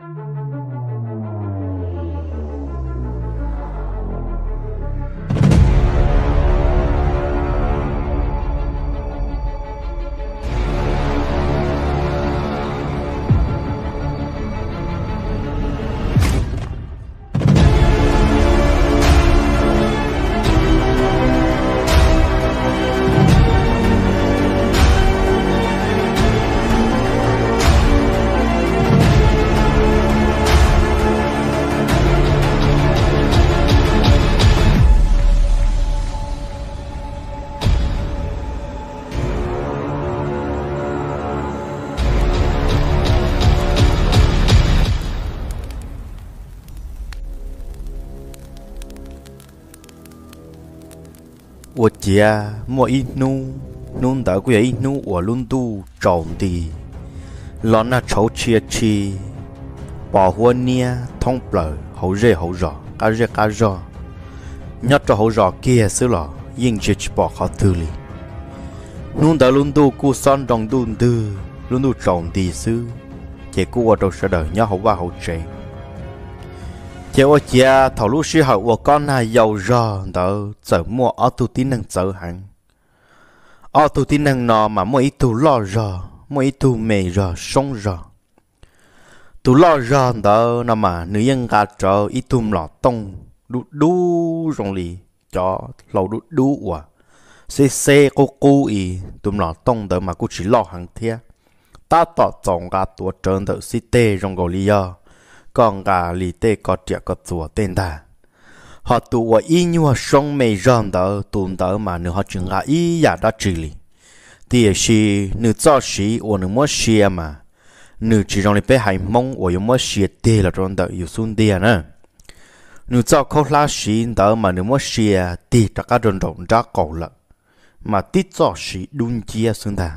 Thank you. chia mua ít nu nun đã quỷ ấy nu ở luôn tu trọng đi lo na cháu chia chi bỏ huân nia thông bờ hậu rễ hậu rõ cá rễ cá rõ nhất cho hậu rõ kia xứ lọ yên chết bỏ khó thư li nu đã luôn tu cu son đồng đun tư luôn tu trọng đi xứ chỉ cu ở đâu sẽ đợi nhớ hậu ba hậu trẻ chế ô chia thầu lúc sư hậu của con là giàu rò đó chở mua ở tu tín năng chở hẳn ở tu tín năng nó mà mỗi tu lo rò ít tu mề rò sống rò tu lo rò đó nó mà nữ nhân gà trò ít tu lọ tông đu đu rong lì cho lầu đu đu à xe xe cô cô ý tu lọ tông đó mà cô chỉ lo hàng thia ta tỏ chồng gà tua trơn đó xí tê rong gò lì à con gà lì tê có trẻ có chùa tên ta họ tụ ở y như họ sống mê rong đó tụn đó mà nếu họ chừng gà y giả đã trì lì thì là nữ cho sĩ ở nữ mua xe à mà nữ chỉ trong bé hay mông, ở yêu mua xe tê là trong đó yêu xuống tê à nữa nữ cho khâu lá sĩ đó mà nữ mua xe à tê cho các đồng đồng ra cầu lợ mà tít cho sĩ đun chia xuống ta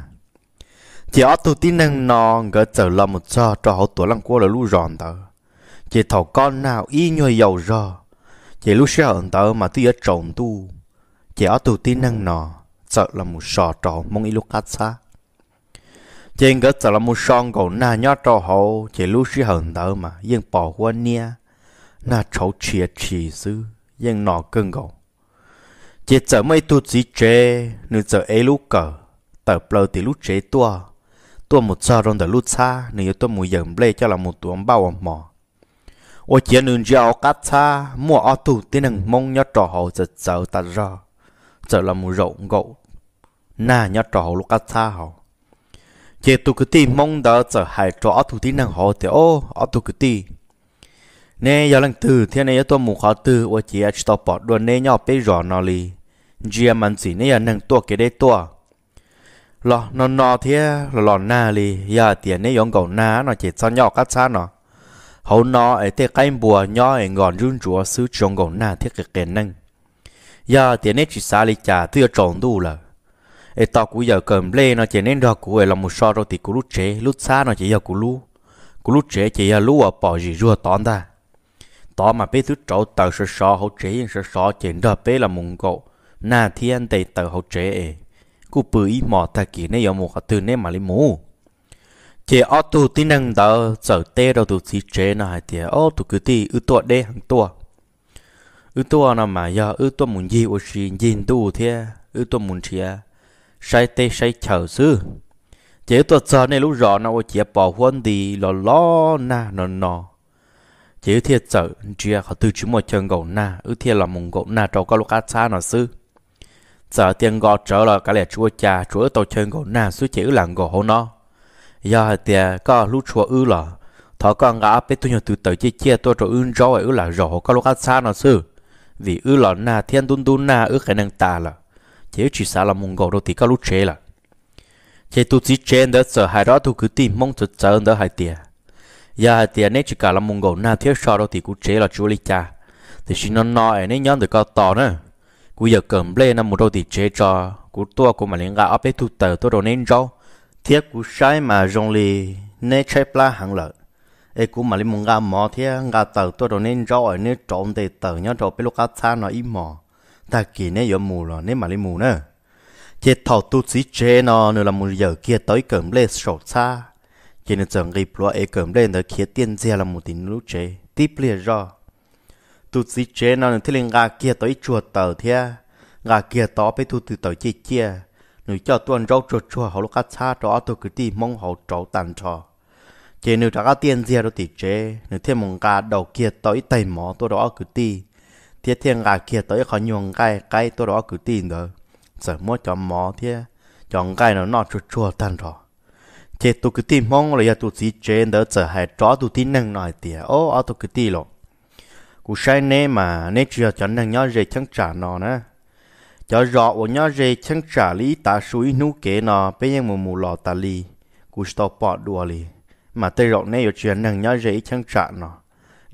chỉ ở tụ tin năng nó ngỡ trở là một cho cho họ tuổi lăng qua là lũ ròn đó chị thọ con nào y nhuôi dầu rò chị lúc xưa ẩn tớ mà tôi ở trộn tu chị ở tù tin năng nọ sợ là một sò trò mong y lúc cắt xa chị ngỡ sợ là một son cổ na nhó trò hậu chị lúc xưa ẩn tớ mà yên bỏ qua nia na cháu chia chỉ sư yên nọ cưng cổ chị sợ mấy tu chỉ chê nữ sợ ấy lúc cờ tờ plơ thì lúc chế tua tua một sao rồi tờ lúc xa nếu tua một giờ lê cho là một tuồng bao mỏ chia nương cá cha, 我见人家我嘎嚓，莫阿土只能梦要找好就走打着，走了木肉狗，那要找好路嘎嚓好。chế tu cái ti mong đỡ giờ hai trọ tu ti năng họ thì ô ở tu cái ti nè giờ lần từ thế này tôi muốn khó từ ô chia ấy tao bỏ đồn nè nhau bây giờ nó li giờ mình chỉ nè giờ nương tua cái đấy tua lọ nó nó thì lọ na li giờ tiền nè giống cầu na nó chỉ cho nhau cá cha nó hầu nọ, ở thế cái bùa nhỏ ở ngọn run chúa xứ trong gọn na thiết cái cái năng giờ tiền nét chỉ xa lý trả tôi trộn đủ là ở tao cũng giờ cầm lê nó chỉ nên đó cũng là một so rồi thì cũng lúc chế lúc xa nó chỉ giờ cũng lúc cũng lúc chế chỉ giờ lúc ở bỏ gì rùa tón ta tao mà biết thứ trộn tờ sơ sọ hậu chế nhưng sơ sọ chỉ đó bé là mùng cậu na thiên tây tờ hậu chế ấy cú bự ý mỏ ta kỹ nên giờ một cái từ nên mà lấy mù thì ở tụ tin năng đó sở tê đâu tụ chỉ chế nó hay thì ở tụ cứ thì ư tua đê hàng tua ư tua nó mà giờ ư tua muốn gì ô gì nhìn đủ thì ư tua muốn chia sai tê sai chờ sư chế tua giờ này lúc rõ nó chỉ bảo huân đi lo lo na nó nó chế thiệt sợ chia họ từ chú một chân gỗ na ư thiệt là mùng gỗ na trâu có lúc át xa nó sư giờ tiền gọt trở là cái lẽ chúa cha chúa tổ chân gỗ na sư chế là gỗ nó giờ dạ, thì có lúc chùa ư là thọ con ngã bé tôi nhớ từ tới chia chia tôi cho ư rõ ư là rõ có lúc xa nó sư vì ư là na thiên tun tun na ư khả năng ta là chỉ chỉ xa là mông gò đâu thì có lúc chế là chế tu chỉ chế đó sợ hai đó tôi cứ tìm mong chờ chờ đó hai tiền giờ dạ, hai tiền nếu chỉ cả là mông gò na thiếu sao đâu thì cũng chế là chú lý cha thì xin nó nói nên nhóm được cao to nữa cứ giờ cầm lên năm một đâu thì chế cho cứ tua của mà lên gà ấp bé thu tờ tôi đâu nên rau thiệt của sai mà rong lì nè chạy pla hàng lợi ấy cũng mà lấy mông gà mò thiệt gà tàu tôi đồ nên rõ ở nên trộn để tàu nhớ đồ bị lúc cá xa nó im mò ta kỳ nè giờ mù rồi nè mà lấy mù nữa chết thọ tu sĩ chế nó nữa là một giờ kia tới cẩm lên sột xa chỉ nên chẳng gặp lo ấy cẩm lên nó kia tiền ra là một tin lúc chế tiếp liền rồi tu sĩ chế nó nữa thì lên gà kia tới chuột tàu thiệt gà kia to bị tu từ tàu chia chia nếu cho tuần rau chuột chua họ lúc cá cha cho tôi cứ đi mong họ trâu tàn cho chế nếu trả cá tiền gì rồi thì chế nếu thêm mong cá đầu kia tới tay mỏ tôi đó cứ ti thiết thiên gà kia tới khỏi nhuồng cái cái tôi đó cứ ti nữa sợ mua cho mỏ thế cho cái nó nó chuột chua tàn rồi chế tôi cứ ti mong là tôi chỉ chế đó sợ hai cho tôi tin năng nói tiền ô tôi cứ ti rồi cú sai nè mà nè chưa cho năng nhau về chẳng trả nó nữa cho rõ của nhớ rê chân trả lý ta suy nú kế nó bây giờ mù mù lò ta li cú sto bỏ đùa li mà tê rõ này ở chuyện nâng nhớ rê chân trả nó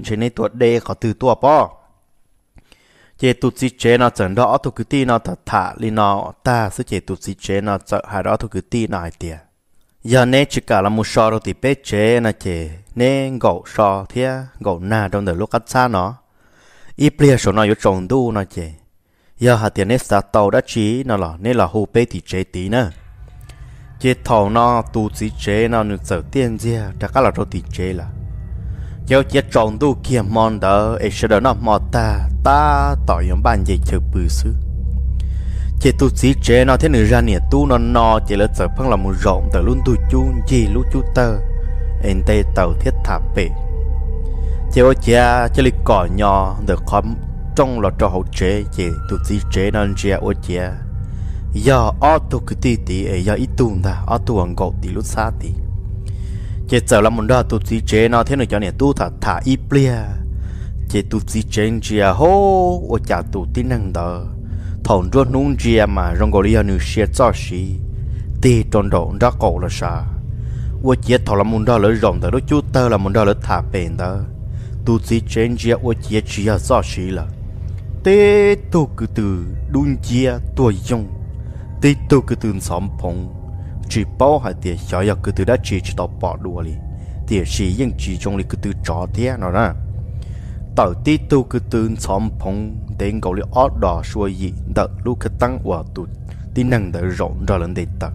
chỉ nên tuột đê có từ tua bỏ chế tụt xí chế nó chẳng đó thuộc cứ ti nó thật thả li nó ta sẽ chế tụt xí chế nó sợ hài đó thuộc cứ ti nó hai tiền giờ nè chỉ cả là một so rồi thì bé chế nó chế nè gậu so thế gậu na trong đời lúc cắt xa nó ít bia số nó yếu trồng đu nó chế giờ hạt tiền nét sa tàu đã chí nó là nên là hồ bê thì chế tí nữa chế thầu nó tu sĩ chế nó được sở tiền gì chắc là đồ thì chế là giờ chế chọn tu kia mòn đó ấy sẽ đỡ nó mò ta ta tỏi những bàn gì chờ bự sư chế tu sĩ chế nó thế nữa ra nè tu nó nó chế là sở phăng là một rộng từ luôn tu chu gì lúc chu tơ em tê tàu thiết thả bể chế ô chế chế lịch cỏ nhỏ được khóm trong là cho hậu chế chế tụ tí chế nên chế ô chế giờ ở tụ cái ti ti ấy giờ ít tuần ta ở tụ ăn gạo tí lúc xa tí chế giờ là mình đó tụ tí chế nó thế này cho nên tụ thà thà ít plea chế tụ tí chế chế hô ô chả tụ tí năng đó thằng ruột nung chế mà rong gọi liền nửa xe cho xí ti tròn đó ra cổ là sao ô chế thằng là mình đó lỡ rộng tới đó chú tơ là mình đó lỡ thà bền đó tụ tí chế chế ô chế chỉ là do xí là tê tô cử từ đun chia tuổi dùng tê tô cử từ xóm phong chỉ bao hai tiền cho yêu cử từ đã chỉ cho tao bỏ đùa li tiền chỉ những chỉ trong li cứ từ trò thế nào ra tao tê tô cử từ xóm phong đến gọi li ở đó xuôi gì đợt lúc cái tăng quả tụt tin năng đỡ rộng ra lần đây tao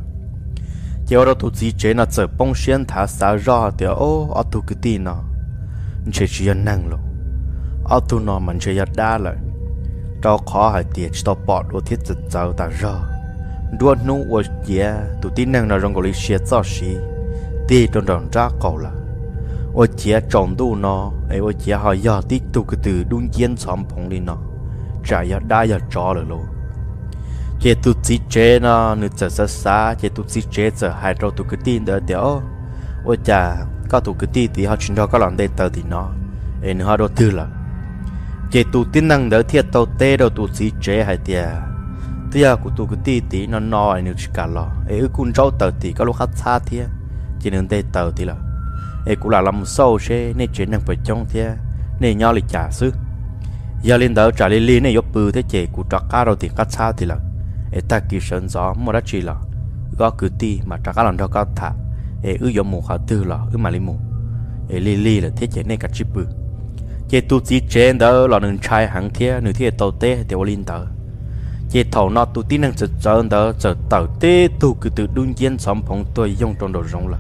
giờ đó tụi chị chế nó chơi phong xuyên thả xa ra thì ô ở tụi cái tin nó chế chỉ năng rồi ở tụi nó mình chế đã lại cho khó hải tiệt cho bỏ đồ thiết tự giáo ta rõ đua nụ ở kia tụ tin năng nào rong gọi xe cho xí tì trong đòn ra cầu là ở kia tròn đu nó ấy ở kia hỏi giờ tiếp tục cái từ đun chiến xóm phòng đi nó trả giờ đa giờ cho rồi luôn chế tụ chỉ chế nó nữ sợ sợ xa chế tụ chỉ chế sợ hai trâu tụ cái tin đỡ đỡ ở kia có tụ cái tin thì họ chuyển cho các lần đây tờ thì nó ấy họ đồ tư là chế tu tin năng đỡ thiệt tàu tê đầu tu sĩ chế hay tiề tiề của tu cứ tì tí nó no ai nước cả lo ấy cứ cũng cháu tàu tí có lúc khác xa thiệt chỉ nên tê tàu tí là ấy cũng là làm sâu xe nên chế năng phải trông thiệt nên nhau lịch trả sức giờ lên đỡ trả lên lên này giúp bự thế chế của trắc cá đầu tiền cắt xa thì là ấy ta kỳ sơn gió mà đã chỉ là gõ cứ tì mà trắc cá làm đó cao thả ấy ư giống mù khá tư là ư mà lên mù ấy li li là thế chế này cả chip bự chế tu chỉ trên đó là nương trai hàng thia nương thia tàu tê vô linh tử chế thầu nó tu tin năng chật chân đó chật tàu tê tu cứ tự đun nhiên xóm phong tôi dùng trong đồ rong là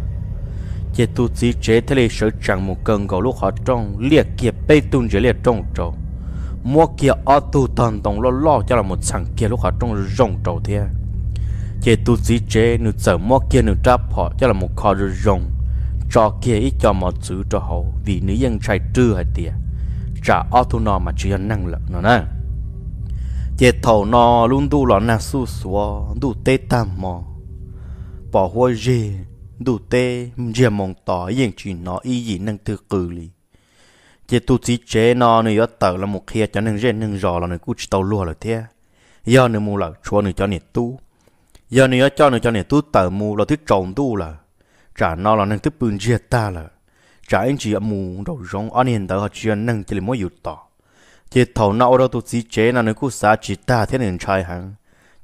chế tu chỉ chế thế này sở chẳng một cơn gầu lúc họ trong liệt kiệt bay tung dưới liệt trong trầu mua kia ở tu thần tổng lo lo cho là một thằng kia lúc họ trong rong trầu thia chế tu chỉ chế nương sợ mua kia nương trap họ cho là một kho rong cho kia ít cho mọi thứ cho hậu vì nữ dân trai trưa hay tiệt trả ô tô nó mà chỉ năng lực nó nè chế thầu nó luôn đủ lọ na su số đủ tê tam mò bỏ hoa gì đủ tê giờ mong tỏ yên chỉ nó ý gì năng tư cử li chế tu chỉ chế nó nữa tờ là một khía cho nên rèn nên rò là nó cứ tàu lúa rồi thế giờ nó mua là chúa nó cho nó tu giờ nó cho nó cho nó tu tờ mua là thứ trồng tu là trả nó là năng thứ bươn chia ta là trái anh chị mù đầu rong anh hiện tại họ chỉ nâng chỉ là mỗi yếu tỏ chỉ thầu nào đó tụt chỉ chế là nếu cứ xả chỉ ta thế nên trai hẳn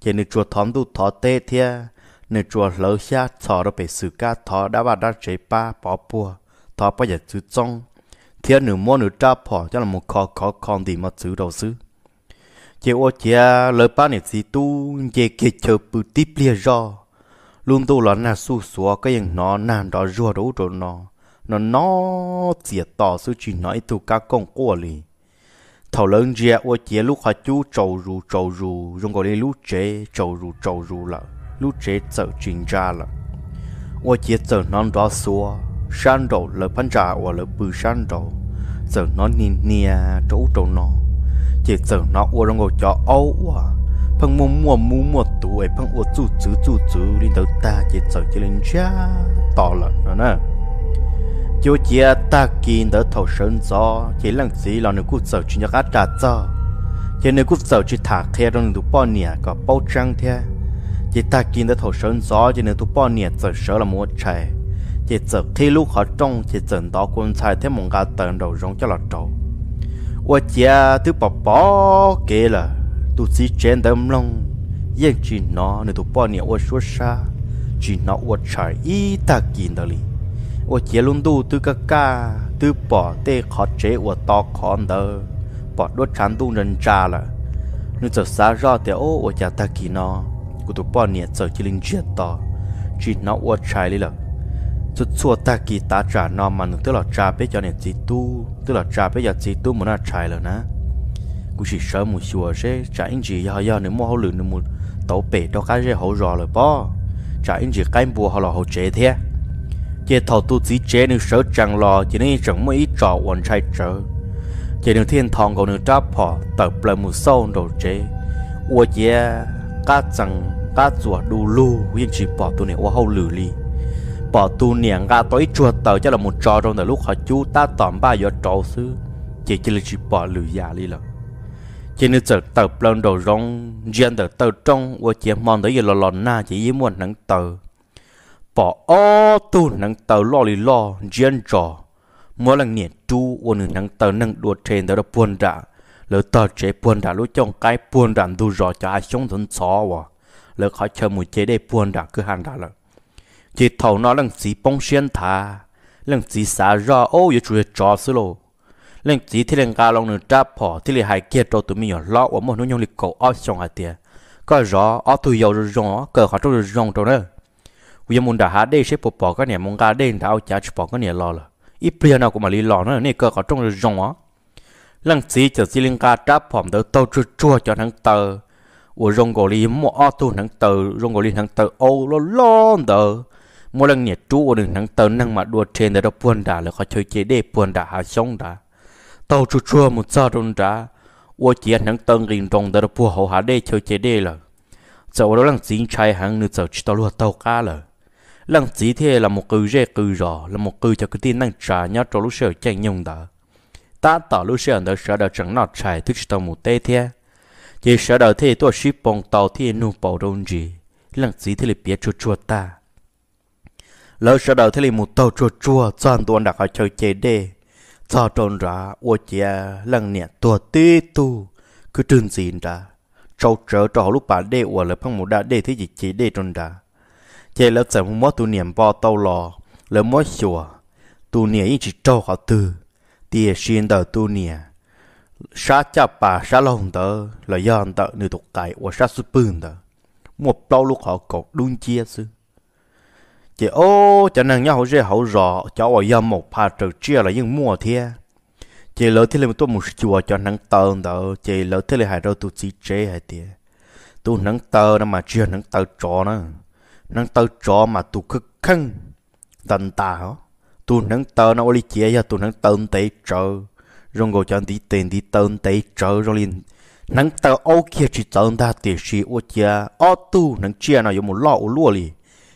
chỉ nên chùa thắm tụt thọ tê thế nên chùa lỡ xa thọ đó bị sự ca thọ đã vào đã chế ba bỏ bùa thọ bây giờ chữ trong thế nửa mua nửa cha bỏ cho là một khó khó còn thì mà chữ đầu xứ chỉ ô chỉ lỡ ba này chỉ tu chỉ kể chờ bự tiếp lia do luôn tu là na su sủa cái những nó nàn đó rùa đấu rồi nó nó nó chia tỏ sự chỉ nói từ các con của lì thầu lớn chia ô chia lúc họ chú trầu rù trầu rù dùng gọi đi lúc chế trầu rù trầu rù là lúc chế sợ chuyện ra là ô chia sợ non đó xua san đầu lỡ phân trà ô lỡ bự san đầu sợ nó nhìn nia trâu trâu nó chỉ sợ nó ô trong gọi cho âu à phăng mua mua mua mua tuổi phăng ô chú chú chú chú lên đầu ta chỉ sợ chỉ lên cha tỏ lợn rồi nè chú chia ta kín đỡ thầu sơn gió chỉ lần gì là nếu cút sở chỉ nhắc trả cho chỉ nếu cút sở chỉ thả theo rồi tụ bao nè có bao trăng thế chỉ ta kín đỡ thầu sơn gió chỉ nếu tụ bao nè sở sở là mua chạy chỉ sở khi lúc họ trong chỉ sở đó quân chạy thế mong cả tận đầu rong cho là trâu và chia thứ bỏ bỏ kể là tu sĩ trên đâm long yên chỉ nó nếu tụ bao nè và suốt xa chỉ nó và chạy ít ta kín đỡ liền ô chế luôn đủ từ các ca từ bỏ tê khó chế ô to khó đỡ bỏ đốt chán tu nhân trà là nếu giờ xa ra thì ô ô chả ta kỳ nó của tụi bỏ nhiệt giờ chỉ linh chuyện to chỉ nó ô trái lý là cho chua ta kỳ ta trả nó mà nó tức là trả bây giờ này chỉ tu tức là trả bây giờ chỉ tu muốn là trái rồi nè cũng chỉ sợ một sẽ trả anh chị giờ giờ nếu mua hậu lửa nếu mua tàu bể đó cái sẽ hậu rõ rồi bỏ trả anh chị cái bùa họ là hậu chế thế chế thầu tu sĩ chế nương sở chẳng lo chỉ nên chẳng mấy trò quần trai trở chế nương thiên thong còn nương đáp họ tập lời mù sâu đồ chế ua chế cá chẳng cá chùa đu lu nhưng chỉ bỏ tu này ua hậu lử li bỏ tu niệm gà tối chùa tờ cho là một trò trong từ lúc họ chú ta tóm ba giờ trò xứ chế chỉ là chỉ bỏ lử già li là chế nương chợt tập lên đồ rong riêng tờ tập trong ua chế mong tới giờ lò lò na chỉ yếm muộn nắng tờ bỏ ô tu nâng tàu lo lì lo riêng trò mỗi lần nhiệt tu ôn nâng tàu nâng đua trên đó buồn đã lỡ tờ chế buồn đã lúc trong cái buồn đã du rõ cho ai sống thân xó và lỡ khỏi chờ mùi chế đây buồn đã cứ hàn đã lỡ chỉ thầu nó lần xí bông xuyên thà lần xí xả ra ô yếu chủ trò xứ lô lần xí thì lần gà lòng nửa trà phỏ thì lì hai kia trò tụi mình nhỏ lọ và một nụ nhông lịch cầu ở trong hai tia có rõ ở tụi dầu rồi rõ cờ khỏi trâu rồi rong trâu nữa vì muốn đã há đây sẽ bỏ bỏ cái này cả đây đã ao chả bỏ cái này lo là ít bia nào cũng mà lý lo nó này cơ có trong rồi rong á lần xí chờ xí ca tráp phỏng tới tàu chua chua cho thằng tờ ủa rong gò lý mua ô tô thằng tờ rong gò lý thằng tờ ô lo lo tờ mua lần nhiệt chú ở đường thằng tờ năng mà đua trên để đó buồn đã là có chơi chế để buồn đã hà xong đã tàu chua chua một giờ rồi đã ủa chỉ ăn thằng tờ rình rong để đó buồn hậu hà để chơi chế để là giờ đó lần xí chạy hàng nữa giờ chỉ tao luôn tàu cá là lần chỉ thế là một cư rê cư rò là một cư cho cái tin năng trả nhá cho lúc sợ chạy nhung đó ta tỏ lúc sợ đó sẽ đó chẳng nọt chạy thức tao một tê thế chỉ sẽ đó thế tôi ship bông tàu thì nụ bảo đông gì lần chỉ thế là biết chua chua ta lỡ sẽ đó thế là một tàu chua chua toàn tuần đặt ở chơi chế đê cho tròn ra ô chia lần nẹt tua tê tu cứ trừng gì ra trâu trở cho lúc bà đê ô là phong một đã đê thế gì chế đê tròn ra thế là chẳng muốn tu niệm bao tàu lò là mỗi chùa tu niệm ý chỉ trâu họ từ tiền xin đầu tu niệm sa cha bà sa lông tờ là yon tờ nữ tục cải và sa sư bưng tờ một bao lúc họ cột đun chia sư chị ô cho nên nhau sẽ hậu rõ cho vào yam một pha trừ chia là những mùa thế chị lỡ thế là tôi một chùa cho nắng tơ tờ chị lỡ thế là hai đâu tôi chỉ chế hai tiền tôi nắng tơ nó mà chưa nắng tơ chó nữa nâng tơ cho mà tụ cứ khăn tần tà hả tụ nâng tơ nó oli chia ra tụ nâng tơn tế trợ rồi ngồi cho tí tiền đi tơn tế trợ rồi liền nâng tơ ô kia chỉ tơn ta tiền sĩ ô chia ô tu nâng chia nào có một lọ lúa li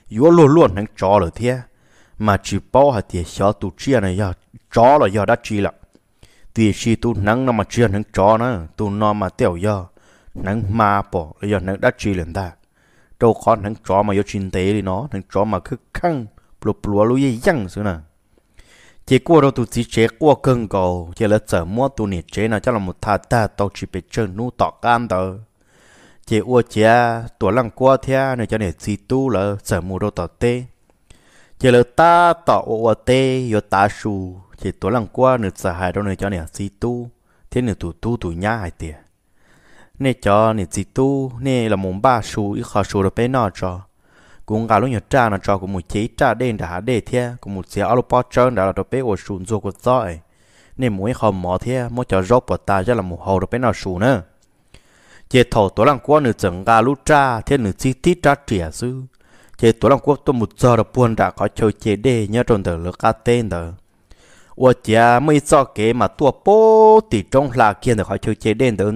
yếu lúa lúa nâng trọ rồi thế mà chỉ bao hạt tiền xó tụ chia này giờ trọ là giờ đã chi là tiền sĩ tụ nâng nó mà chia nâng trọ nó tụ nó mà tiểu giờ nâng ma bỏ giờ nâng đã chi lên ta trâu con thằng chó mà yêu chín tế đi nó thằng chó mà cứ khăng lụp lúa lúa dây dăng xứ nè chỉ qua đâu tụi chế qua cơn cầu chỉ là sợ mua tụi nè chế nào chắc là một thà ta tàu chỉ bị chơi nu tọ can tờ chỉ qua chế tụi lăng qua thea này cho nè chỉ tu là sợ mua đâu tọ tê chỉ là ta tọ qua tê yo ta su chỉ tụi lăng qua nè sợ hại đâu này cho nè chỉ tu thế nè tụi tu tụi nhá tiệt nè cho nè chỉ tu nè là muốn ba số ít khó số được bé nọ cho cũng gà lúc nhật cha nọ cho cũng một chế cha đen đã để thế cũng một chế alo po trơn đã là được bé của số rồi của giỏi nè mỗi khó mỏ thế mỗi cho rốt của ta cho là một hồ được bé nọ số nữa chế thổ tổ lăng quá nửa chẳng gà lúc cha thế nửa chi tiết cha trẻ sư chế tổ lăng quá tôi một giờ được buồn đã có chơi chế đê nhớ trong đời lỡ cá tên đời 我家没早给嘛，多包的种垃圾的，还就接点的。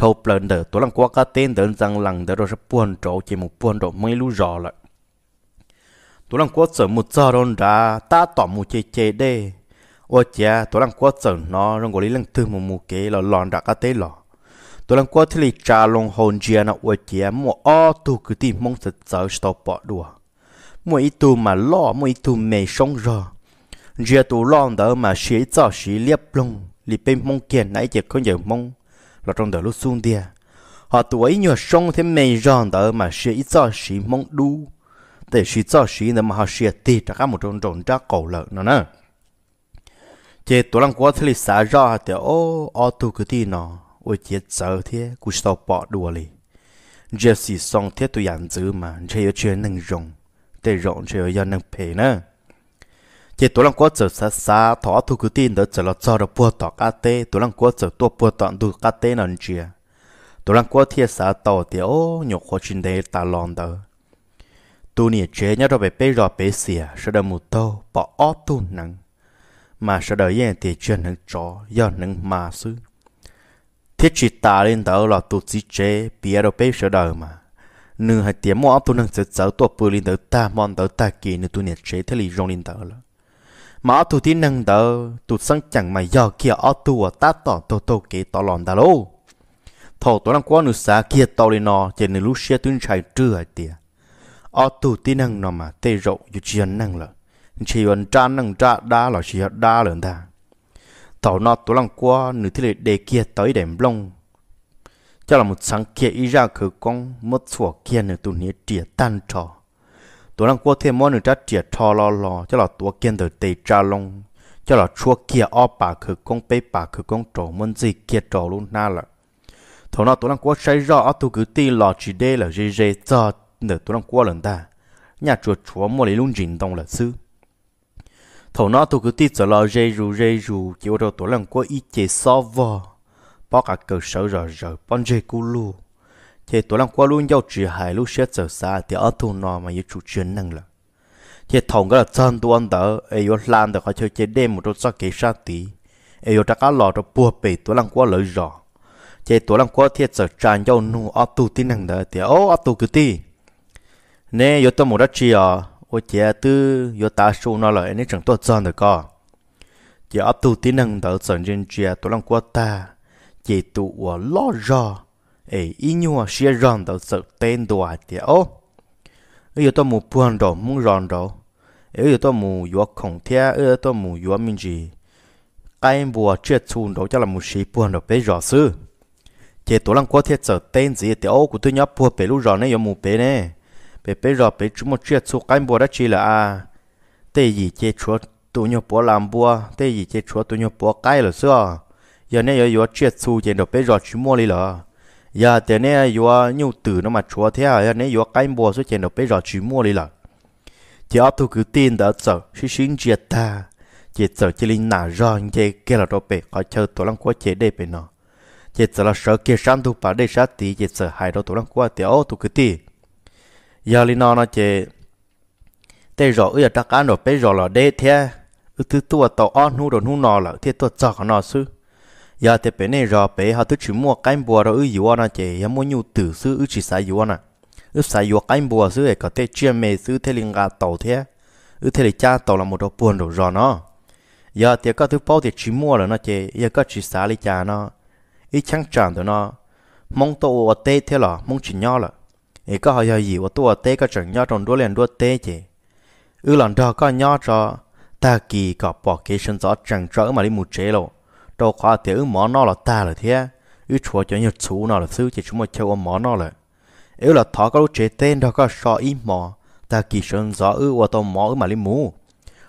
thâu lần đỡ tôi làm qua cả tên đỡ rằng lần đỡ rồi sẽ buồn trộn chỉ một buồn trộn mấy lú rõ lại tôi làm qua sở một giờ rồi ra ta tỏ một chế chế đê ô chà tôi làm qua sở nó rồi gọi lý lần thứ một một kế là lòn ra cả tế lọ tôi làm qua thì lì trà lòng hồn chia nó ô chà mua o tu cứ tìm mong sợ sợ sợ bỏ đùa mua ít tu mà lo mua ít tu mày sống rồi giờ tôi lo đỡ mà xí cho xí liếp lông lì bên mong kiện nãy giờ không giờ mong là trong đời lúc xuống đi à. họ tuổi nhỏ sông thế mày ròn đỡ mà sẽ ít cho sĩ mong đu để sĩ cho sĩ nữa mà họ sẽ tì cho các một trong trộn ra cổ lợn nó nè chế tuổi lăng quá thì là xả ra thì ô ô tu cái gì nó ôi chế sợ thế cú sao bỏ đùa li giờ sĩ xong thế tôi dặn giữ mà chơi ở chuyện năng rồng để rộng chơi ở dân năng phê nữa chỉ tụi lăng quất xa xa thọ thu cứ tin đó chỉ là cho được bùa tọt cá tê tụi lăng quất tua bùa tọt đủ cá tê nè chia tụi lăng quất thiệt xa tàu thì ô nhục khó chín đấy ta lon đó tụi nè chế nhá rồi bé bé rồi bé xìa sẽ được một tàu bỏ ó tụi nắng mà sẽ được yên thì chưa nắng chó do nắng mà xứ thiết chỉ ta lên đó là tụi chỉ chế bia rồi bé sẽ được mà nương hai tiếng mua tụi nắng sẽ cháu tua bùa lên đó ta mòn đó ta kỳ nương tụi nè chế thế lì rong lên đó là mà tu tin năng đó tu sang chẳng mà giờ kia ở tu ở ta tỏ tu tu kỹ tỏ lòn ta lô thầu tu năng quan nữ xã kia tỏ lên nó trên nữ lúc xe tuyến chạy trưa ở tiề ở tu tin năng nó mà tê rộ dù chuyện năng lợ chỉ vẫn cha năng cha đa là chỉ đa lớn ta tỏ nó tu năng quá nữ thế để kia tới đèm long cho là một sáng kia ý ra khử con mất sủa kia nữ tu nhớ tiệt tan trò ตัวนั้นกูเทมอนึงจะเจียทอลอลอจะหลอตัวเกินเดตีจาลงจะหลอชัวเกียออปากคือกงไปปากคือกงโจมันจีเกียโจลุนน่าละตัวนั้นตัวนั้นกูใช้รอเอาตัวกูตีหลอจีเดละเจเจจอเดตัวนั้นกูหลังได้ nhà chuột chúa mua lấy lung jin dong là sư thầu nó tôi cứ tít giờ lo dây rù dây rù chiều đầu tối lần qua ít chế so vò bỏ cả cờ sở rồi rồi bón dây cu lu thì tôi làm qua luôn giao chỉ hải lúc sẽ trở xa thì ở thôn nào mà yêu chủ chuyên năng là thì thằng cái là chân tu ăn đỡ ai yêu làm được họ chơi chơi đêm một chút sắc kế sát tí ai yêu chắc lò cho bùa bể tôi làm qua lỡ rõ thì tôi làm qua thì giờ tràn giao nu ở tu tin năng đỡ thì ô ở tu cứ tí nè yêu tôi một đất chi à ô chế tư yêu ta số nó là anh ấy chẳng tốt chân được co thì ở tu tin năng đỡ sẵn trên chia tôi làm qua ta chỉ tụ ở lo rõ ấy ý nhua à, xia rong đầu sợ tên đùa tiệt ô ấy giờ tôi mù buồn đồ muốn rong đồ ấy giờ tôi mù yếu khổng thia ấy giờ tôi mù yếu mình gì cái em bùa chia chun đồ chắc là mù xí buồn đồ bé rõ sư chế tổ lăng quá thiệt sợ tên gì tiệt ô của tôi nhóc bùa bé lúc rõ này giờ mù bé nè bé bé rõ bé chúng một chia chun cái em bùa đã chỉ là à tê gì chế chúa tôi nhóc bùa làm bùa tê gì chế chúa tôi nhóc bùa cái là xưa giờ này giờ yếu chia chun chế đồ bé rõ chúng mua đi là giờ dạ, thế này yo à, nhiều từ nó mà chúa thế à nên yo à, cái mua số tiền nó bây giờ chỉ mua đi là chỉ áp thu cứ tin đã sợ sinh chết ta chỉ sợ chỉ linh nà ra như thế kia là đâu bể có chờ tổ lăng quá chế đây nó chỉ sợ là sợ kia sáng thu bà đây sát tí chỉ sợ hai đâu tổ lăng quá thì ô thu cứ giờ dạ, linh nó nó chỉ thế rồi bây giờ ta cá nó bây giờ là đây thế thứ tua tàu ăn nu đồ nọ là thế tua cho nó sư giờ thì bên này rồi bé họ tức chỉ mua cái bùa rồi ư yêu nó chỉ em muốn nhiều tử sư ư chỉ xài yêu nó ư xài yêu cái bùa sư ấy có thể chuyên mê sư thế linh gà tàu thế ư thế thì cha tàu là một đồ buồn đồ rồi nó giờ thì có thứ bao thì chỉ mua rồi nó chỉ giờ có chỉ xài lấy cha nó ít chẳng chẳng tụi nó mong tổ ở tê thế là mong chỉ nhau là ấy có họ gì ở tổ ở tê có chẳng nhau trong đua liền đua tê chỉ ư lần đó có nhau cho ta kỳ có bỏ cái sân gió chẳng trở mà đi một chế rồi đồ khóa thì ứ mỏ nó là ta là thế ứ chùa cho nhiều chú nó là sư chỉ chúng mà chơi mỏ nó là ứ là thọ có lúc chế tên đó có so ít mỏ ta kỳ sơn gió ứ qua tao mỏ ứ mà lên mù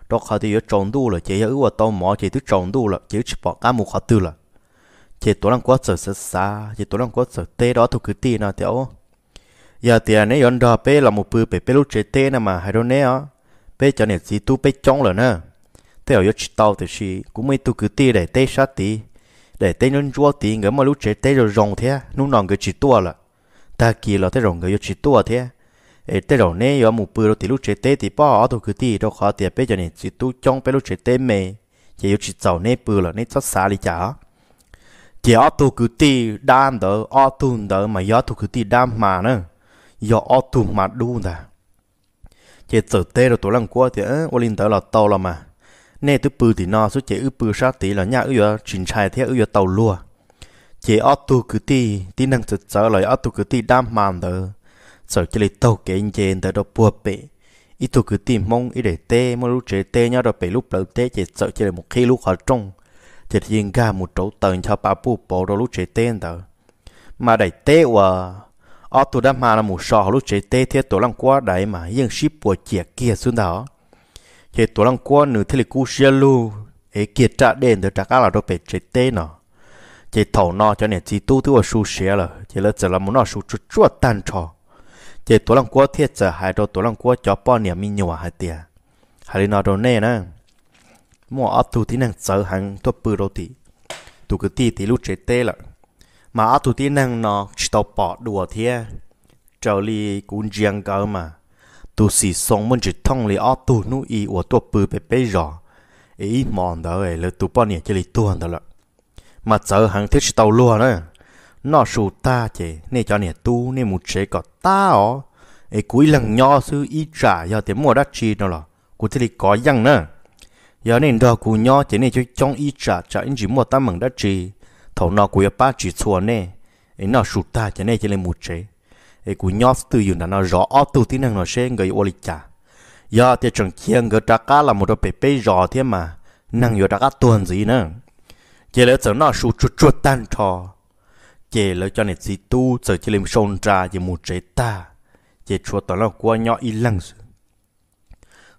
đó khó thì ứ trồng đu là chế ứ qua tao mỏ chế thứ trồng đu là chế chỉ bỏ cá mù khó tư là chế tối lăng quá sợ sợ xa chế tối lăng quá sợ tê đó thuộc cứ tì nào theo giờ thì anh ấy yon đó bé là một bữa bé bé lúc chế tên à mà hai đâu nè á bé cho nên chỉ tu bé chống là nè tao yo chỉ tao thì chỉ cũng mấy tu cứ tê để tê sát tê để tê nên chúa tê người mà lúc chế tê rồi rồng thế nụ nòng cái chỉ tua là ta kỳ là tê rồng người yo chỉ tua thế ê tê rồng nè yo mù bự rồi thì lúc chế tê thì bỏ tu cứ tê đâu khó tê bây giờ này chỉ tu trong bây lúc chế tê mè chỉ yo chỉ tàu nè bự là nè thoát xa đi chả chỉ ở tu cứ tê đam đỡ ở tu đỡ mà yo tu cứ tê đam mà nữa yo ở tu mà đu ta chỉ tự tê rồi tụi lăng qua thì ơ, ô linh tớ là tao là mà nè tu bự thì nó số chế ư bự sát tí là nhà ư yo trình trai thế ư yo tàu lua chế ô tu cứ tí tí năng thực sợ lại ô tu cứ tí đam màn tờ sợ chế lấy tàu kế anh chế tờ đó bùa bể ít tu cứ tí mong ít để tê mà lúc chế tê nhau đó bể lúc lỡ tê chế sợ chế một khi lúc họ trông chế thiên ga một chỗ tầng cho bà bù bộ đó lúc chế tê tờ mà đẩy tê quá ô tu đam màn là một sò lúc chế tê thế tổ lăng quá đấy mà nhưng ship bùa chè kia xuống đó thì tổ lăng quan nữa thì là cú xe lu ấy kia trả đền để trả các là đâu phải chế tê nó chế thầu nó cho nên chỉ tu thứ ở su xe là chế là chỉ là muốn nó su chuột chuột tan cho, chế tổ lăng quan thiết giờ hai đâu tổ lăng quan cho bao niệm mình nhiều hai tiền hai nó đâu nè nè mua áp tu tí năng sợ hàng thuốc bự đâu tí tu cứ tí tí lúc chế tê là mà áp tu tí năng nó chỉ tàu bỏ đùa thế trở lại cũng riêng cơ mà tu sĩ song môn chỉ thông li ở tu nu y của tu bự bề bề rõ ý mòn đó ấy là tu bao nhiêu chỉ li tuần đó là mà giờ hàng thiết tàu luôn đó nó sù ta chỉ nên cho nè tu nên một chế có ta ó ấy e cuối lần nho sư y trả do tiếng mua đất chi đó là của chỉ li có răng nữa giờ nên đó của nho chỉ nên cho trong y trả cho anh chỉ mua ta mừng đất chi thầu nó của ba chỉ chùa nè ấy e nó sụt ta chỉ nên chỉ li một chế e cú nhóc từ dù nó rõ ở tu tí năng nó sẽ người ô lịch chả giờ thì chẳng chiên người ta cá là một đôi bể bể rõ thế mà năng người ta cá tuần gì nữa chỉ lỡ chẳng nó sụt chuột chuột tan trò chỉ lỡ cho nên gì tu giờ chỉ làm sôn ra chỉ một chế ta chỉ chuột tao là qua nhỏ y lăng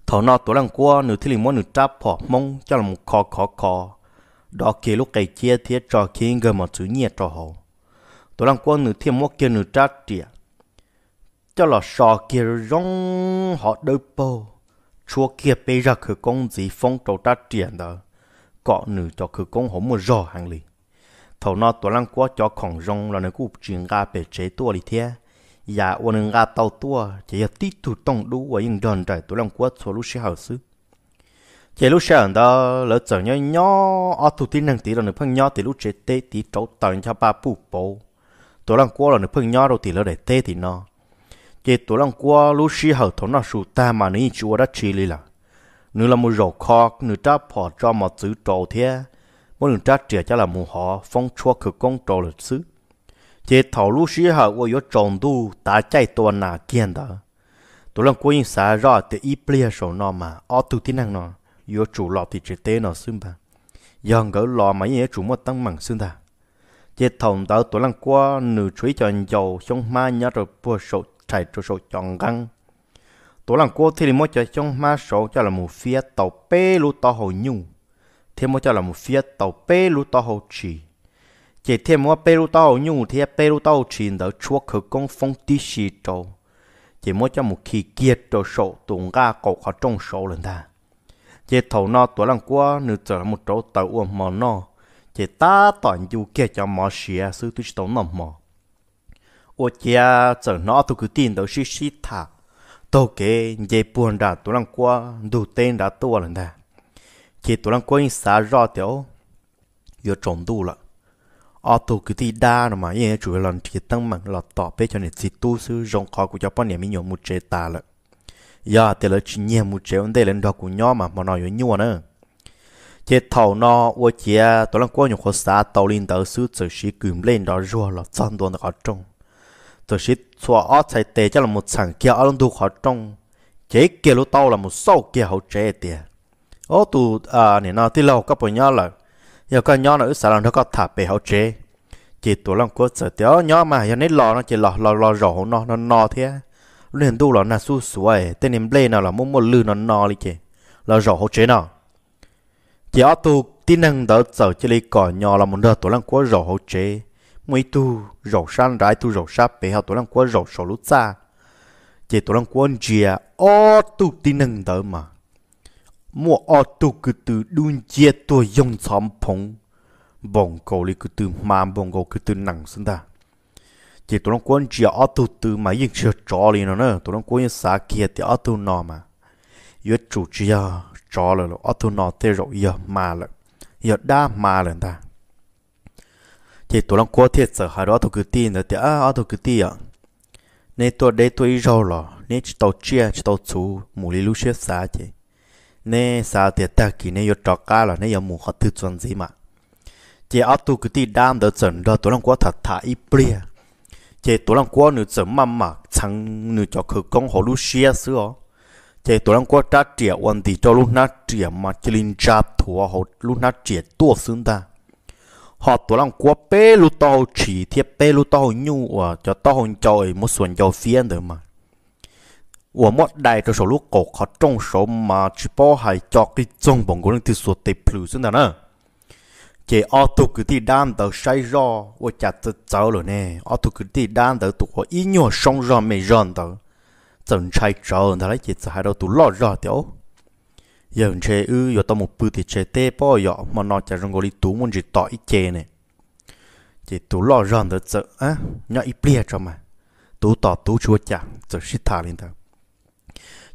thọ nó tao lăng qua nửa thì làm muốn nửa trap phỏ mông cho là một khó khó khó đó kia lúc cây chia thiết cho kia người mà chữ nhiệt trò hồ tao lăng qua nửa thì mua kia nửa trát tiệt cho là sọ kia rong họ đôi bồ chúa kia bây giờ cứ công gì phong trào ta triển đó cọ nữ cho cứ công hổ một rò hàng lì thầu nó tổ lăng quá cho khổng rong là nơi cũng chuyện ra bề chế tua lì thế ya ôn dạ, nâng ra tàu tua chỉ là tí tụ tông đu và những đòn trời tổ lăng quá số lúc sẽ hào sư chỉ lúc sẽ đó lỡ chở nhau nhỏ ở thủ tin năng tí là nữ phân nhỏ thì lúc chế tê tí trấu tàu cho ba bù bố tổ lăng quá là nữ phân nhỏ đâu thì lỡ để tê thì nó chế tổ lăng qua lúc xí hậu thổ nó sụ ta mà nữ chúa đã chỉ lì là nữ là một rổ kho nữ ta bỏ cho một chữ trầu thế một nữ ta trẻ cho là một họ phong chúa cực công trầu lịch sử chế thảo lúc xí hậu qua yếu trồng tu ta chạy tuần nà kiên đó tổ lăng qua yên xả rõ thì ít bia sổ nó mà ở tu tin năng nó yếu chủ lọ thì chỉ tế nó xưng bà giờ gỡ lọ mà yên chủ một tăng mảng xưng ta chế thòng tao tổ lăng qua nữ chuối cho dầu trong ma nhá rồi bùa sổ chạy cho số chọn găng tổ làng cô thì mỗi chơi trong ma số cho là một phía tàu pê lu to hồ nhung thêm mỗi cho là một phía tàu pê lu to hồ chỉ chỉ thêm mỗi pê lu to hồ nhung thì pê lu to hồ chỉ đỡ chúa khử công phong tí xì trâu chỉ mỗi cho một khi kiệt trâu sổ tuồng ga cổ khó trong sổ lần ta chỉ thầu nó tổ làng cô nửa trở một chỗ tàu uổng mò nó chỉ ta toàn du kia cho mò xìa sư tu chỉ tàu nằm mò tôi tôi cứ tin xí thả kể về buồn 我家这那都去听到是是他，都给也不让多人过，都等着多了呢。chỉ tụi lăng quên xa rõ tiểu giờ trộn tu lợ ở tụ cứ thi đa rồi mà yên chủ lần thì tăng mạng là tỏ bế cho nên chỉ tu sư rong khó của cho bọn nhà mình nhiều một chế ta lợ giờ thì là chỉ nhiều một chế vấn đề lên đó của nhau mà mà nói với nhau nữa chế thầu nó ô chế tôi lăng qua nhiều khó xa tàu lên tới sư chỉ sĩ cùm lên đó rồi là chân tuần ở trong tôi sẽ xóa ở chạy tệ là một thằng kia ở trong chế kia lúc tao là một sau kia hậu chế tiền ô tu à nè nó tí lâu các bọn nhỏ là giờ con nhỏ nó ít là nó có thả bể hậu chế chỉ tụi lòng có sợ tiếu nhỏ mà giờ nấy lò nó chỉ lò lò lò rổ nó nó no thế liền tu là na su suối tên niệm ble nào là muốn một lư nó no đi chị là rổ hậu chế nào chỉ ở tu tin năng đỡ sợ chỉ lấy cỏ nhỏ là một đợt tụi lăng có rổ hậu chế mấy tu rổ san rải tu rổ sa bé hao tổ lăng quá rổ sổ lút xa chỉ tổ lăng quá chia ô tu tin nâng tớ mà mua ô tu cứ từ đun chia tôi dùng xóm phồng bồng cầu li cứ từ mà bồng cầu cứ từ nặng xuống ta chỉ tổ lăng quá chia ô tu từ mà yên chưa trò li nó nữa tổ lăng quá yên kia thì ô tu nó mà yết chủ chia trò rồi ô tu nó thế rồi giờ mà là yết đa mà là ta chỉ tôi lòng quá thiệt sợ hai đó tụi cứ tin nữa thì à à tụi cứ tin à nên tụi đây tụi rau lò nên chỉ tàu chia chỉ tàu chú mù lì lúc xếp xa chứ nên xa thì ta kỳ nên yêu trọ cá là nên yêu mù họ tự chuẩn gì mà chỉ à tụi cứ tin đam đỡ chuẩn đó tụi lòng quá thật thà ít bia chỉ tụi lòng quá nữa chuẩn mà mà chẳng nữa cho khử công hồ lưu xếp xưa chỉ tôi lòng quá trả tiền quan thì cho lúc nát tiền mà chỉ linh chạp thua họ lúc nát tiền tuột xương ta họ tổ lòng quá bê lu to chỉ thiết bê lu to nhu ở cho to hồ trời một xuồng dầu phiên nữa mà ở một đại cho số lúc cổ họ trong số mà chỉ bỏ hay cho cái trong bóng của thì số tệp plus xuống đó nữa chỉ ở tụ cứ thì đan tờ say ro ở chả tờ cháu rồi nè ở tụ cứ thì đan tờ tụ họ ít nhiều song ro mày ròn tờ chồng trai tròn đó lấy chỉ hai đầu tụ lo ro tiểu giờ chế ư giờ tao một bự thì chế tê bỏ giờ mà nó chả rong gọi tú muốn chỉ tỏ ít chế này chỉ tú lo ròn được chợ á nhọ ít bia cho mà tú tỏ tú chua chả chợ xít thả lên tao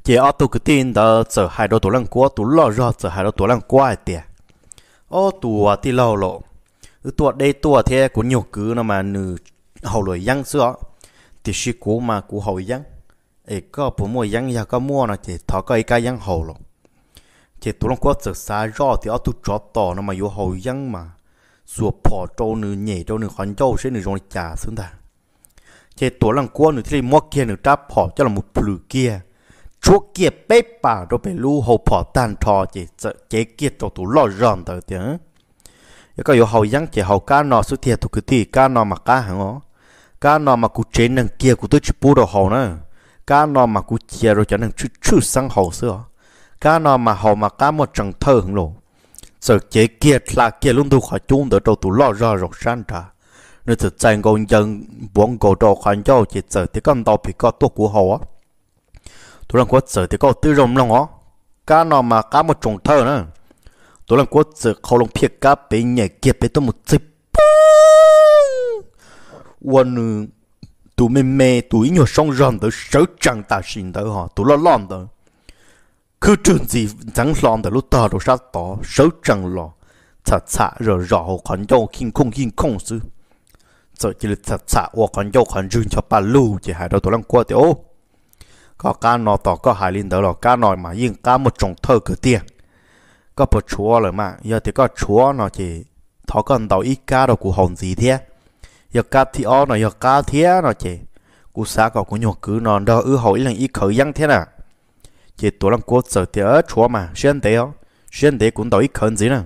chỉ ở tú cái tin đó chợ hai đôi tú lăng quá tú lo ròn chợ hai đôi tú lăng quá tiệt ô tú à ti lo lộ ừ tuột đây tuột thế cũng nhiều cứ nó mà nử hậu lười răng sữa, thì xí cố mà cố hậu răng ấy có bố mua răng giờ có mua nó chỉ thọ có cái răng hậu rồi chỉ tụi long quá sợ xa rõ thì ở tu chó tỏ nó mà yêu hầu dân mà sùa bỏ trâu nữ nhảy trâu nữ hoàn trâu sẽ nữ rong trả xuống ta chỉ tụi long quá nữ thì mua kia nữ tráp bỏ cho là một plù kia chúa kia bếp bà rồi phải lưu hầu bỏ tàn thò chỉ sợ chế kia trâu tụi lo ròn tới tiếng yêu cầu yêu hầu dân chỉ hầu cá nọ xuất thiệt tụi cứ thì cá nọ mà cá hàng ó cá nọ mà cụ chế nằng kia cụ tôi chỉ bù đồ hầu nữa cá nọ mà cụ chia rồi cho nằng chút chút sang hầu xưa cá nó mà họ mà cá một trần thơ hưởng lộ sợ chế kia là kia luôn thu khỏi chung đỡ đầu tủ lo ra rồi san trả nên thực tranh công dân buông cổ đồ khoan cho chỉ sợ thì con tàu bị có tốt của họ á tụi làm quất sợ thì có tư rộng lòng á cá nó mà cá một trần thơ nữa tụi làm quất sợ khâu lòng phía cá bị nhảy kia bị tôi một chip quân tụi mê mê tụi nhỏ song rồng tới sở chẳng ta xin tới họ tụi lo lon tới cứ trường gì chẳng lòng từ lúc tờ đồ sát tỏ sớm chẳng lò thật xạ rồi rõ hồ khẩn dâu kinh khủng kinh khủng sư rồi chỉ là thật xạ ô khẩn dâu khẩn rừng cho bà lưu chỉ hại đầu tổ lăng qua thì ô có cá nọ tỏ có hại lên đó lò cá nòi mà yên cá một trồng thơ cửa tiền có bộ chúa rồi mà giờ thì có chúa nó chỉ thọ cần đầu ít cá đồ của hồn gì thế giờ cá thì ó nó giờ cá thế nó chỉ cú xã có cú nhổ cứ nó đâu ư hỏi là ít khởi dân thế nào chỉ tổ lăng quốc sở thì ở chúa mà xuyên tế ó xuyên tế cũng đâu ít khẩn gì nè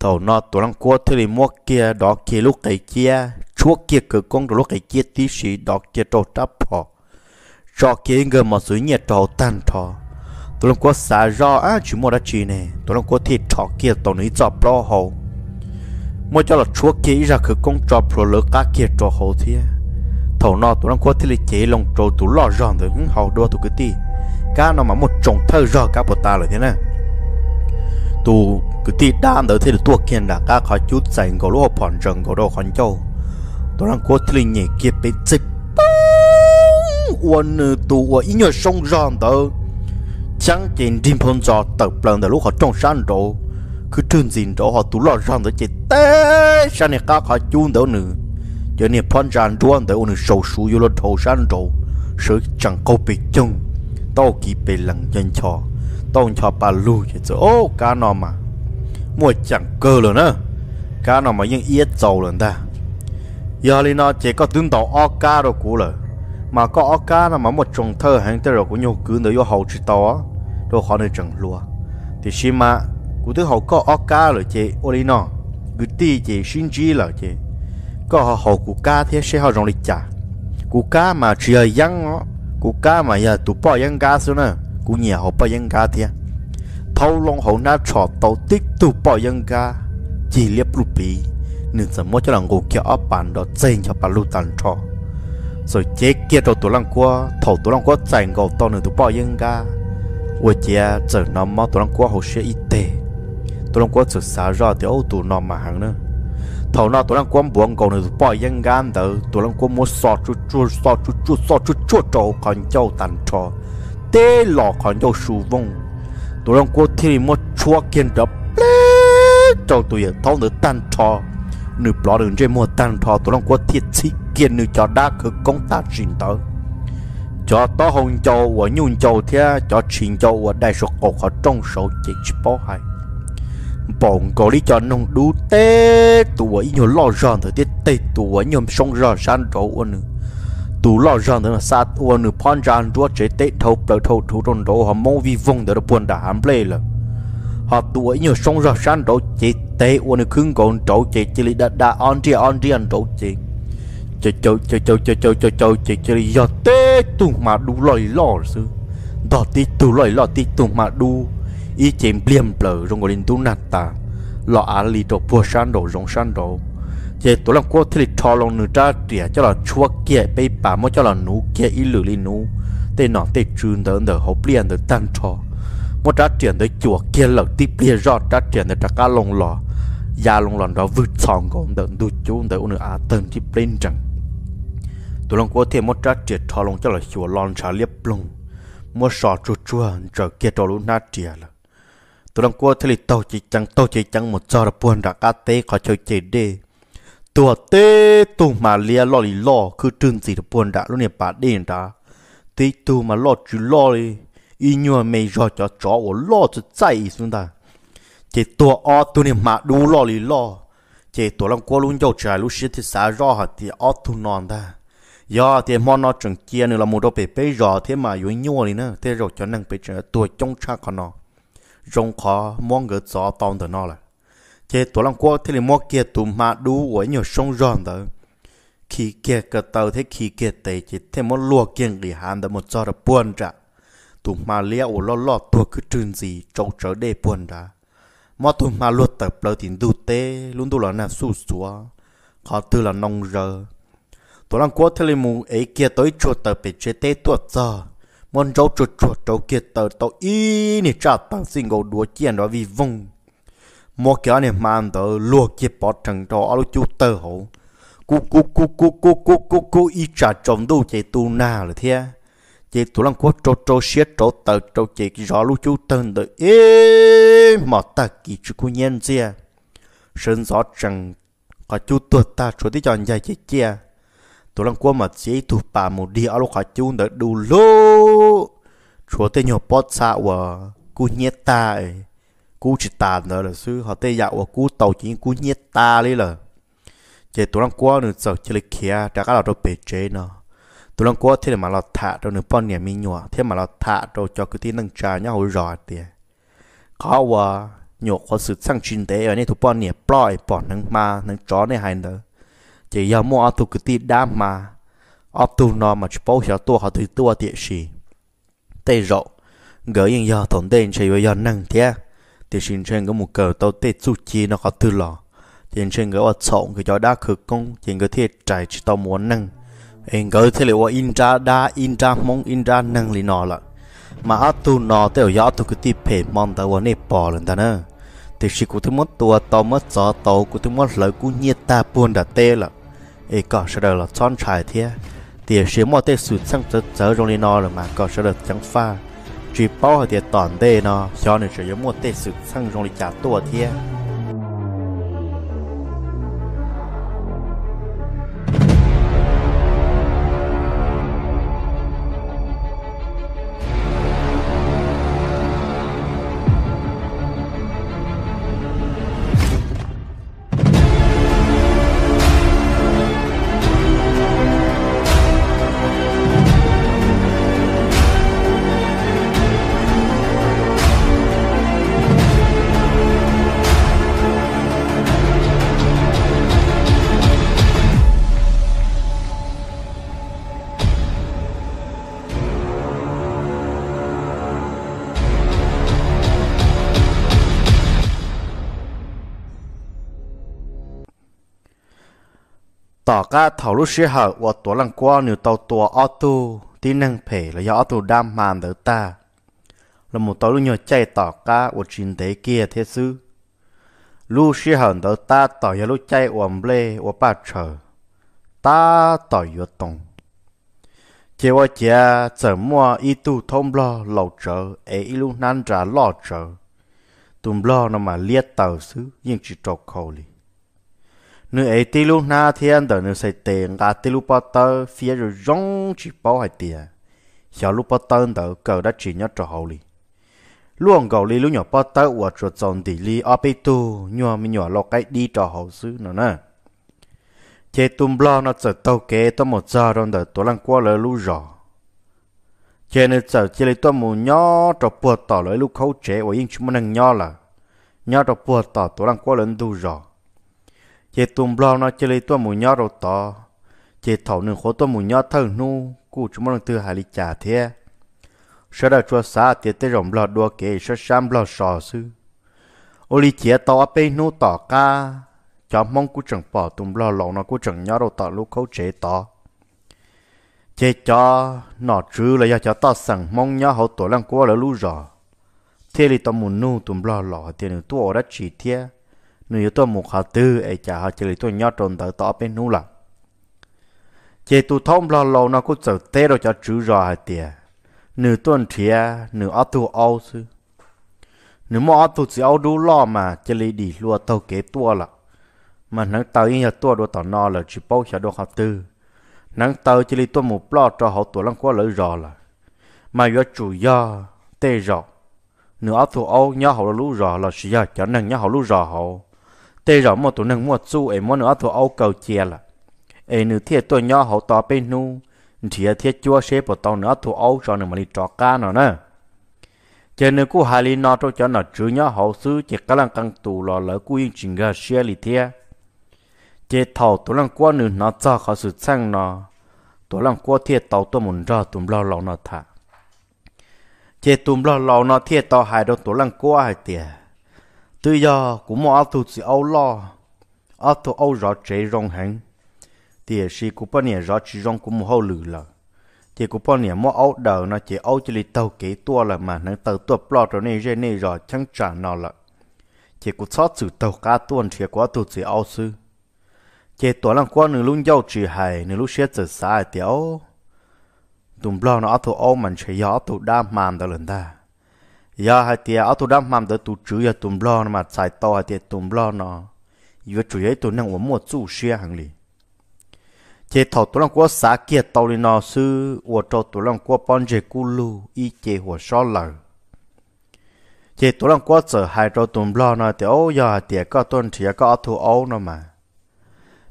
thầu nó tổ lăng quốc thì mua kia đó kia lúc cái kia chúa kia cứ con lúc cái kia tí sĩ đó kia trâu tráp họ cho kia người mà suy nhiệt trâu tan thọ tổ lăng quốc xả rõ á à, chỉ mua đã chi nè tổ lăng quốc thì thọ kia tổ nữ cho pro hậu mua cho là chúa kia ra cứ con cho pro lỡ cá kia trâu hậu thì thầu nó tổ lăng quốc thì lấy chế lòng trâu tủ lò giòn rồi hứng hậu đua tụ cái tí cá nó mà một trồng thơ rờ cá bột ta rồi thế này tu cứ tì đam đỡ thế được tuột kiên đã cá khó chút dành có lỗ phòn rừng có đồ khón châu tôi đang cố thình nhẹ kia bị dịch uốn tu uốn ý nhớ sông giòn tớ chẳng chỉnh đêm phong gió tập lần từ lúc họ trong sân đồ cứ trơn gì đó họ tú lò giòn tới chết té sao này cá khó chun đỡ nữa cho nên phong giòn đuôn tớ uốn sâu sụi vô lột hồ sân đồ sự chẳng câu bị chung tàu kí bê lăng nhân cho tông cho ba lù chứ chứ ô cá nó mà mua chẳng cơ rồi nữa cá nó mà nhưng yết dầu rồi ta giờ thì nó chỉ có tướng tàu o cá rồi cũ rồi mà có o cá nó mà một trồng thơ hàng tới rồi cũng nhiều cứ nữa vô hậu chỉ to, á đồ khó nơi chẳng lúa thì xí mà cũng thứ hậu có o cá rồi chị ô đi nó cứ ti chị xin chi là chị có họ hậu của cá thế sẽ họ rong lịch trả của cá mà chỉ ở giang nó cú cá mà giờ tụ bỏ yên cá xuống nè cú họ bỏ yên cá thiệt thâu long hậu na trọ tàu tích tụ bỏ yên cá chỉ liếp lụp bì nên sớm mua cho làng ngủ kia đó dành cho bà lụt tàn trọ rồi chế kia đầu tụ lăng qua thầu tụ lăng qua chạy ngầu to nữa tụ bỏ yên cá ôi chè chờ nó mau tụ lăng qua hậu sẽ ít tệ tụ lăng qua chờ xả ra thì ô tụ nó hàng nữa 头那多人光不够呢，把人干的多人光没杀出出杀出出杀出出走看叫单车，得老看叫书风，多人光天里没出见着，就对人偷的单车，你不能这么单车，多人光天气见你叫大去攻打人的。cho to hồng châu và nhung châu thế cho xin châu và đại số cổ họ trong số chỉ bao hai bọn có lý cho nông đủ tê tuổi nhiều lo ròn thời tiết tê tuổi nhiều sông ròn san rổ ôn tù lo ròn thời sát ôn nửa pon ròn rùa chế tê thâu bờ thâu thâu tròn rổ họ mong vi vùng thời buồn đã hám lê là họ tuổi nhiều sông ròn san rổ chế tê ôn nửa khưng còn rổ chế chế lý đã đã on chia on chia rổ chế chế chế chế chế chế chế chế chế chế chế lý do tê tùng mà đủ lòi lo sư đó tí tù lòi lò tí tùng mà đủ ý chém liềm lở rong gọi tu nát ta lọ á lì đồ bùa san đồ rong san đồ chế tổ làm quốc thì cho lòng nữ cha trẻ cho là chua kia bây bà mới cho là nú kia ý lử lì nú tên nó tên trương tớ đỡ hộp liền đỡ tan trò một trá triển tới chùa kia lợt tiếp bia rõ trá triển tới trá cá lông lò ya lông lò đó vứt xong gồm đỡ đu chú đỡ ôn à tần chỉ bên chẳng tụi lòng có thể một trá triển cho lông cho là chùa lon trá liếp lông một sọ chua chua cho kia cho lũ nát triển là tụi lòng cua tổ chức chẳng tổ chức chẳng một giờ là buồn đã cá tê có chơi chế đê tụa tê tụ mà lia lo lì lo cứ trưng gì là buồn đã luôn nè bà đen đã tê tụ mà lo chú lo đi y nhua mày rồi cho chó của lo cho chạy xuống ta chỉ tụa o tụi nè mà đủ lo lì lo chỉ tụi lòng cua luôn dầu trái lúc xí thì xả rõ hả thì o tụi nòn ta do thì món nó trồng kia nữa là một đôi bể bể rõ thế mà yếu nhua đi nữa thế rồi cho năng bể trở tụi trong cha con nó rong kho mong ngỡ gió tông từ nó là chế tổ lòng quốc thế là kia tụ mà đủ với nhiều sông giòn đó khi kia cái tàu thế khi kia tệ chỉ thế một lúa kiêng đi hàn đó một gió là buồn ra tụ mà liễu lo lo tua cứ trơn gì trâu trở đề buồn ra mà tụ mà luôn tập lâu tiền đủ tê luôn đủ là na su xua khó từ là nông rơ tổ lòng quốc thế là mù ấy kia tới chỗ tập bị chế tê tuột giờ món rau chuột chuột rau kia tờ tàu y nè trả tăng sinh gầu đua chiên đó vì vùng mua kéo nè mang ăn tờ lùa kia bỏ trần đó alo chú tờ hổ cú cú cú cú cú cú cú cú y trả trồng đâu chạy tu na rồi thế chạy tu lăng quốc trâu trâu xiết trâu tờ trâu chạy rõ lu chú tờ đợi ê mà ta kỳ chú cú nhân xe sơn gió trần có chú tuột ta chỗ tí chọn dài chạy chia ตัวลังกัวมาเจีตุป่ามูดีเอาลูกขาจูนเดดูโลชัวเตยปอดซาวะกูเนียตาเอกูจิตาเนอะซื้อเขาเตยาวะกูเต่าจริงกูเนียตาเลยเหรอเจตัวลังกัวหนึ่งจะเจริญเขียจากเราเราเปเจเนาะตัวลังกัวเท่ามาเราถาเราหนึ่งป้อนเนี่ยมีหนัวเท่ามาเราถาเราจอกุที่นั่งจาเนี่ยหัวรอเตียเขาว่าหยกคนสืบสร้างจินเตอเนี่ยทุกป้อนเนี่ยปล่อยปอดนั่งมานั่งจอในหายเนอะ chỉ giờ mua ô tô cứ đam mà ô tô nó mà chỉ bảo hiểu tua họ thì tua tiệt gì tê rộ gỡ yên giờ thổn tên chỉ với giờ nâng thế thì xin trên có một cờ tao tê chu chi nó có tư lò tiền trên gỡ ở sọn cái cho đá cực công tiền cái thiệt trải chỉ tao muốn nâng em gỡ thế liệu in ra đá, in ra mong in ra nâng lì nọ là mà ô tô nó tê ở giờ tôi cứ tì phê mong tàu ở bỏ lần ta nữa thì chỉ có thứ mất tua tàu mất gió tao, có thứ mất lời của nhiệt ta buồn đã tê là ấy có sẽ là chọn trải thế thì sẽ mua tê sụt sang tới tới trong lên nó là mà có sẽ được chẳng pha chỉ bao thì toàn tê nó cho nên chỉ mua tê sụt sang trong lên trả tua thế cả thầu lúc xưa hở và tổ lăng qua nhiều tàu tua auto tí năng phê là do auto đam màn đỡ ta là một tàu lúc nhỏ chạy tỏ cả và trình tế kia thế sư lúc xưa hở đỡ ta tỏ ra lúc chạy ổn lê và bà chờ ta tỏ yếu tông chế và chế chở mua y tu thông lo lầu trở ấy lúc nan trả lo trở tùm lo nó mà liết tàu sư nhưng chỉ trọc khẩu lý nữ ấy tí lúc na thiên đời nữ sẽ tiền cả tí lúc bắt tơ phía rồi rong chỉ bao hai tiền 小路不等到狗的只鸟之后哩，乱狗哩路鸟不得我这种地里阿贝都鸟咪鸟落该地之后是哪呢？这东不那这都给多么早让的多人过了路绕，这呢这这里多么鸟这不到了路口这我应出门能鸟了，鸟这不到多人过了路绕。chị tùm lo nó chơi lấy tua mù nhó rồi to chị thầu nương khó tua mù nhó thơ nu cụ chúng mong từ hà lý trả thế sợ đầu chua xa tiệt tê rộng lo đua kể sợ sam lo sò sư ô lý chia tàu áp bê nu tỏ ca cho mong cụ chẳng bỏ tùm lo lòng nó cụ chẳng nhó rồi to lúc khâu chế tỏ chế cho nọ chứ là do cho tao sẵn mong nhó hậu tổ lăng của là lú rò thế lý tao muốn nu tùm lo lọ tiền tu ở đất chỉ thiệt nếu yếu tố một hạt tư ấy chả họ chơi lấy tôi nhót trộn tới tỏ bên nu là chế tu thông lo lâu nó cũng sợ tê đâu cho chú rõ hạt tiền nửa tuần thia nửa ở tu ao sư nửa mà ở tu chỉ ao đủ lo mà chơi lấy đi lúa tàu kế tua là mà nắng tàu yên nhà tua đồ tàu nò là chỉ bao giờ đồ hạt tư nắng tàu chơi lấy tua một lo cho họ tua lăng qua lỡ rõ là mà do chủ do tê rõ nửa ở tu ao nhau họ lú rõ là sự do Chả nên nhau họ lú rõ họ thế rõ một tổ nâng một chu ấy muốn nữa thua âu cầu chia là ấy nữ thiệt tôi nhỏ hậu to bên nu thiệt thiệt chua xếp của tao nữa thua âu cho nữa mà đi trọ ca nó nè, cho nên cú hà li nọ cho cho nó chữ nhỏ hậu sư chỉ cả lần căng tù lò lỡ cô yên chỉnh ra xe li thiệt chế thầu tổ lăng qua nữ nó cho khó sự sang nó tổ lăng qua thiệt tàu tôi muốn ra tụm lo lò nó thả chế tụm lo lò nó thiệt tàu hai đâu tổ lăng qua hai tiền từ giờ cũng mua tụ chỉ âu lo áo tụ âu rõ chế rong hẳn thì si cũng bao nhiêu rõ chỉ rong cũng mua hậu lử là thì cũng bao nhiêu mua áo đầu nó chỉ Âu chỉ lấy tàu kế tua là mà nó tàu tua plo rồi này rồi này rồi chẳng trả nó là thì cũng sót sự tàu cá tuần thì quá tụ chỉ Âu sư thì tua lăng qua nửa lúc giàu chỉ hài nửa lúc xét sự sai thì áo tụm plo nó áo tụ áo mình sẽ gió tụ đa màn đó lần ta giờ hai tia áo tụ đâm mầm tới tụ chữ giờ tụm lo mà xài to hai tia tụm lo nó vừa chủ yếu tụi năng uống một chú xe hàng lì chế thầu tụi năng của xã kia tàu lì nó sư uổng cho tụi năng của bọn chế cú lu y chế hồ sơ lờ chế tụi năng của sở hai cho tụm lo nó thì ô giờ hai tia có tuần thì có thu ô nó mà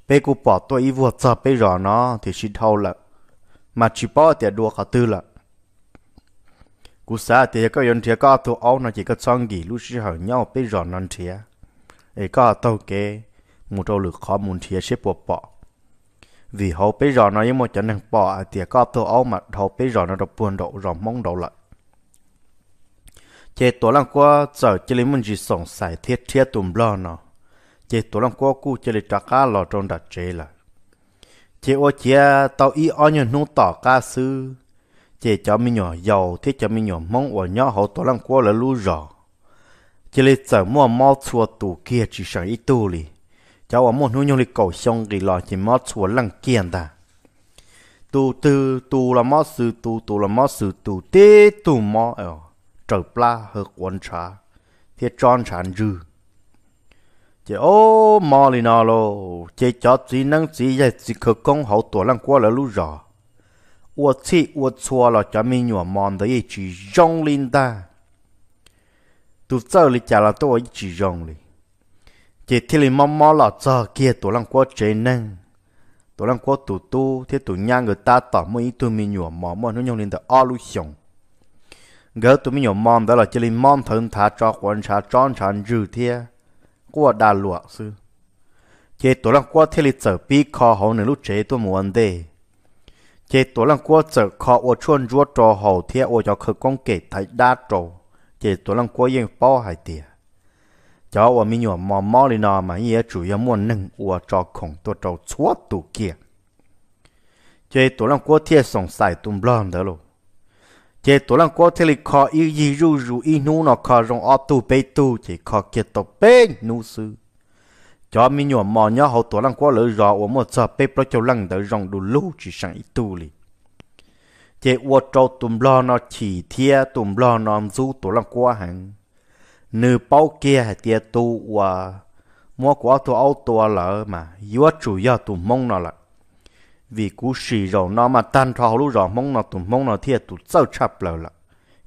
bây cú bỏ tôi y vừa sợ bây giờ nó thì xin thâu lợ mà chỉ bỏ tia đua cả tư lợ cú xã thì có yon thiệt có tụ ông nó chỉ có xong gì lúc xí hở nhau bây giờ non thiệt ấy có tàu kê một đầu lực khó muốn thiệt xếp bộ bỏ vì hậu bây giờ nó như một trận hàng bỏ à, thì có tụ ông mà hậu bây giờ nó đọc buồn đậu rồi mong đậu lại chế tổ lăng qua giờ chỉ lấy mình chỉ sống sai thiết thiết tùm lo nó chế tổ lăng qua cú chỉ lấy trắc cá lo trong đặt chế là chế ô chế tàu y ở nhà nung tỏ ca sư chỉ cho mình nhỏ giàu thì cho mình nhỏ mong ở nhỏ hậu tổ lăng qua là lu rõ chỉ lấy sợ mua mau chua tủ kia chỉ sợ ít tu li cháu ở một nuôi nhung li cầu xong thì lo chỉ mau chua lăng kiện ta tu tư tu là mau sư tu tu là mau sư tu tê tu mau ở trở pla hợp quan trà thì tròn tràn dư chỉ ô mau li nào lo chỉ cho chỉ năng chỉ dạy chỉ khởi công hậu tổ lăng qua là lu rõ 我错我错了，咱们我忙的一句用力的，都走里家了都一句用力，这天里妈妈了早给多让过真能，多让过多多，这多娘个大大么一多咪我忙忙能用力的阿鲁熊，个多咪我忙的了，这里忙腾他抓观察装长日天，过大落是，这多让过天里走比靠好能路这多么问题。chế tổ lăng qua sở khó ô chuôn rùa trò hầu thế ô cho khờ công kể thấy đa trò chế tổ lăng qua yên bao hải tìa cho ô mi nhỏ mò mò lì nò mà yên chủ yếu muốn nâng ô cho khổng tổ trò chúa tù kia chế tổ lăng qua thế sống xài tùm lòn đó lộ chế tổ lăng qua thế lì khó y dì rù rù y nu nó khó rong ô tù bê tù chế khó kia tổ bê nu sư cho mi nhỏ mò nhớ hậu tổ lăng quá lỡ rõ ở một giờ bê pro châu lăng đỡ rong đủ lũ chỉ sang ít tu li chế uo trâu tùm lo nó chỉ thia tùm lo nó du tổ lăng quá hẳn nữ bao kia hay tia tu uo mua quá tổ áo tổ lỡ mà yếu chủ yếu tùm mông nó lại vì cú xì rồi nó mà tan thò lú rõ mông nó tùm mông nó thia tụ sâu chập lỡ lại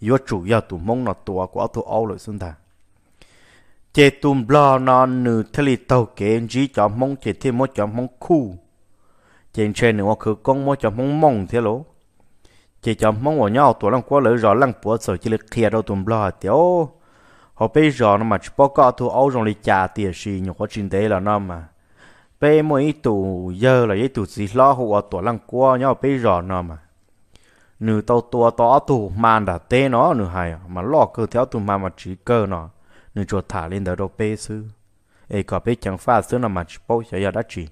yếu chủ yếu tùm mông nó tổ quá tổ áo lại xung thà chế tùm lo nó nữ thế lì tàu kế dí cho mong chế thêm một cho mong khu chế chế nữ cứ con một cho mong mong thế lỗ chế cho mong ở nhau tụi lăng quá lỡ rõ lăng búa rồi chỉ lực kia đâu tùm lo tiểu họ bây giờ nó mà chỉ bao cọ thu âu rồi lì trả tiền xì nhiều quá trình đấy là nó mà bây mỗi tụ giờ là cái tụ gì lo họ tụi lăng quá nhau bây giờ nó mà nữ tàu tua tỏ tụ mà đã tê nó nữ hài à, mà lo cơ theo tụ mà mà chỉ cơ nó nên cho thả lên đó đâu bê sư ấy có biết chẳng pha sư nào mà chỉ cho giờ đã chỉ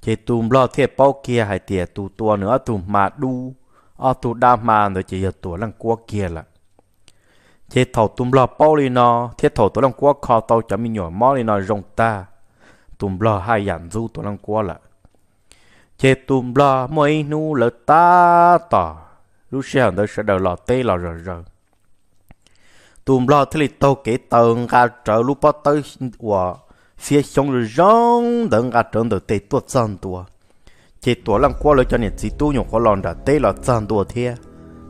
Chế tùm lo thiệt bao kia hay tiệt tù tua nữa tùm mà đu ở tù đa mà nữa chỉ giờ tù lăng cua kia là Chế thầu tùm lo bao đi nó thiết thầu tù lăng cua khó tàu chả mi nhỏ mò đi nó rồng ta tùm lo hai dàn du tù lăng cua là Chế tùm lo mỗi nu lỡ ta tỏ lúc xe hẳn đó sẽ đợi lọ tê lọ rờ rờ tùm lo thế li kể kế tàu ngà trở lúc bao tới hòa phía sông rồi rong đừng ngà trở được tê tuột chân tua chỉ tua lăng qua lời cho nên chỉ tu nhung có lòn đã tê là chân tua thế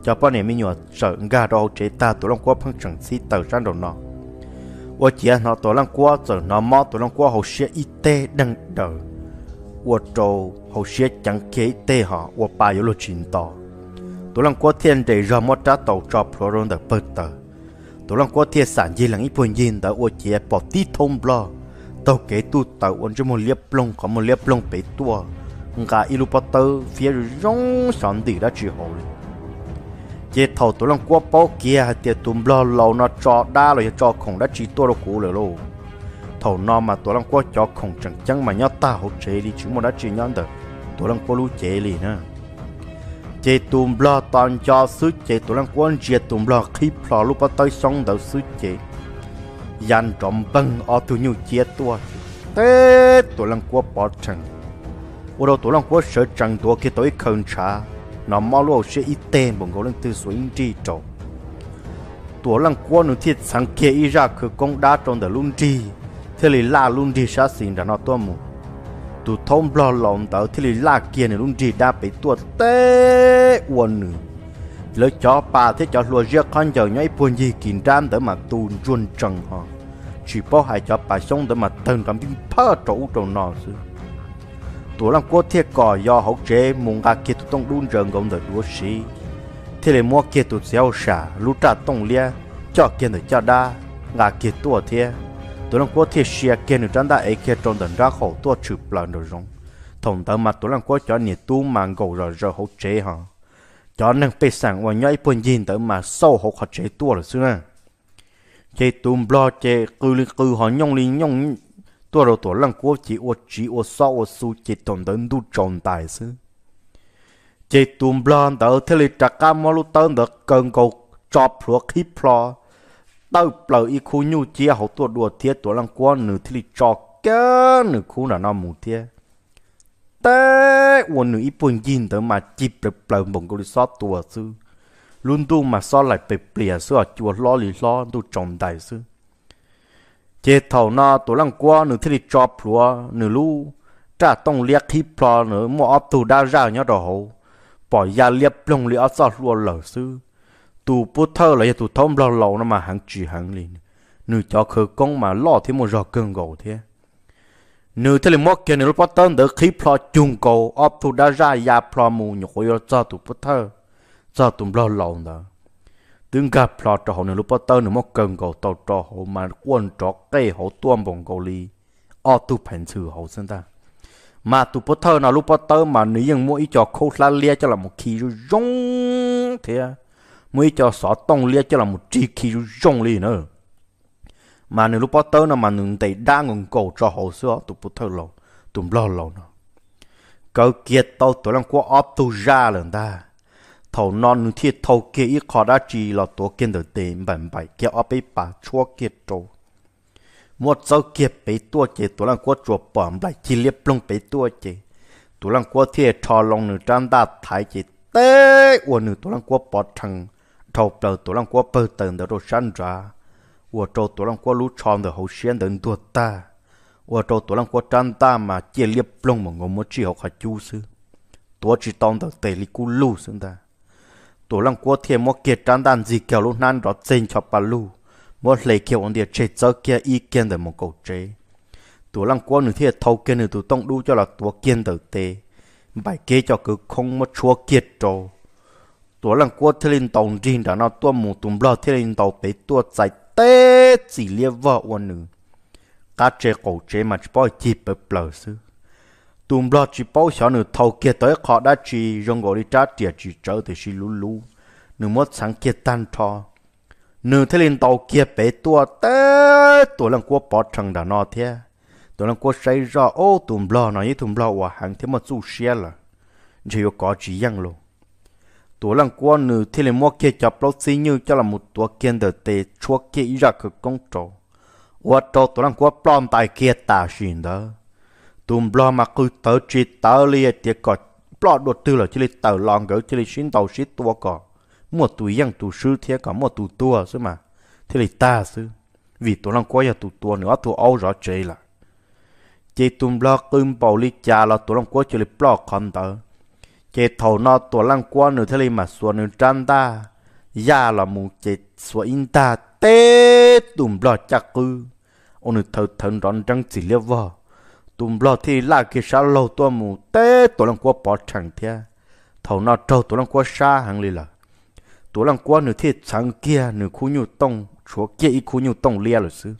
cho bao niệm mình nhung sợ ngà đâu chế ta tua lăng qua phăng chẳng chỉ tao sang đầu nọ và chỉ nó lăng qua rồi nó mò tua lăng qua hậu sẽ y tê đằng đờ và trâu hậu sẽ chẳng kế tê họ và bà yếu lo chuyện tỏ lăng qua thiên để ra mót trả cho pro rồi được bớt tờ tổ lòng có thiệt sản gì là ít buồn gì đã ô chế bỏ tí thông lo tàu kế tu tàu ôn cho một liệp lông có một liệp lông bể tua ngã ilu bắt tàu phía rong sản đi đã chỉ hồ chế thầu tổ lòng có bao kia tiệt tùm lo lâu nó cho đa rồi cho không đã chỉ tua đâu cũ rồi thầu nó mà tổ lòng có cho không chẳng chẳng mà nhớ ta hỗ chế đi chứ mà đã chỉ nhớ được tổ lòng có lũ nữa chế tùm lo toàn cho sư chế tù lăng quân chế tùm lo khi phò lúc bắt tay xong đầu sư chế dàn trọng băng ở tụi nhu chế tùa tế tù lăng quân bỏ chẳng ô đồ tụi lăng quân sợ chẳng tùa kia tối khẩn trả nó mau lộ sẽ ít tê bọn gấu lăng tư suối đi trộn tù lăng quân nụ thiết sáng kia y ra cứ công đá trong đời lùng đi thế lì la luôn đi sát xin ra nó tua mù tụ thông lo lòng tớ thì lì la kia luôn gì đã bị tua tê quần lỡ cho bà thế cho lùa riêng con giờ nhảy buồn gì kín đam tớ mà tụ ruồn trần họ chỉ bỏ hai cho bà xong tớ mà thần cảm biến phơ trổ trổ nọ chứ tụ làm cô thiệt cò do hậu chế muốn gà kia tụ tông đun rừng gồng tớ đua xí thế là mua kia tụ xéo xả lũ trà tông lia cho kia tớ cho đa gà kia tụ thiệt tôi làm quốc thiết xia kia nữ trang đã ấy kia trong đần ra khẩu tôi chụp lần rồi rong thông tớ mà tôi làm quốc cho nhiệt tu mà gầu rồi rồi hậu chế hả cho nên phải sẵn và nhảy phun nhìn tớ mà sau hậu khó chế rồi xưa nè chế tùm blo chế cư linh cư họ nhông linh nhông tôi rồi tôi làm quốc chỉ ô chỉ ô sau ô su chế thông tớ đu tròn tài xưa chế tùm blo tớ thế là trả ca mô lúc tớ được cần cầu chọp lúa khí plo ต้าเปล่าอีคูยูเทียเขาตัวดัวเทียตัวลังกวนหนึ่งที่จอกกันหนึ่งคูน่ะน้องมูเทียแต่วันหนึ่งอีปุ่นยินเตอมาจีบเปล่าบงกุลิซอตัวซื้อลุนตุ้มาซอไหลไปเปลี่ยนเสื้อจัวล้อหรือล้อตัวจอมได้ซื้อเจ้าท่านาตัวลังกวนหนึ่งที่จอบพลัวหนึ่งลู่จะต้องเลียกที่พลอหนึ่งมอบตัวได้ยากเนาะดอกปล่อยยาเรียบลงหรืออัศรัวเหล่าซื้อ tu bút thơ là tu thông lâu lâu nó mà hàng chỉ hàng liền nữ cho khờ công mà lo thì một giờ cần gầu thế nữ thế là mất kia nữ bắt tân được khi plo chung cầu ốp thu đã ra ya plo mù nhục hồi cho tu bút thơ cho tu lâu lâu đó tương gặp plo cho họ nữ bắt tân nữ mất cần gầu tàu cho họ mà quân cho cây họ tuôn bồng cầu li ở tu phèn sự họ sinh ta mà tu bút thơ nào lúc bắt tân mà mua nữ ยัง mỗi cho khâu la lia cho là một khi rong thế à mới cho sọ tông lia cho là một chi khí rong li nữa mà nếu lúc bắt tớ nó mà nương tay đa ngừng cổ cho hồ sơ tụi bút thơ lâu tụi lo lâu nữa, cậu kia tao tụi lăng qua ốp tu ra lần ta thầu non nương thiết thầu kia ít khó đã chỉ là tụi kia được tiền bẩn bậy kia ốp ấy bà chua kia trâu một sau kia bấy tua chế tụi lăng qua chùa bỏm lại chỉ liếp lông bấy tua chế tụi lăng qua thiết trò lòng nửa trang ta thái chế tê uổng nửa tụi lăng qua bỏ thăng trâu bờ tổ lăng qua bơ tần đó đồ săn ra và trâu tổ lăng qua lũ tròn đó hậu xuyên đó đua ta và trâu tổ lăng qua trăn ta mà chia liệp lông mà ngồi một chi học hạt chú sư tổ chỉ tông đó tề li cú lù xưng ta tổ lăng qua thêm một kiệt trăn đàn gì kiểu lũ năn đó dành cho bà lù một lấy kiểu ông địa chế cho kia ý kiến được một cầu chế tổ lăng qua nửa thiệt thâu kia nửa tổ tông đu cho là tổ kiến tử tế bài kế cho cứ không một chúa kiệt trâu. ตัวหลังกัวเทลินตองจีนแต่เราตัวหมูตุ่มเราเทลินตองไปตัวใจเต้สีเลียว่าวันหนึ่งกาเจกูเจมันจะปล่อยจีบไปเปล่าซื้อตุ่มเราจีป้อยฉันหนึ่งเท่าเกียตัวขอได้จีรงกอริจ้าเตียจีเจอแต่ชิลุลูหนึ่งมดสังเกตตันทอหนึ่งเทลินตองเกียไปตัวเต้ตัวหลังกัวปอดชังแต่เราเทียตัวหลังกัวใช้รอโอ้ตุ่มเราหน่อยตุ่มเราว่าหางเทียมาจู่เชียละจะอยู่ก่อจียังลู tổ lăng quan nữ thì là mua kia chập lâu xí như cho là một tổ kiên đờ tê chua kia ý ra cực công trổ và cho tổ lăng quan plom tài kia tà xin đó tùm blo mà cứ tớ chỉ tớ li tiệt cọ blo đồ tư là chỉ li tớ lòng gỡ chỉ li xin tàu xí tua cọ mua tụi yang tụ sư thế cả mua tụ tua chứ mà thì là ta sư vì tổ lăng quan là tụ tua nữa tụ âu rõ chơi là chỉ tùm blo cưng bảo li cha là tổ lăng quan chỉ li blo con tớ chế thầu nó tổ lăng quan nửa thế này mà xua nửa trăn ta ya dạ là mù chế xua in ta tê tùm lo chắc cư ông nữa thầu thần đón trăng chỉ liêu vò tùm lo thì là cái sao lâu tua mù tê tổ lăng quan bỏ chẳng thia thầu nó trâu tổ lăng quan xa hàng lì là tổ lăng quan nửa thế sáng kia nửa khu nhu tông chúa kia ý khu nhu tông lia rồi sư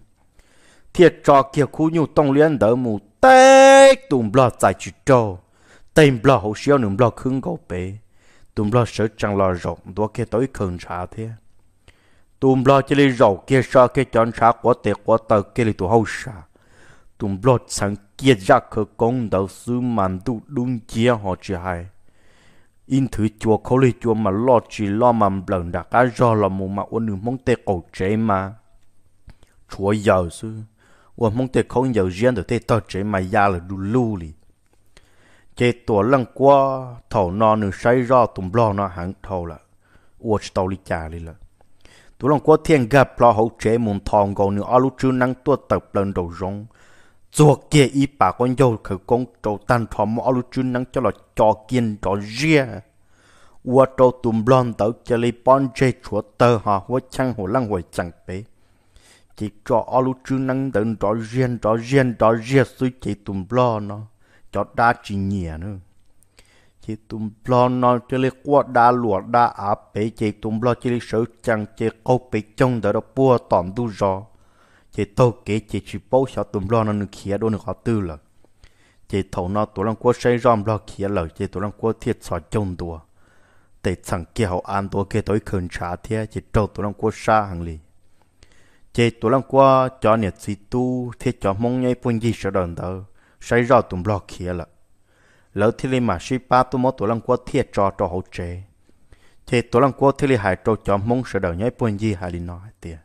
thiệt cho kia khu nhu tông liên đỡ mù tê tùm lo giải chỉ trâu tên lo hậu xíu nụm lo khưng gấu bể tụm lo sợ chẳng lo rộng đó kia tới khẩn trả thế tụm lo chỉ lấy rậu kia sợ kia chọn trả quá tệ quá tờ kia lấy tụ hậu sợ tụm lo chẳng kia ra khờ công đầu sư màn tu đúng chia họ chỉ hay in thứ chùa khâu lý chùa mà lo chỉ lo mà lần đã cá do là mù mà uốn nửa mong tê cầu chế mà chùa giàu sư uốn mong tê không giàu riêng được tê tao chế mà ya là đủ lưu chế tổ lăng qua thầu nó nửa say ra tụm lo nó hẳn thầu là uất tàu li chả li là tổ lần qua thiên gặp lo hậu chế muốn thòng gầu nửa alu chư năng tua tập lần đầu rong chuột kia y ba con dâu khử công trâu tan thòm alu chư năng cho là cho kiên cho ria uất trâu tụm lo tàu chơi li bon chế chúa tơ họ hoa chăng hồ lăng hồi chẳng bế chỉ cho alu chư năng tận đó riêng đó riêng đó riêng suy chế tụm lo nó cho đa chỉ nhẹ nữa chỉ tụm lo nó chỉ lấy qua đa lụa đa áp bể chỉ tụm lo chỉ lấy sợ chẳng chỉ câu bể trong đó đó bua tỏm tu rõ chỉ tàu kế chỉ chỉ bao sợ tụm lo nó nó đôi nó khó tư là chỉ thầu nó tụi lăng qua xây ròm lo kia lời chỉ tụi lăng qua thiệt sợ trong tua để chẳng kia an tua kia tối khẩn trả thế chỉ trâu tụi lăng qua xa hàng lì chỉ tụi lăng qua cho nhiệt sĩ tu thế cho mong nhảy phun gì sợ đòn đâu sai rau tùm lo kia lợ lỡ thì li mà sĩ ba tụm mò tổ lăng qua thiệt cho cho hậu chế Thì tổ lăng qua thì li hại cho cho mong sợ đời nhảy buồn gì hại li nói tiệt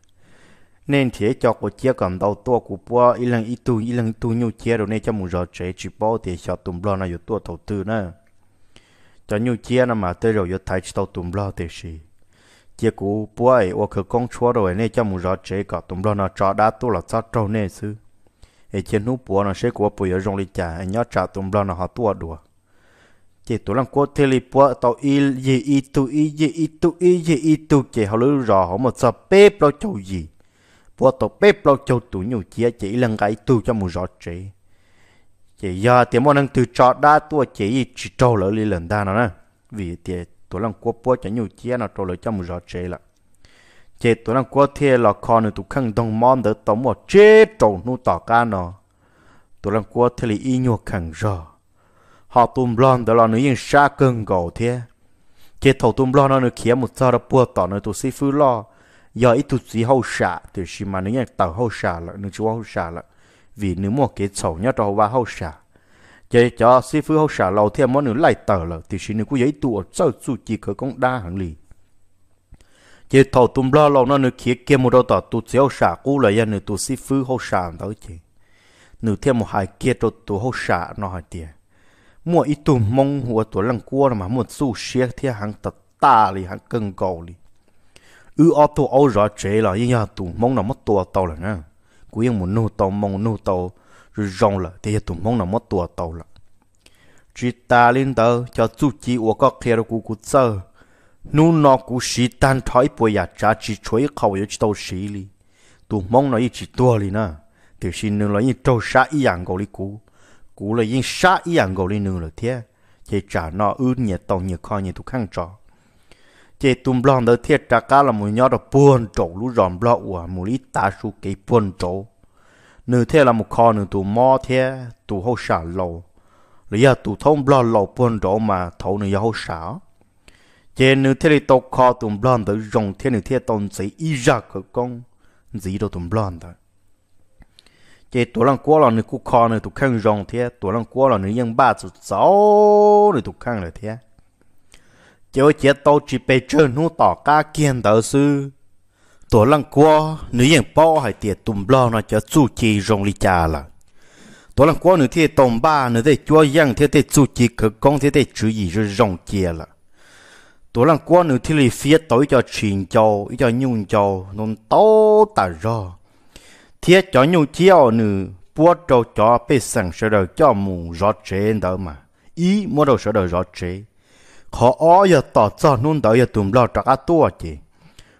nên thế cho cô chia cầm đầu tua của bua ít lần ít tu ít lần tu nhiều chia rồi nên cho mù rọ chế chỉ bao thì cho tùm lo nó yếu tua thầu tư nữa cho nhiều chia nó mà tới rồi yếu thái tàu tùm lo thì gì chia của bua ấy ô khờ con chúa rồi nên cho mù rọ chế cả tùm lo nó cho đã tu là sao trâu nên xứ ai chiến nụ bùa nó sẽ của bùa ở rong lì chả ai nhớ trả tụm lo nó họ tua đùa chỉ tụi lăng quốc thế li bùa tàu il ye y tu y ye y tu y gì y tu chỉ họ lưỡi rò họ một sợ bếp lo châu gì bùa tàu bếp lo châu tụi nhiều chia chỉ lần cái tu cho mù rõ chế chỉ giờ thì món ăn từ trọ đa tua chỉ chỉ trâu lỡ li lần đa nó nè vì thì tụi lăng quốc bùa chỉ nhiều chia nó trâu lỡ cho mù rõ chế lại chế tôi đang có thể là con nữa tụi khăng đông mòn đỡ tổng một chế trộn nu tỏ ca nó tôi đang có thể là y nhu khăn rõ họ tụm lon đỡ là nữ yên xa cơn gầu thế chế thầu tụm lon nó nữ kia một giờ đã bùa tỏ nữa tụi sĩ phứ lo giờ ít tụt gì hậu xạ thì chỉ mà nữ yên tàu hậu xạ là nữ chúa hậu xạ là vì nữ một cái sầu nhớ trâu và hậu xạ chế cho sư phứ hậu xạ lâu thêm món nữ lại tờ là thì chỉ nữ cũng giấy tụi ở sau chỉ có công đa hàng lì chỉ thầu tụm lo lâu nó nửa kia kia một đôi tỏ tụ chéo xả cũ là ya nửa tụ xí phứ hậu xả đó chứ nửa thêm một hai kia tụ tụ hậu xả nó hai tiền mua ít tụ mong hùa tụ lăng cua mà mua su xia thì hàng tật ta li hàng cân cầu li ư ở tụ ở rõ chế là ya tụ mông nó mất tụ tàu là nè cú yên một nô tàu mong nô tàu rồi rong là thì tụ mong nó mất tụ tàu là chỉ ta lên tàu cho chú chỉ uo các kia rồi cú cú chơi nu nó cú sĩ tan thói bồi ya cha chỉ chuối khẩu yếu chỉ tàu sĩ li tụ mong nó chỉ tua li na thì xin nương lấy trâu sa y dạng gầu li cú cú là yên sa y dạng gầu li nương là thế thì trả nó ư nhẹ tàu nhẹ kho nhẹ tụ khăng trò thì tụm lòng đó thiệt trả cá là mùi nhỏ đó buồn trổ lú ròm lọ ủa mùi ít ta su kế buồn trổ nương thế là một kho nương tụ mò thế tụ hậu xả lầu lý là tụ thông lọ lầu buồn trổ mà thấu nương yếu hậu xả chế nữ thế này tàu kho tụm blond tới rồng thế nữ thế tàu giấy y ra cơ công giấy đồ tụm blond tới chế tổ lăng quá là nữ cú kho nữ tụt khăn rồng thế tổ lăng quá là nữ nhân ba tụt sáu nữ tụt khăn là thế chế chế tàu chỉ bê chơi nu tỏ ca kiên tờ sư tổ lăng quá nữ nhân bỏ hay tiệt tụm blond nó chế chu chi rồng li cha là tổ lăng quá nữ thế tàu ba nữ thế chúa yang thế thế chu chi cơ công thế thế chữ gì rồi rồng kia là ตัวลังกวนหนูที่ลีเฟียตัวอีจอชินโจอีจอยุ่งโจนนโตแต่รอเทียจอยุ่งเจียวหนูปวดโจจอไปสั่งเสดเจ้าหมูรอเจนเดิมาอีมัวเราเสดรอเจขออ้อยต่อจอนุ่นเดียตุ่มรอจักตัวเจ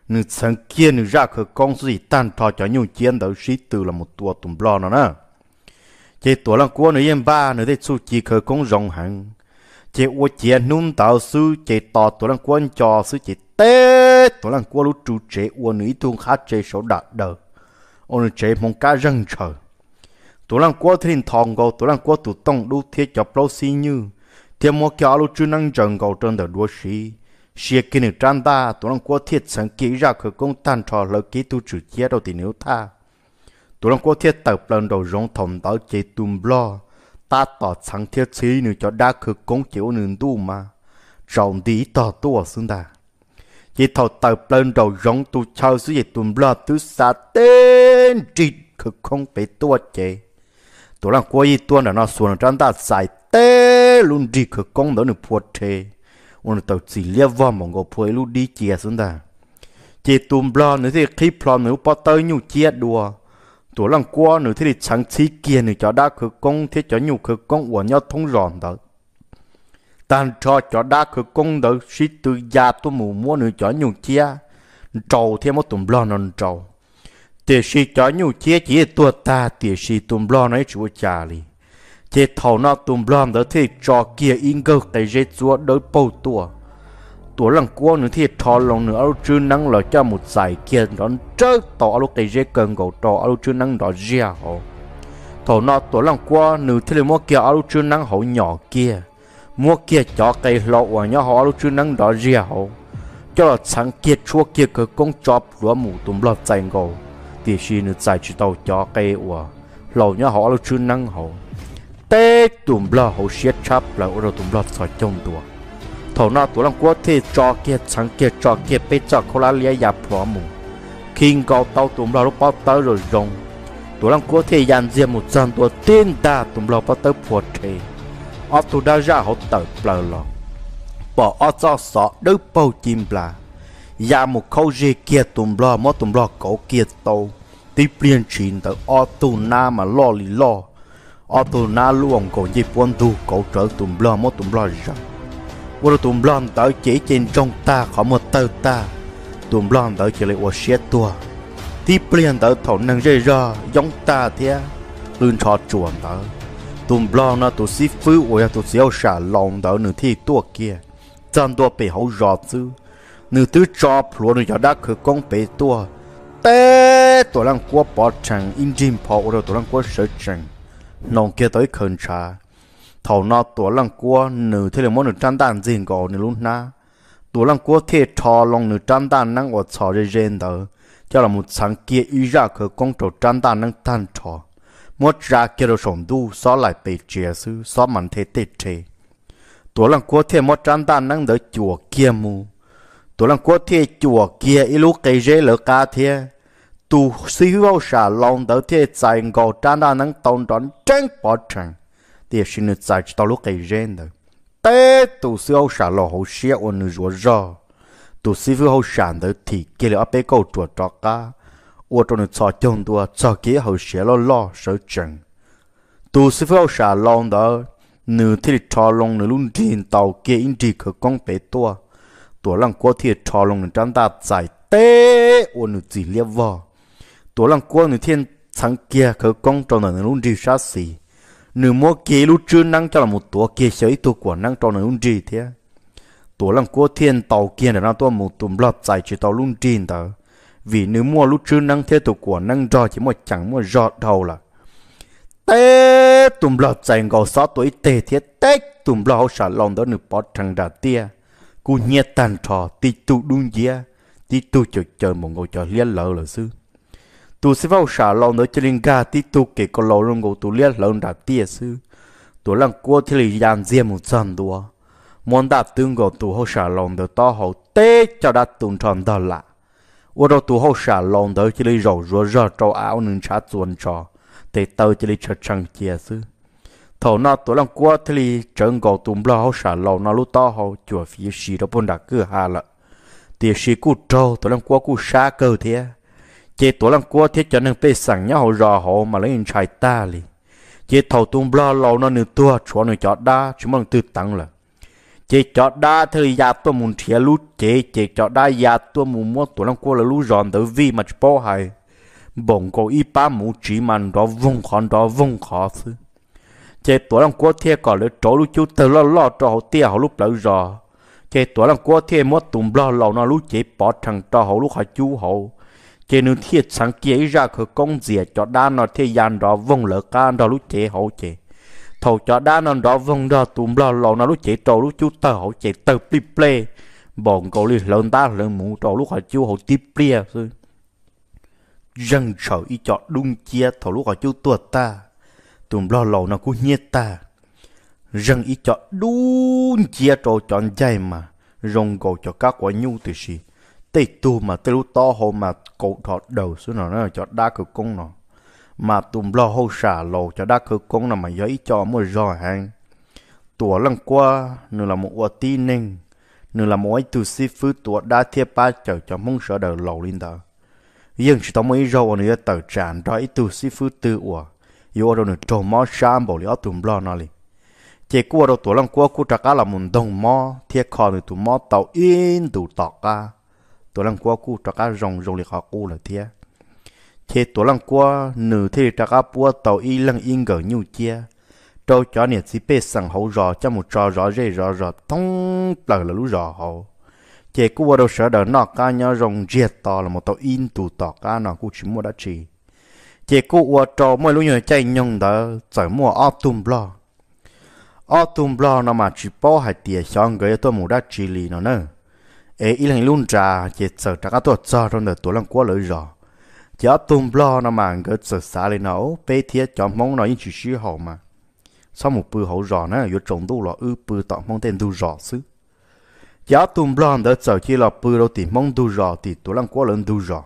หนูสังเกตหนูรักคือกองสีตันทอจอยุ่งเจียนเดียชีตือละหมดตัวตุ่มรอนะนะเจตัวลังกวนหนูเยี่ยมบ้าหนูได้สู้จีคือคงรองหัง chị ô chị nung tàu sư chị tò tổ lăng quân cho sư chị tê tổ lăng quân lúc trụ chị ô nữ thương khá chị số đạt đời ôn chị mong cá răng chờ tổ lăng quân thiên thòng gầu tổ lăng quân tụ tông đu thiết cho bao xí như thiên mua kéo lúc chú năng trần gầu trần đời đua sĩ xia kinh nữ trang ta tổ lăng quân thiết sáng kỹ ra khởi công tàn trò lỡ kỹ tu chủ chia đầu tỷ nếu tha tổ lăng quân thiết tập lần đầu rong thòng tàu chị tùm lo ta tỏ chẳng thiết chí nữ cho đa cực công chiếu nữ đu mà rộng tí tỏ tùa xương ta chỉ thầu tờ bên đầu rong tu chào sư gì tùm lo tu xa tên trị cực không bị tùa chế tù lăng quay y tuôn ở nó xuống trang ta xài tê luôn trị cực công đó nữ phua chế ôn tàu chỉ lia vò mong ngô phối lưu đi chìa xương ta chỉ tùm lo nữa thì khi plon nữ bó tơ nhu chia đùa ตัวลังกัวหนูที่ดิฉันชี้เกียร์หนูจะได้คือกงที่จะอยู่คือกงหัวเนี่ยทงหลอนเด้อตานจอจะได้คือกงเด้อชิตุยาตัวหมูมัวหนูจะอยู่เชียจาวที่มันตุ่มบล้อนนจาวเตี๋ยชีจะอยู่เชียจีตัวตาเตี๋ยชีตุ่มบล้อนไอ้ชัวจาลีเจ้าเท่านั้นตุ่มบล้อนเด้อที่จอเกียร์อิงเกอร์แต่เจ้าตัวเด้อปูตัวตัวลังกัวหนึ่งที่ทอลงหนึ่งเอาชื่อนั่งเลยจะหมดใส่เกียร์ดอนเจ้าต่อเอาลูกไก่เจเกินกูต่อเอาลูกชื่อนั่งดอกเจียโหทอนอตัวลังกัวหนึ่งที่เลยมัวเกียร์เอาลูกชื่อนั่งหูหยอเกียร์มัวเกียร์จ่อไก่หลอกว่าเนาะเอาลูกชื่อนั่งดอกเจียโห cho là sáng kia chua kia cơ công chọp lúa mù tùm lọt dành gầu thì xì nữ giải chỉ tàu cho cây ủa lầu nhá họ là chư năng hậu tê tùm lọ hậu xiết chắp là ủa tùm lọt sỏi trông tùa thổ nọ tủ lòng quốc thì cho kia chẳng kia cho kia bê cho khô lá lia nhà phó mù khi gò tàu tụm lò lúc bao tớ rồi rồng tủ lòng quốc thì dàn diện một dàn tù tên ta tụm lò bao tớ phùa trì ọ tù đa ra hậu tờ bờ lò bỏ ọ cho sọ đứa bầu chim là ya dạ một khâu rì kia tụm lò mó tụm lò cổ kia tàu tí pliên chín tờ ọ tù na mà lo lì lo ọ tù na luồng cổ dịp quân tù cổ trở tụm lò mó tụm lò rồi 我同 blon 到只见中大好么到大，同 blon 到这里我写多，第不练到头能热热用大天，论查准到，同 blon 那都是非我也都只要啥浪到你替多给，真多背后绕走，你都抓破你要打去讲背多，但多让过保证，引进跑我的多让过实证，弄给到一坑查。thầu nó tổ lăng cua nữ thế là món nữ trang tàn gì có nữ luôn na tổ lăng cua thế trò lòng nữ trang tàn năng ở trò dây dây đó cho là một sáng kia ý ra cơ công trò trang tàn năng tan trò một ra kia đồ sống đu xó lại bề trẻ sư xó mặn thế tê trẻ tổ lăng cua thế một trang tàn năng đỡ chùa kia mù tổ lăng cua thế chùa kia ý lúc cây dê lỡ ca thế tu xíu vào xà lòng đỡ thế chạy ngồi trang tàn năng tông đón tránh bỏ chẳng thì xin được giải cho lúc cái gen đó té tụ sư hậu sản lò hậu xe ôn nữ rùa rò tụ sư phụ hậu sản đó thì kia là bé câu chuột trọ cá ô trong nữ cho chồng tua cho kia hậu xe lo lo sợ chừng tụ sư phụ hậu sản lon đó nữ thì cho lòng nữ luôn điền tàu kia in đi khởi công bé tua tổ lăng quốc thì cho lông nữ trăm ta giải té ôn nữ chỉ liếc vào tổ lăng quá nữ thiên sáng kia khởi công trong nữ luôn đi sát xì nếu mua kế lúc trước năng cho là một tổ kế sở ý tổ của năng cho nó luôn gì thế tổ làm của thiên tàu kia là nó tổ một tùm lọt giải chỉ tàu luôn gì đó vì nếu mua lúc trước năng thế thuộc của năng cho chỉ một chẳng mua giọt đầu là tê tùm lọt giải ngầu sáu tuổi tê thế tê tùm lọt xả lòng đó nửa bỏ trăng đà tia cú nhẹ tàn trò tí tụ đun dìa tí tu chờ chờ một ngồi chờ liên lợ là sư tu sẽ vào xả lâu nữa cho linh ga tí tu kể có lâu rồi ngủ tu liệt lâu đã tiếc sư tu lăng cua thì lì dàn riêng một trăm đùa muốn đạp tương gò tu hậu xả lâu nữa to hậu tê cho đã tuần tròn đó là ô đâu tu hậu xả lâu nữa cho lì rầu rùa rờ trâu áo nên chá chuồn cho để tàu cho lì chật chăng chia à sư thầu nó tu lăng cua thì lì trơn gò tu lo hậu xả lâu nó lúc to hậu chuột phía xì đó bôn đã cứ hà lợ tiếc xì cụ trâu tu lăng cua cụ xa cơ thế chỉ tổ lăng cua thiết cho nên bê sẵn nhau hồ rò hồ mà lấy hình trai ta li chỉ thầu tung bla lâu nó nửa tua chúa nửa chọt đa chúng bằng tư tăng là chỉ chọt đa thời già dạ tôi muốn thiệt lú chỉ chỉ chọt đa già dạ tôi muốn mua tổ lăng cua là lú giòn tử vi mà bỏ hay bỗng có y ba mũ chỉ màn đó vùng khó đó vùng khó chứ chế tổ lăng cua thiết còn lấy chỗ lú chú từ lo lo cho hồ tia hồ lúc lỡ rò chế tổ lăng cua thiết mua tùng bla lâu nó lú chỉ bỏ thằng cho hồ lúc họ chú hồ chế nó thiệt sáng chế ra khởi công dìa cho đa nó thế gian đó vong lỡ ca đó lúc chế hậu chế thầu cho đa nó đó vong đó tùm lo lò nó lúc chế trâu lúc chú tờ hậu chế tờ plì plê bọn cậu lì lớn ta lớn mũ trâu lúc họ chú hậu tiếp plê à, rồi dân sợ y cho đúng chia thầu lúc họ chú tuột ta tùm lo lò nó cũng nhiệt ta dân y cho đúng chia trâu chọn dây mà rong cầu cho các quả nhu từ gì tì tu mà tê lúc to hồ mà cổ thọ đầu xuống nó nó cho đa cực công nó mà tùm lo hô xả lồ cho đa cực công nó mà giấy cho một rồi hàng tùa lần qua nửa là một quả tí ninh nửa là mỗi từ si phứ tùa đa thiê ba chờ cho mong sợ đầu lầu lên đó nhưng chỉ tao mới rau nữa tờ tràn đó ít từ si phứ tư ủa yêu đâu nửa trâu mò sam bảo ở tùm lo nó liền chỉ qua đâu tùa lần qua cú trả cá là một đồng mò thiê kho nửa tùm mò tàu yên tù tọt ca tổ lăng qua cu trắc rồng rồng liệt họ cu là thế thế tổ lăng qua nửa thế trắc cá tàu y lăng yên gở nhu chia trâu chó nè chỉ bê sằng hậu rò cho một trò rò rê rò rò thông là lũ rò hậu chế cú vào đầu sở đờ nọ ca nhớ rồng riết to là một tàu in tù tỏ ca nọ cú chỉ mua đã chỉ chế cú vào trò mỗi lúc nhờ chạy nhông đờ chở mua ọp tùm lo ọp nó mà chỉ bỏ hai tiền xong gửi tôi mua đã chỉ lì nó nữa ấy ý lần luôn trà chỉ sợ trà các tổ cho trong đợt tổ lần quá lỗi rõ chỉ ở tùm lo nó mà ngỡ sợ xa lên nó về thiết cho mong nó những chỉ sĩ hậu mà sau một bữa hậu rõ nó yếu trồng tu lọ ư bữa tọ mong tên tu rõ xứ chỉ ở tùm lo đợt sợ chỉ là bữa đâu thì mong tu rõ thì tổ lần quá lớn tu rõ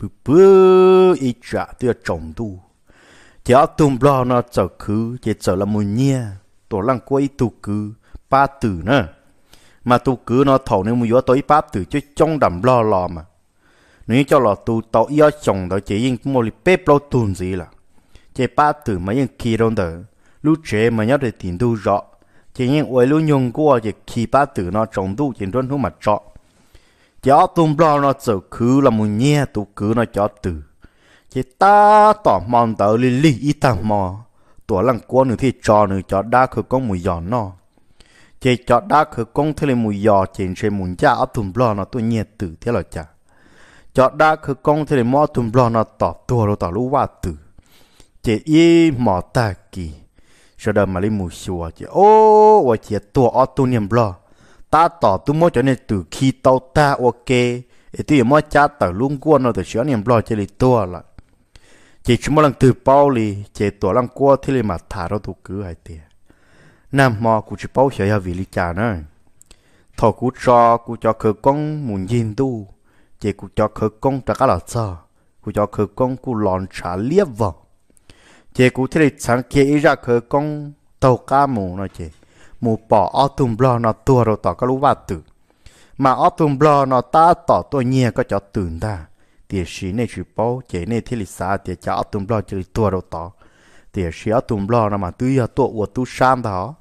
bữa bữa ít trả tiêu trồng tu chỉ ở tùm lo nó sợ cứ chỉ sợ là mùi nhia tổ lần quá ít tu cứ ba tử nữa mà tu cứ nó thổ nên mua gió tối pháp từ cho trong đầm lo lò mà nếu cho lò tu tỏ yếu chồng đó chỉ yên mua lì bếp lo tuần gì là chỉ pháp từ mà yên kỳ đâu đó lúc trẻ mà nhớ để tiền tu rõ chỉ yên ôi lúc nhung của chỉ kỳ pháp từ nó trồng tu chỉ luôn hướng mặt rõ cho tung lo nó sợ cứ là một nhẹ tu cứ nó cho từ chỉ ta tỏ mòn tờ lì lì ít tạm mò tuổi lăng quá nữa thì trò nữa cho đa khử có mùi giòn nó chị cho đã khử công thế là mùi giò trên xe mùi cha ở thùng bò nó tôi nhiệt tử thế là chả cho đã khử công thế là mò thùng bò nó tỏ tua rồi tỏ lũ hoa tử chị y mỏ ta kỳ sau đó mà lấy mùi xùa chị ô và chị tua ở tu niệm bò ta tỏ tu mò cho nên từ khi tao ta ok thì tôi mò cha tỏ luôn quan nó từ xóa niệm bò chế lấy tua lại chị chúng mò lần từ bao lì chị tua lần qua thế là mà thả ra tu cứ hai tiền nam mò cụ chỉ bao giờ vì lý cha nữa thọ cụ cho cụ cho khởi công muốn nhìn tu chỉ cụ cho khởi công trả cả là sao cụ cho khởi công cụ lòn trả liếp vào chỉ cụ thế lịch sáng kia ý ra khởi công tàu cá mù nó chỉ mù bỏ ở tùm bò nó tua rồi tỏ các lũ bà tử mà ở tùng bò nó ta tỏ tôi nhẹ có cho tưởng ta thì sĩ này chỉ bao chỉ này thế lịch sáng thì cho ở tùm bò chỉ tua rồi tỏ thì sĩ ở tùng bò nó mà tươi ở tua của tu sam đó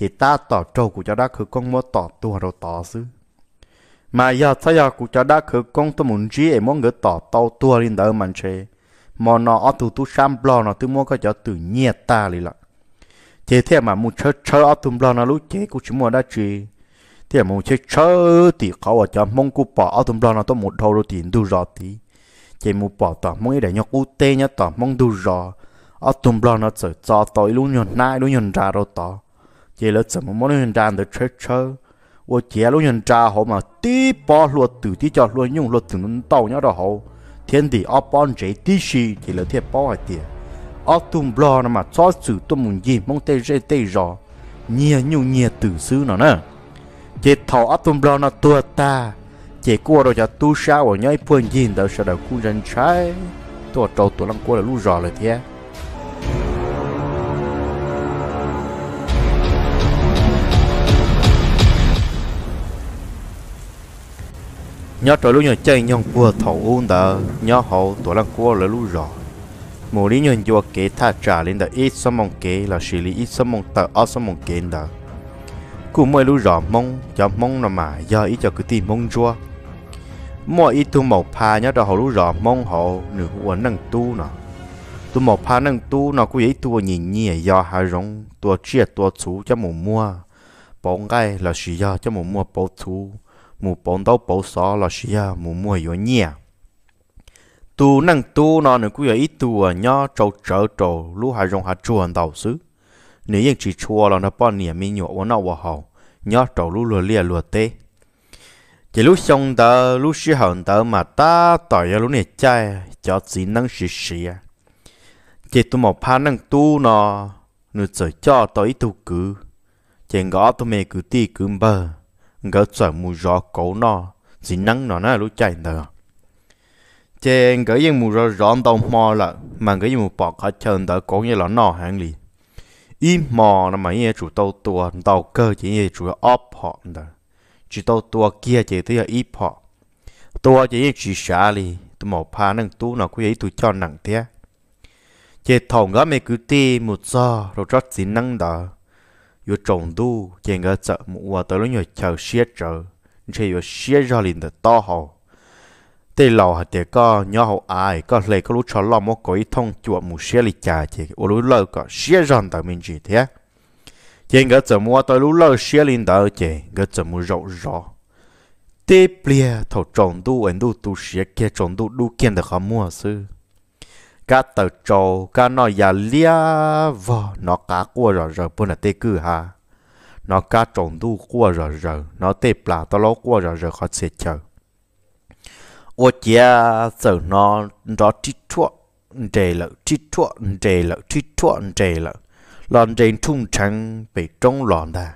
thì ta tỏ trâu của cho đã khử con mua tỏ tua rồi tỏ xứ mà giờ thấy giờ của cho đã khử con tôi muốn gì em muốn người tỏ tàu tua lên đỡ mình chơi mà nó ở tụ tụ sam blo nó tự mua có cho tự nhiên ta lì lại thế thế mà muốn chơi chơi ở tụ blo nó lúc chế cũng chỉ mua đã chơi thế mà muốn chơi chơi thì khó ở cho mong cụ bỏ ở tụ blo nó tôi một thâu rồi tiền đủ rồi thì chỉ muốn bỏ tỏ mong để nhau cụ tê nhau tỏ mong đủ rồi ở tụ blo nó sẽ cho tôi luôn nhon nai luôn nhon ra rồi tỏ chỉ là 怎么么人站的车车，我接了人家好嘛，第八路土地叫路用路只能到伢的好，天地阿帮这地是只了天包还的，阿东不啦嘛，早走都梦见梦得热得热，捏扭捏土司呢呢，这头阿东不啦那多大，结果了就都杀我伢一碰见的是的工人差，多找多让过来路绕了天。nhớ trò lúc nhờ chơi nhon cua thầu ôn đỡ nhớ hậu tổ lăng cua là lúc rõ một lý nhon chùa kế tha trả lên đỡ ít xăm mong kế là xử lý ít xăm mong tờ ở xăm mong kế đỡ cú mỗi lúc rõ mong cho mong là mà do ít cho cứ tìm mong chua mỗi ít tu màu pha nhớ trò hậu lúc rõ mong hậu nửa uốn năng tu nọ tu màu pha năng tu nó cũng ấy tu nhìn nhì do hà rong tu chia tu chú cho mù mua bóng gai là xử do cho mù mua bóng chú mù bóng đâu bóng xó là xí à mù mua yếu nhẹ tu năng tu nó nữa cũng là ít tu à nhá trâu trở trâu lũ hai rong hạt chuồn đầu xứ nếu yên chỉ chua là nó bao nhiêu mi nhọ nào vào hậu nhá trâu lũ lừa lia lừa tê chỉ lũ xong đó lũ xí hận đó mà ta tỏi ra à, lũ này chơi cho chỉ năng xí xí à chỉ tu một phá năng tu nó nữa chỉ cho tới tu cứ chỉ ngõ tu mẹ cứ ti cứ bờ gỡ sợ mù gió cổ nó chỉ nắng nó nó lúc chạy nữa. chê gỡ yên mù gió rõ tàu mò là mà gỡ yên mù bỏ khá chân thở cổ như là nó hàng lì im mò nó mà yên chủ tàu tua tàu cơ chỉ yên chủ óp họ nữa. chỉ tàu tua kia chỉ thấy là ít họ tua chỉ yên chỉ xả lì tụi mò phá nâng tú nó quý ấy tụi cho nặng thế chê thòng gỡ mẹ cứ tê một giờ rồi rất chỉ nắng đó 有重度，见个怎么我得了有桥写着，且有写着里的大号。对老还得个鸟好爱，个来个路车那么个一通就木写里家去，我路老个写上的名字的，见个怎么我得路老写里的见个怎么绕绕。对不咧，头重度温度都写给重度路见的很模式。cá tàu trâu cá nó già lia vò nó cá cua rồi rồi bữa là tê cư ha nó cá trộn đu cua rồi rồi nó tê plà tao ló cua rồi rồi khó xịt chờ ô chia sợ nó nó chít thuốc đề lỡ chít thuốc đề lỡ chít thuốc đề lỡ lon trên trung trắng bị trong lòn ta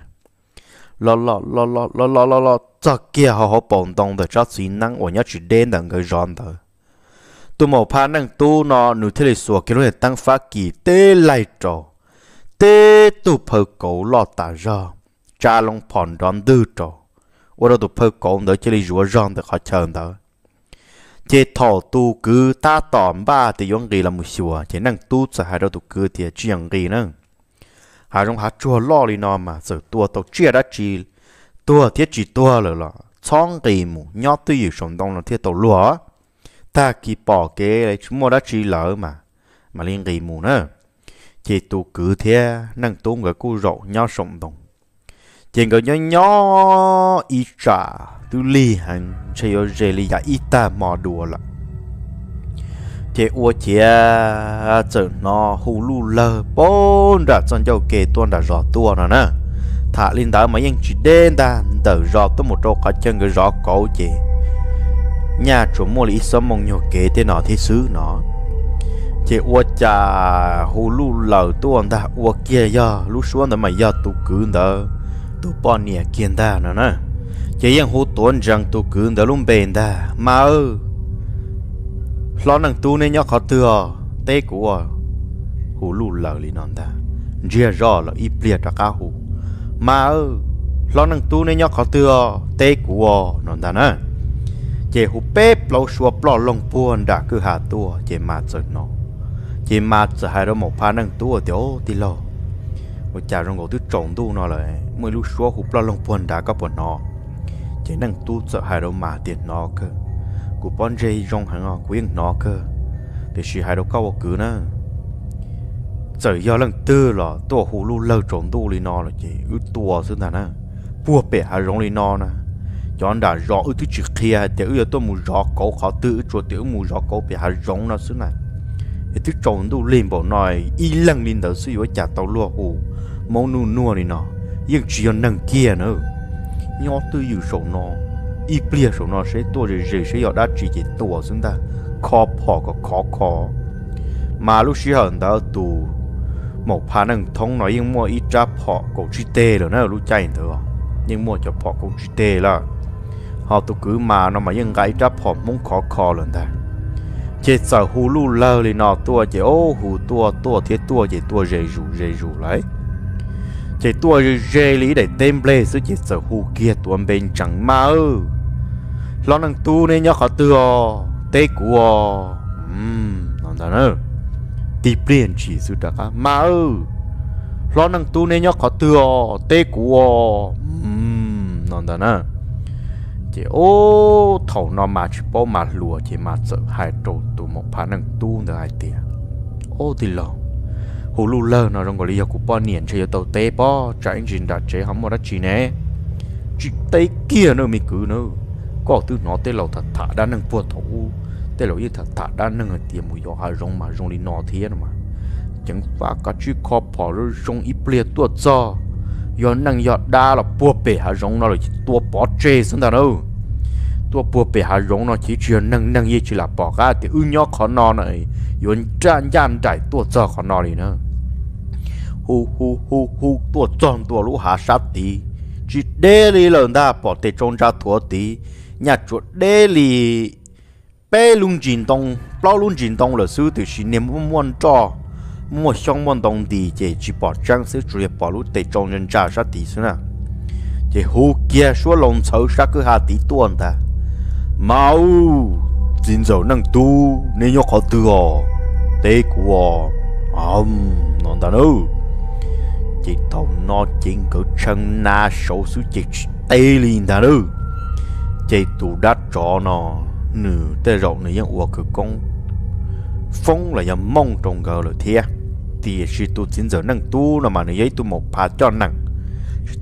lo lo lo lo lo lo lo lo cho kia họ họ bồn tông để cho suy năng của nhất chỉ đến là người giòn thôi tụi mỏ pha năng tu nọ nụ thế lệ sủa cái lối tăng phá kỳ tê lại trò tê tụ phơ cổ lọ tả ra cha long phòn đón tư trò ô đó tụ phơ cổ đó chơi lì rùa rong được họ chờ đó chế thọ tu cứ ta tỏm ba thì yong gì là một sủa chế năng tu sợ hai đó tụ cứ thì chỉ yong gì nữa hà trong hà chua lo li nọ mà sợ tua tàu chia đã chỉ tua thiết chỉ tua rồi là xong gì mù nhót tư sống đông là thiết tàu lúa ta kỳ bỏ kế lại chúng mò đã chỉ lỡ mà mà liên gì mù nữa chỉ tụ cử thế năng tốn người cu rộ nho sống đồng chỉ người nho nhỏ ít trả tu li hẳn chơi ở dễ li giả ít ta mò đùa lại chế ua chế chở nó hù lù lờ bốn ra chân dầu kê tuôn đã rõ tua nó nè thả lên đó mà yên chỉ đen ta tờ rõ tới một chỗ có chân người rõ cổ chị nhà chủ mua lý sớm mong nhổ kế thế nó thế xứ nó chỉ ua cha hồ lu lờ tuôn ta ua kia giờ lu xuống đó mà giờ tụ cứ đó tụ bỏ nè kia ta nữa nè chỉ yên hồ tuôn rằng tụ cứ đó luôn bền ta mà ư lo năng tu nên nhớ khó thừa tê của hồ lu lờ lý nón ta chia rõ là ít liệt ra cá hồ mà ư lo năng tu nên nhớ khó thừa tê của non ta nè chế hụ bếp lâu xua bỏ lông buồn đã cứ hạ tua chế mát cho nó chế mát sợ hai đó một phá nâng tua tiểu tì lô ôi chả rong gỗ tư trộn tu nó lại mới lúc xua hụ bỏ lông buồn đã có bọn nó chế nâng tu sợ hai đó mà tiền nó cơ cụ bọn dây rong hàng ngọ quyên nó cơ thì xì hai đó cao cứ nữa giờ giờ lăng tư là tua hụ lu lâu trộn tu li nó là chế ư tua xưa ta nè bùa bể hai rong li nó nè chọn đã rõ ưu thứ chỉ kia để ưu tôi muốn rõ cậu khó tự cho tiểu muốn rõ cậu bị hạ rộng nó xứ này thì thứ trộn tôi lên bộ nói y lăng lên đó suy với chả tàu lúa hồ mau nu nua đi nó nhưng chỉ còn nâng kia nữa nhỏ tư dự sổ nó y bia sổ nó sẽ tôi rồi rồi sẽ đã trị chỉ tua xuống ta khó bỏ có khó khó mà lúc xưa hận đã tù một phá nâng thông nói nhưng mua y ra bỏ cổ chỉ tê rồi nó lúc chạy nữa nhưng mua cho bỏ cổ chỉ tê là ฮอตุกือมาน้อมายังไงจับอมมุ้งขอคอเลยนะเจ็ดสาวหูลู่เล่าเลยนอตัวเจ้าหูตัวตัวเทียตัวเจ้าตัวเจรูเจรูเลยเจตัวเจรลีได้เต็มเลยสุดเจ็ดสาวหูเกียตัวเป็นจังมาเออแล้วนังตูเนี่ยเขอตัวเตะกูออืมนอนแหละตีเปลี่ยนชีสุดกะมาเออแล้วนังตูเนี่ยเขอตัวเตะกูออืมนอนแหละ chỉ ô thầu nó mà chỉ bỏ mà lùa chỉ mà sợ hai trâu tụ một phá năng tu nữa hai tia ô thì lò hù lù lơ nó rong gọi lý do của bỏ niệm chơi tàu tê bỏ trái engine đặt chế hỏng một đất chi nè chỉ tây kia nữa mi cứ nữa có từ nó tê lầu thật thả đã năng bùa thủ tê lầu như thật thả đã năng ở tiệm mùi gió hai rong mà rong đi nọ thế mà chẳng phải cả chữ khó bỏ rồi rong ít bìa tuột cho yon năng yot đa là bùa bể hà rong nó là chỉ tua bỏ chê xuống ta đâu tua bùa bể hà rong nó chỉ chuyện năng năng gì chỉ là bỏ ra thì ư nhó khó nó này e. yon trang gian trải tua cho khó nó đi nữa hu hu hu hu tua tròn tua lũ hà sát tí chỉ đê li lần ta bỏ tê trông ra thua tí nhà chuột đê li bê luôn chín tông bao luôn chín tông là sư tử xin niệm muốn cho mua xong món đồng đi chỉ chỉ bỏ trang sức chủ yếu bỏ lúc để trong nhân trả ra tí xưa nè chỉ hú kia số lồng xấu sát cứ hà tí tuần ta mau xin dầu năng tu nên nhớ khó tư ồ tế của ầm non ta nữa chỉ thầu nó chính cỡ chân na số số chỉ tê liền ta nữa chỉ tụ đắt cho nó nửa tê rộng này những uổng cứ con phong là giờ mong trồng gờ rồi thia thì chỉ tu chính giờ năng tu là mà nó giấy tu một phá cho năng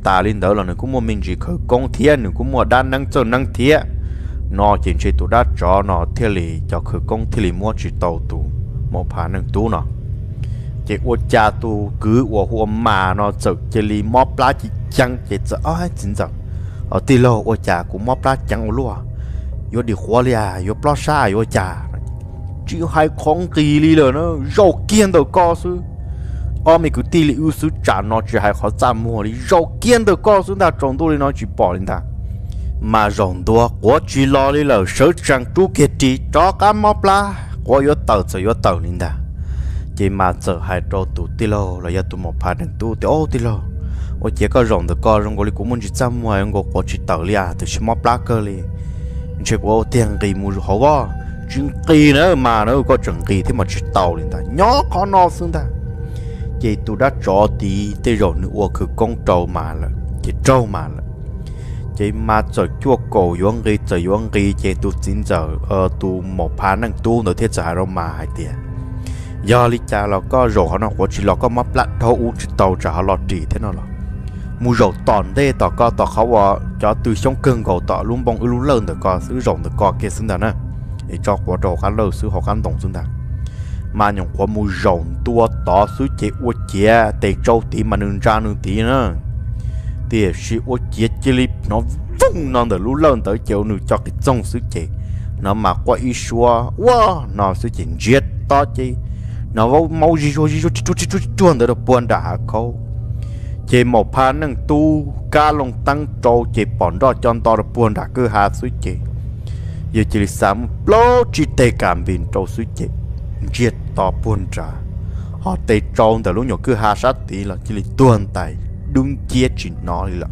ta lên đỡ là nó cũng mua mình chỉ khởi công thia nó cũng mua đa năng cho năng thia nó chỉ chỉ tu đã cho nó thia lì cho khởi công thia lì mua chỉ tàu tu một phá năng tu nó chỉ ô cha tu cứ ô hùa mà nó sợ chỉ lì mò plá chỉ chăng chỉ sợ ai chính giờ ở tì lô ô cha cũng mò plá chăng ô lúa yo đi khóa lia yo plá sa yo cha chỉ hai con kỳ lì lợn, nó rau kiên đầu co sư ở mình cái tì li ưu sư trả nó chỉ hai khó chạm mua đi rau kiên đầu co sư ta trồng tôi nó chỉ bỏ lên ta mà rồng đua của chỉ lo li là sớ trang chú kia chỉ cho cá mập la có yếu tàu sợ yếu tàu lên ta chỉ mà sợ hai trâu tụ tì lo là yếu tụ một phạt đừng tụ tì ô tì lo ô chỉ có rồng đầu co rồng có li cũng muốn chỉ chạm mua rồng có chỉ tàu li à từ chỉ mập la cơ li chỉ có tiền gì mua hậu bao chuyện kỳ nữa mà nó có trận kỳ thế mà chỉ tàu lên ta nhỏ khó no xương ta chị tôi đã cho tí thế rồi nữa ô cứ con trâu mà là chị trâu mà là chị mà trời chua cổ yuang ghi trời yuang ghi chị tôi xin giờ ờ tôi một phá năng tu nữa thế giờ đâu mà hai tiền giờ lý cha là có rồi họ nó có chỉ là có mất lát thâu u chỉ tàu trả họ lọt trì thế nào là mua rồi, tòn đây tỏ co tỏ khâu, cho từ sông cơn cầu tỏ luôn bong ư luôn lớn tỏ co xứ rộng tỏ co kia xứng đàn nữa để cho quả trò khá lơ sư họ khán tổng xương thạc mà nhộng quả mù rộng tua tỏ sư chế ua chế tề châu tí mà nương ra nương tí nữa thì sư ua chế chế lip nó vung nó đỡ lũ lớn tới chiều nương cho cái dòng sư chế nó mà qua ý xua wow nó sư chế giết to chi nó vô mau gì cho gì cho chú chú chú chú đỡ được buồn đã khâu chế một pha nâng tu ca long tăng trâu chế bọn đó cho to được buồn đã cứ hà sư chế giờ chỉ sắm lo chỉ tê cảm viên trâu suy chết giết to buôn trả họ tê trông từ lúc nhỏ cứ hà sát tí là chỉ tuần tay đúng chết chỉ nói là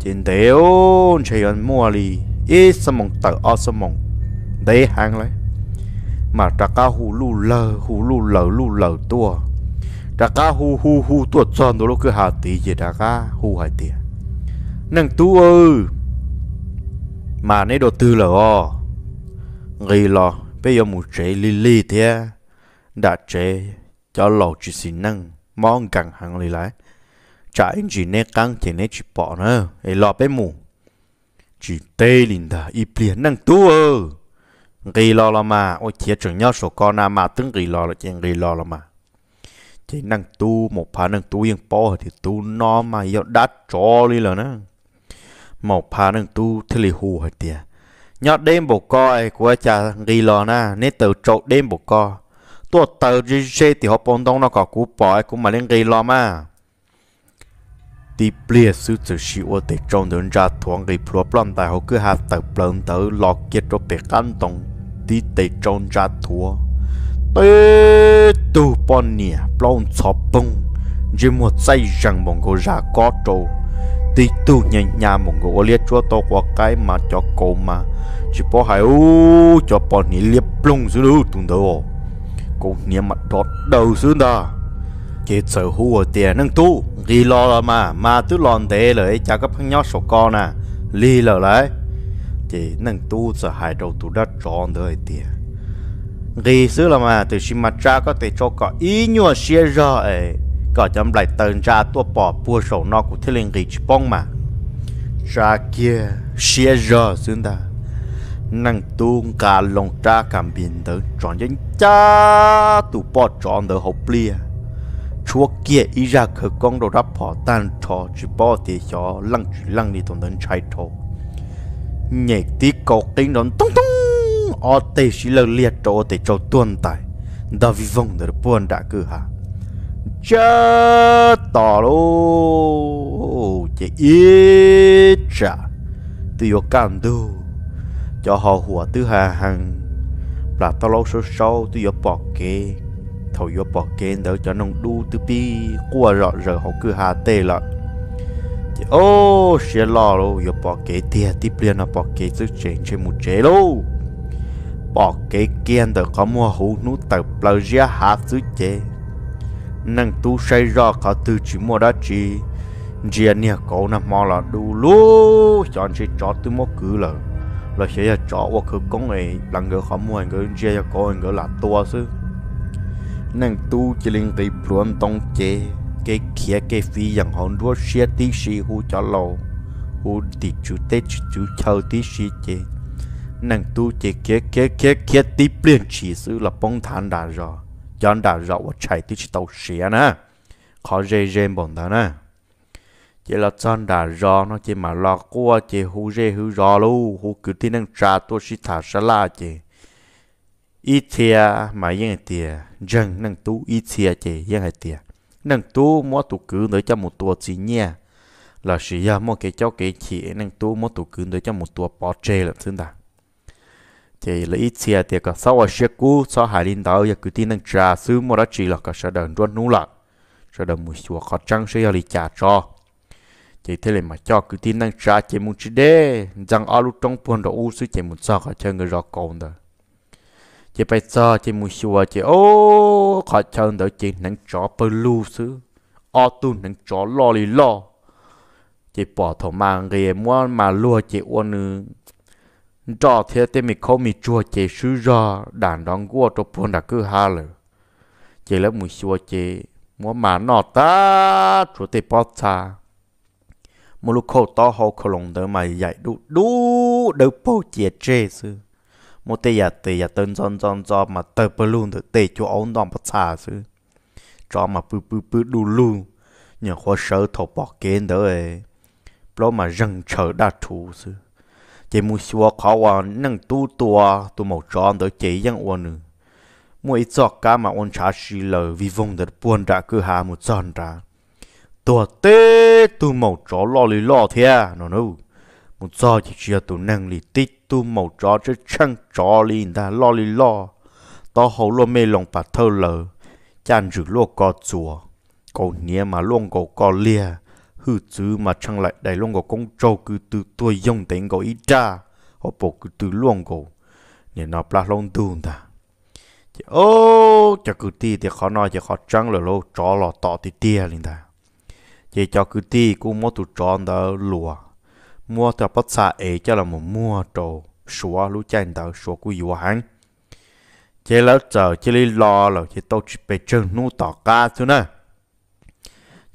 trên thế ôn chơi ăn mua đi ít sắm mong tờ ở sắm mong đấy hàng lấy mà trả cá hù lù lờ hù lù lờ lù lờ tua trả cá hù hù hù tua tròn từ lúc cứ hà tí gì trả cá hù hai tia nàng tu ơi mà nấy đồ tư là o ghi lo bây giờ một chế li li thế đã chế cho lò chỉ xin năng mong càng hàng lì lại trả anh chỉ nè căng thì nè chỉ bỏ nữa ấy lò bé mù chỉ tê lìn đã y liền năng tu ơ ghi à lò là mà ôi chia trưởng nhau số con nào mà tướng ghi lo là chuyện ghi lo là mà chỉ năng tu một phần năng tu yên bỏ thì tu nó mà giờ đã cho đi rồi nữa một phá nâng tu thì lì hù hồi tìa nhỏ đêm bộ coi của cha ghi lò na nên từ trộn đêm bộ co tua tờ dj thì họ bông đông nó có cú bỏ cũng mà lên ghi lò mà đi bia sư tử sĩ ô tịch trong đường ra thuận ghi pro plon tại họ cứ hạt tờ plon tờ lọ kia cho bề căn tông đi tịch trong ra thua tê tu bọn nè plon sọp bông chỉ một say rằng bọn cô ra có trâu tí tu nhà nhà một ngủ liệt chúa to qua cái mà cho cô mà chỉ bỏ hai ô cho bỏ ní liệp plung xuống đâu tung đầu cô nhà mặt đọt đầu xuống đó chỉ sợ hú ở tiền nâng tu ghi lo là mà mà tứ lòn thế lời cha cấp nhóc sổ con à li lờ lại chỉ nâng tu sợ hai đầu tu đất tròn đời tiền ghi xứ là mà từ xin mặt ra có thể cho có ý nhua xe ra ấy ก็จำไหลเตินจาตัวปอบปัวโฉนอกกูที่ลิงรีชป้องมาจาเกียเชียรอซึ่งตานั่งตูงการลงจากำบินเดินจอนยังจ้าตูปอดจอนเดินหอบเปลี่ยชัวเกียอีรักคือกองรับพอตันทอจิปอเตียอลังจุลังนี่ตรงเดินชายโถเงกตีกอกติงดอนตุ้งตุ้งออเตชิเลเลียโตเตโจต้วนไตดาวิวงเดินป่วนดาคือฮา chết tỏ lô chị ít trả từ yo cảm đu cho họ hùa từ hà hằng là tao lâu sâu sâu từ yo bỏ kê thầu yo bỏ kê đỡ cho nông đu từ bi qua rõ rờ họ cứ hà tê lận chị ô xe lò lô yo bỏ kê tia tiếp liền là bỏ kê sức chén trên một chế lô bỏ kê kiên đỡ có mua hú nút tập lâu ra hạ sức chế nâng tu say ra cả từ chỉ mua đó chi, giờ nè cậu nè mò là đủ lú chọn chỉ chọn từ mua cứ là là sẽ là chọn qua cứ con này lần người khó mua người giờ là cậu người là tua chứ nâng tu chỉ liên tì luôn tông chế cái kia cái phi rằng hòn đua xe tí xì hú cho lâu hú tí chú tết chú chờ tí xì chế nâng tu chỉ kia kia kia kia tí liền chỉ sư là bông thản đã rồi dân đã rõ và chạy tí chỉ tàu xìa nè khó dê dê bọn ta nè chỉ là dân đã rõ nó chỉ mà lo qua chỉ hú dê hú rõ lu hú cứ tin năng trả tôi chỉ thả xa la chỉ ít thìa mà yên thìa dân năng tú ít thìa chỉ yên hai thìa năng tú mỗi tụ cứ nữa cho một tuột chỉ nha là sử dụng một cái cháu cái chỉ năng tú mỗi tụ cứ nữa cho một tuột bỏ chê là thứ nào thì lấy xe thì cả sau ở xe cũ sau hai linh đạo và cứ tin đang trà xứ mà đó chỉ là cả sợ đờn đuôn nú lợn sợ đờn mùi xùa khó trăng sẽ giờ đi trà cho thì thế là mà cho cứ tin đang trà chỉ muốn chỉ để rằng ở lúc trong buồn đó u sư chỉ muốn sao khó chân người rõ cồn đó chỉ phải sao chỉ muốn xùa chỉ ô khó chân đó chỉ năng chó bơ lu sư ô tu năng chó lo lì lo chỉ bỏ thổ mang người mua mà lua chỉ uôn cho thế thế mình không mình chua chế sư ra đàn đón qua cho buồn đã cứ hà lử chế lớp mùi chua chế mua mà nọ ta chúa tế bó ta một lúc khâu to hô khâu lồng đỡ mà dạy đủ đủ đỡ bó chế chế sư một tế giả tế giả tân giòn giòn giòn mà tờ bơ luôn được tế chúa ông đòn bó ta sư cho mà bư bư bư đủ lù nhờ khó sớ thổ bó kén đỡ ấy bó mà răng chờ đa thù sư chị mua xua khó và nâng tu tua tu màu tròn tới chị dân uo nữa mua ít giọt cá mà ông trả xì lờ vì vùng đất buồn đã cứ hà một tròn ra tua tê tu màu tròn lo lì lo thia à, nó nó một giọt chỉ chưa tu nâng lì tít tu màu tròn chứ chăng trò lì ta lo lì lo to hầu lo mê lòng bà thơ lờ chan rử lo co chùa cậu nhé mà luôn cầu co lia hư chứ mà chẳng lại đại luôn có công châu cứ từ tôi dùng tên gọi ít ra họ bộ cứ từ luôn của nhà nó pla long tuôn ta chỉ ô cho cứ ti thì khó nói chỉ khó trăng rồi lô chó lò tọ thì tia lên ta chỉ cho cứ ti cũng mua tụ tròn đó lùa mua theo bắt xa ấy cho là một mua trầu sủa lũ chanh đó sủa của yêu hắn chỉ lỡ chờ chỉ lý lo là chỉ tôi chỉ bị chân nu tọ ca thôi nè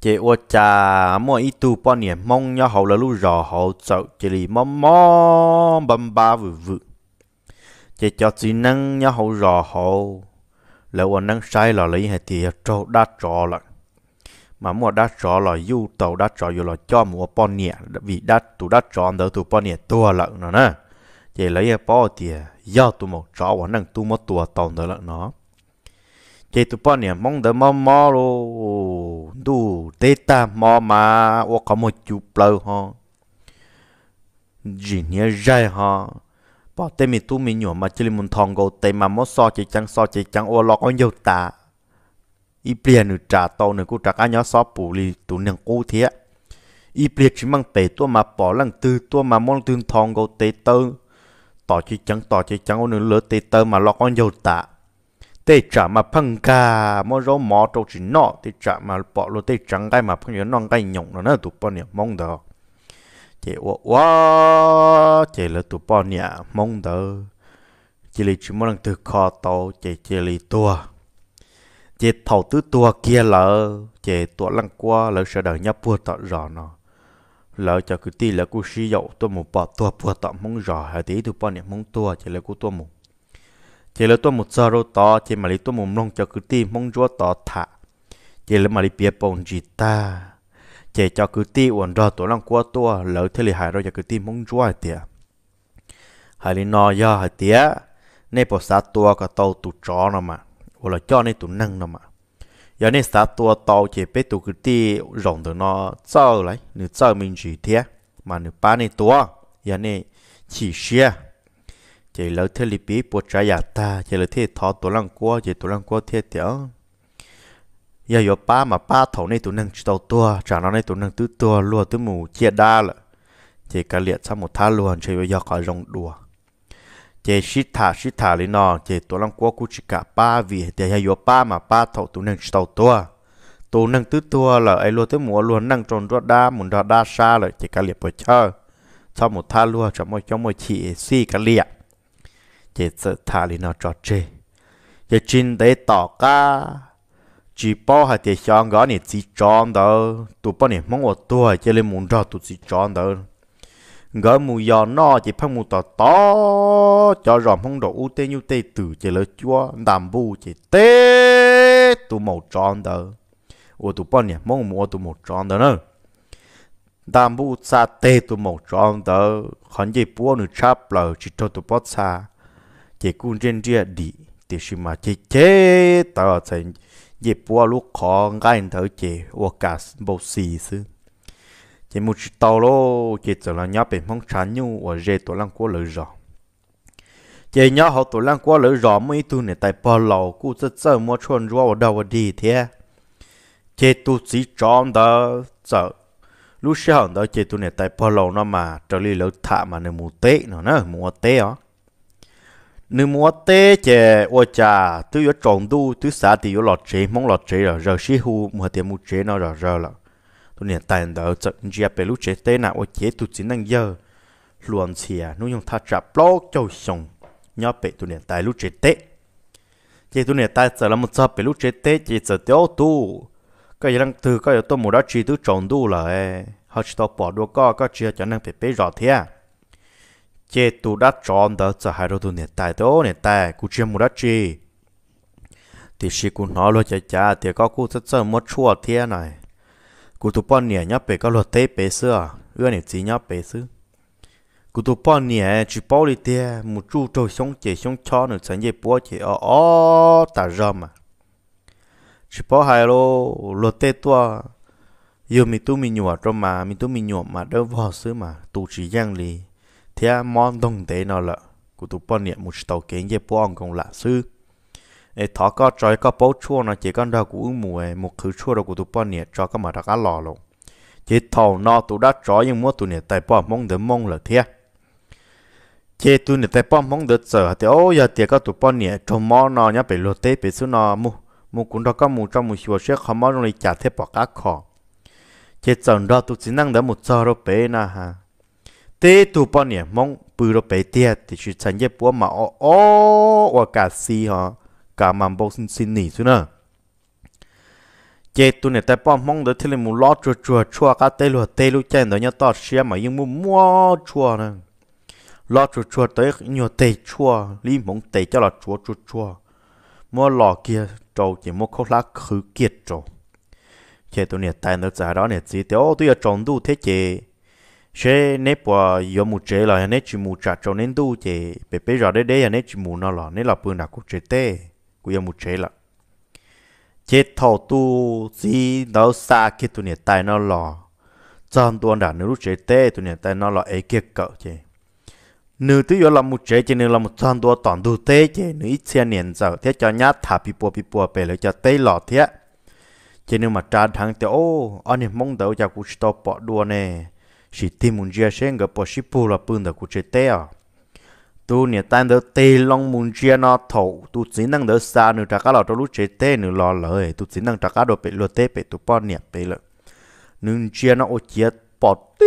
chế ô cha, mua ít tu bao nhiêu mong nhau hậu là lu rò hậu sợ chế lì mò mò bầm ba vự vự chế cho chỉ năng nhau hậu rò hậu lỡ ổn năng sai là lấy hệ thì trâu đa trò là mà mua đa trò là du tàu đa trò rồi là cho mua bao nhiêu vì đa tụ đa trò đỡ tụ bao nhiêu tua lợn nó nè chế lấy bao tiền, do tụ một trò ổn năng tu một tua tàu đỡ lợn nó chế tu bọn nhà mong đỡ mò mò lô đủ tê ta mò mà ô có một chút blâu ho gì nhớ dây ha bỏ tê mi tu mi nhỏ mà chỉ muốn thong gấu tê mà mò so chỉ chẳng so chỉ chẳng ô lo con dâu ta y bìa nửa trả tàu nửa cú trả cá nhớ so bù li tụ nàng cú thiệt y bìa chỉ mang tê tua mà bỏ lăng tư tua mà mong tương thong gấu tê tơ tỏ chỉ chẳng tỏ chỉ chẳng ô nửa lỡ tê tơ mà lọ con dâu ta tê trả mà phăng ca, mỗi rô mò trâu chỉ nọ tê trả mà bỏ lô tê trắng cái mà phăng nhớ non cái nhộng nó nó tụp bao nhiêu mong đó chị quá quá chị là tụp bao nhiêu mong đó chị là chỉ muốn từ kho tàu chị chị là tua chị thầu tứ tua kia lỡ chị tua lăng qua lỡ sẽ đợi nhấp vua tọt rõ nó lỡ cho cứ ti là cô sử dụng tôi một bỏ tua vua tọt mong rõ hay tí tụp bao nhiêu mong tua chị là cú tua một chỉ là tôi một giờ rồi to chỉ mà lấy tôi một lông cho cứ tim mong chúa to thả chỉ là mà lấy bia bông gì ta chỉ cho cứ tim uẩn đó tôi lòng qua tôi lỡ thế là hại rồi cho cứ tim mong chúa tiệt hại lấy no do hại tiệt nên bỏ sát tôi cả tàu tụ chó nó mà hoặc là cho nên tụ nâng nó mà giờ nên sát tôi tàu chỉ biết tụ cứ tim rộng được nó sao lại nửa sao mình gì thế mà nửa ba này tôi giờ nên chỉ share chỉ lỡ thế li bí bộ trái giả ta chỉ lỡ thế thọ tổ lăng qua chỉ tổ lăng qua thế tiểu giờ yo ba mà ba thầu này tổ năng nâng đầu tua trả nó này tổ năng tứ tua lúa tứ mù chia đa là chỉ cả liệt sang một thá luôn chỉ bây giờ có rong đùa chỉ xí thả xí thả lên nọ, chỉ tổ lăng qua cũng chỉ cả ba vì thì giờ yo ba mà ba thầu năng nâng đầu tua tổ năng tứ tua là ai lúa tứ mù luôn năng tròn rót đa muốn rót đa xa là chỉ cả liệt bộ chơi sau một thá lúa cho mỗi cho mỗi chị xí cả liệt chế sợ thà lì nó cho chê chế chín đấy tỏ ca chỉ bỏ hai chế xong gõ nè chỉ tròn đó tụ bỏ nè mong ở tua chế lên muốn ra tụ chỉ tròn đó gỡ mù giò nó chỉ phải mù tỏ to cho ròm không đồ u tê nhu tê tử chế lỡ chúa đàm bu chế tê tụ màu tròn đó ô tụ bỏ nè mong mù tụ màu tròn đó nữa đàm bu xa tê tụ màu tròn đó còn gì bố nữa chắp lờ chỉ cho tụ bỏ xa chỉ cũng trên địa đi thì xin mà chỉ chế tạo thành dịp qua lúc khó ngay thở chế qua cả bộ xì sư chỉ một chút tàu lô chỉ trở là nhớ bên mong chán nhu và dễ tổ lăng của lỡ rõ chỉ nhớ họ tổ lăng của lỡ rõ mấy tu này tại bờ lầu cũng rất sợ mua chuồn rùa ở đâu đi thế chỉ tu chỉ chọn đó sợ lúc sau đó chỉ tu này tại bờ lầu nó mà trở đi lỡ thả mà này mù tệ nó nó mù tệ đó nếu mua té chè ô chà tứ yếu trồng đu tứ xả thì yếu lọt chế mong lọt chế rồi rồi xí hù mà tiền mua chế nó rồi rồi là tôi nhận tài đỡ chậm chia bể lúc chế té nào ô chế tụt chính năng giờ luồn xìa nuôi nhung thà trả block cho xong nhớ bể tôi nhận tài lúc chế té chế tôi nhận tài giờ là một giờ bể lúc chế té chế giờ tiêu tu cái gì đang từ cái yếu tôi mua đó chỉ tứ trồng đu là e. hết chỉ tao bỏ đua co có chia cho năng bể bể rõ thế chế tu đã chọn đó cho hai đôi tu nè tài đó nè tại, cũng chưa mua đã chi thì sĩ cũng nói luôn chả chả thì có cũng rất sợ mất chua thế này cũng tu bỏ nè nhá về có luật tế bế xưa ưa nè chỉ nhá bế xưa cũng tu bỏ nè chỉ bảo đi thế, một chú trâu sống chế sống cho nữa sẵn dễ bố chế ở ở ta rơm mà chỉ bảo hai lô luật tế tua yêu mi tu mi nhua trong mà mi tu mi nhua mà đâu vào xứ mà tu chỉ giang lì thế món đông thế nó là của tụi bọn niệm một tàu kiến dây bọn công lạ sư ấy thọ có trói có bố chua nó chỉ con đâu của mù ấy một khứ chua đâu của tụi bọn niệm cho các mà đã cá lò lộ chỉ thầu nó tụi đã trói nhưng mua tụi niệm tại bọn mong đến mong là thế chỉ tụi niệm tại bọn mong được sợ thì ô giờ thì các tụi bọn niệm trong món nó nhá bị lột tê bị số nó mu mu cũng đâu có mu trong mu chua sẽ không món này trả thế bỏ cá khó chỉ giờ đó tụi chỉ năng đến một giờ rồi bé na ha tế tu bao nè mong bự rồi bé tiệt thì chỉ sản nghiệp của mà ô ô ô cả si họ cả mà bốc xin xin nỉ xuống nữa chế tu nè tại bao mong đợi thêm một lót chua chua chua cả tê lúa tê lúa chén đó nhá tao xia mà nhưng mua mua chua nè lót chua chua tới nhiều tê chua li mong tê cho là chua chua chua mua lò kia trâu chỉ mua khóc lá khứ kiệt trâu chế tu nè tại nó giả đó này chỉ ô tôi ở trồng đủ thế chế chế nếp qua do mù chế là nếp chỉ mù chặt cho nên tu chế bé bé giờ đấy đấy nếp chỉ mù nó là nếp là bữa nào cũng chế tê cũng do mù chế là chế thầu tu gì đó xa cái tu nhiệt tài nó là trong tuần đã nếu chế tê tu nhiệt tài nó là ấy kia cỡ chế nữ tu yo làm mù chế chế nữ làm một trong tuần toàn tu tê chế nữ ít xe niệm giờ thế cho nhát thả bị bùa bị bùa bể lấy cho tê lọ thế chế nữ mà tràn thằng thì ô anh em mong đợi cho cuộc stop bỏ đua nè chỉ tìm muốn chia sẻ ngập bỏ ship là bưng được của chế tu nè tan đỡ tê long muốn chia na thầu tu chỉ năng đỡ xa nữa trả cá lò trong lúc chế tế nữa lò lời tu chỉ năng trả cá đồ bị lừa tế bị tu bỏ nè bị lợ nương chia na o chia bỏ ti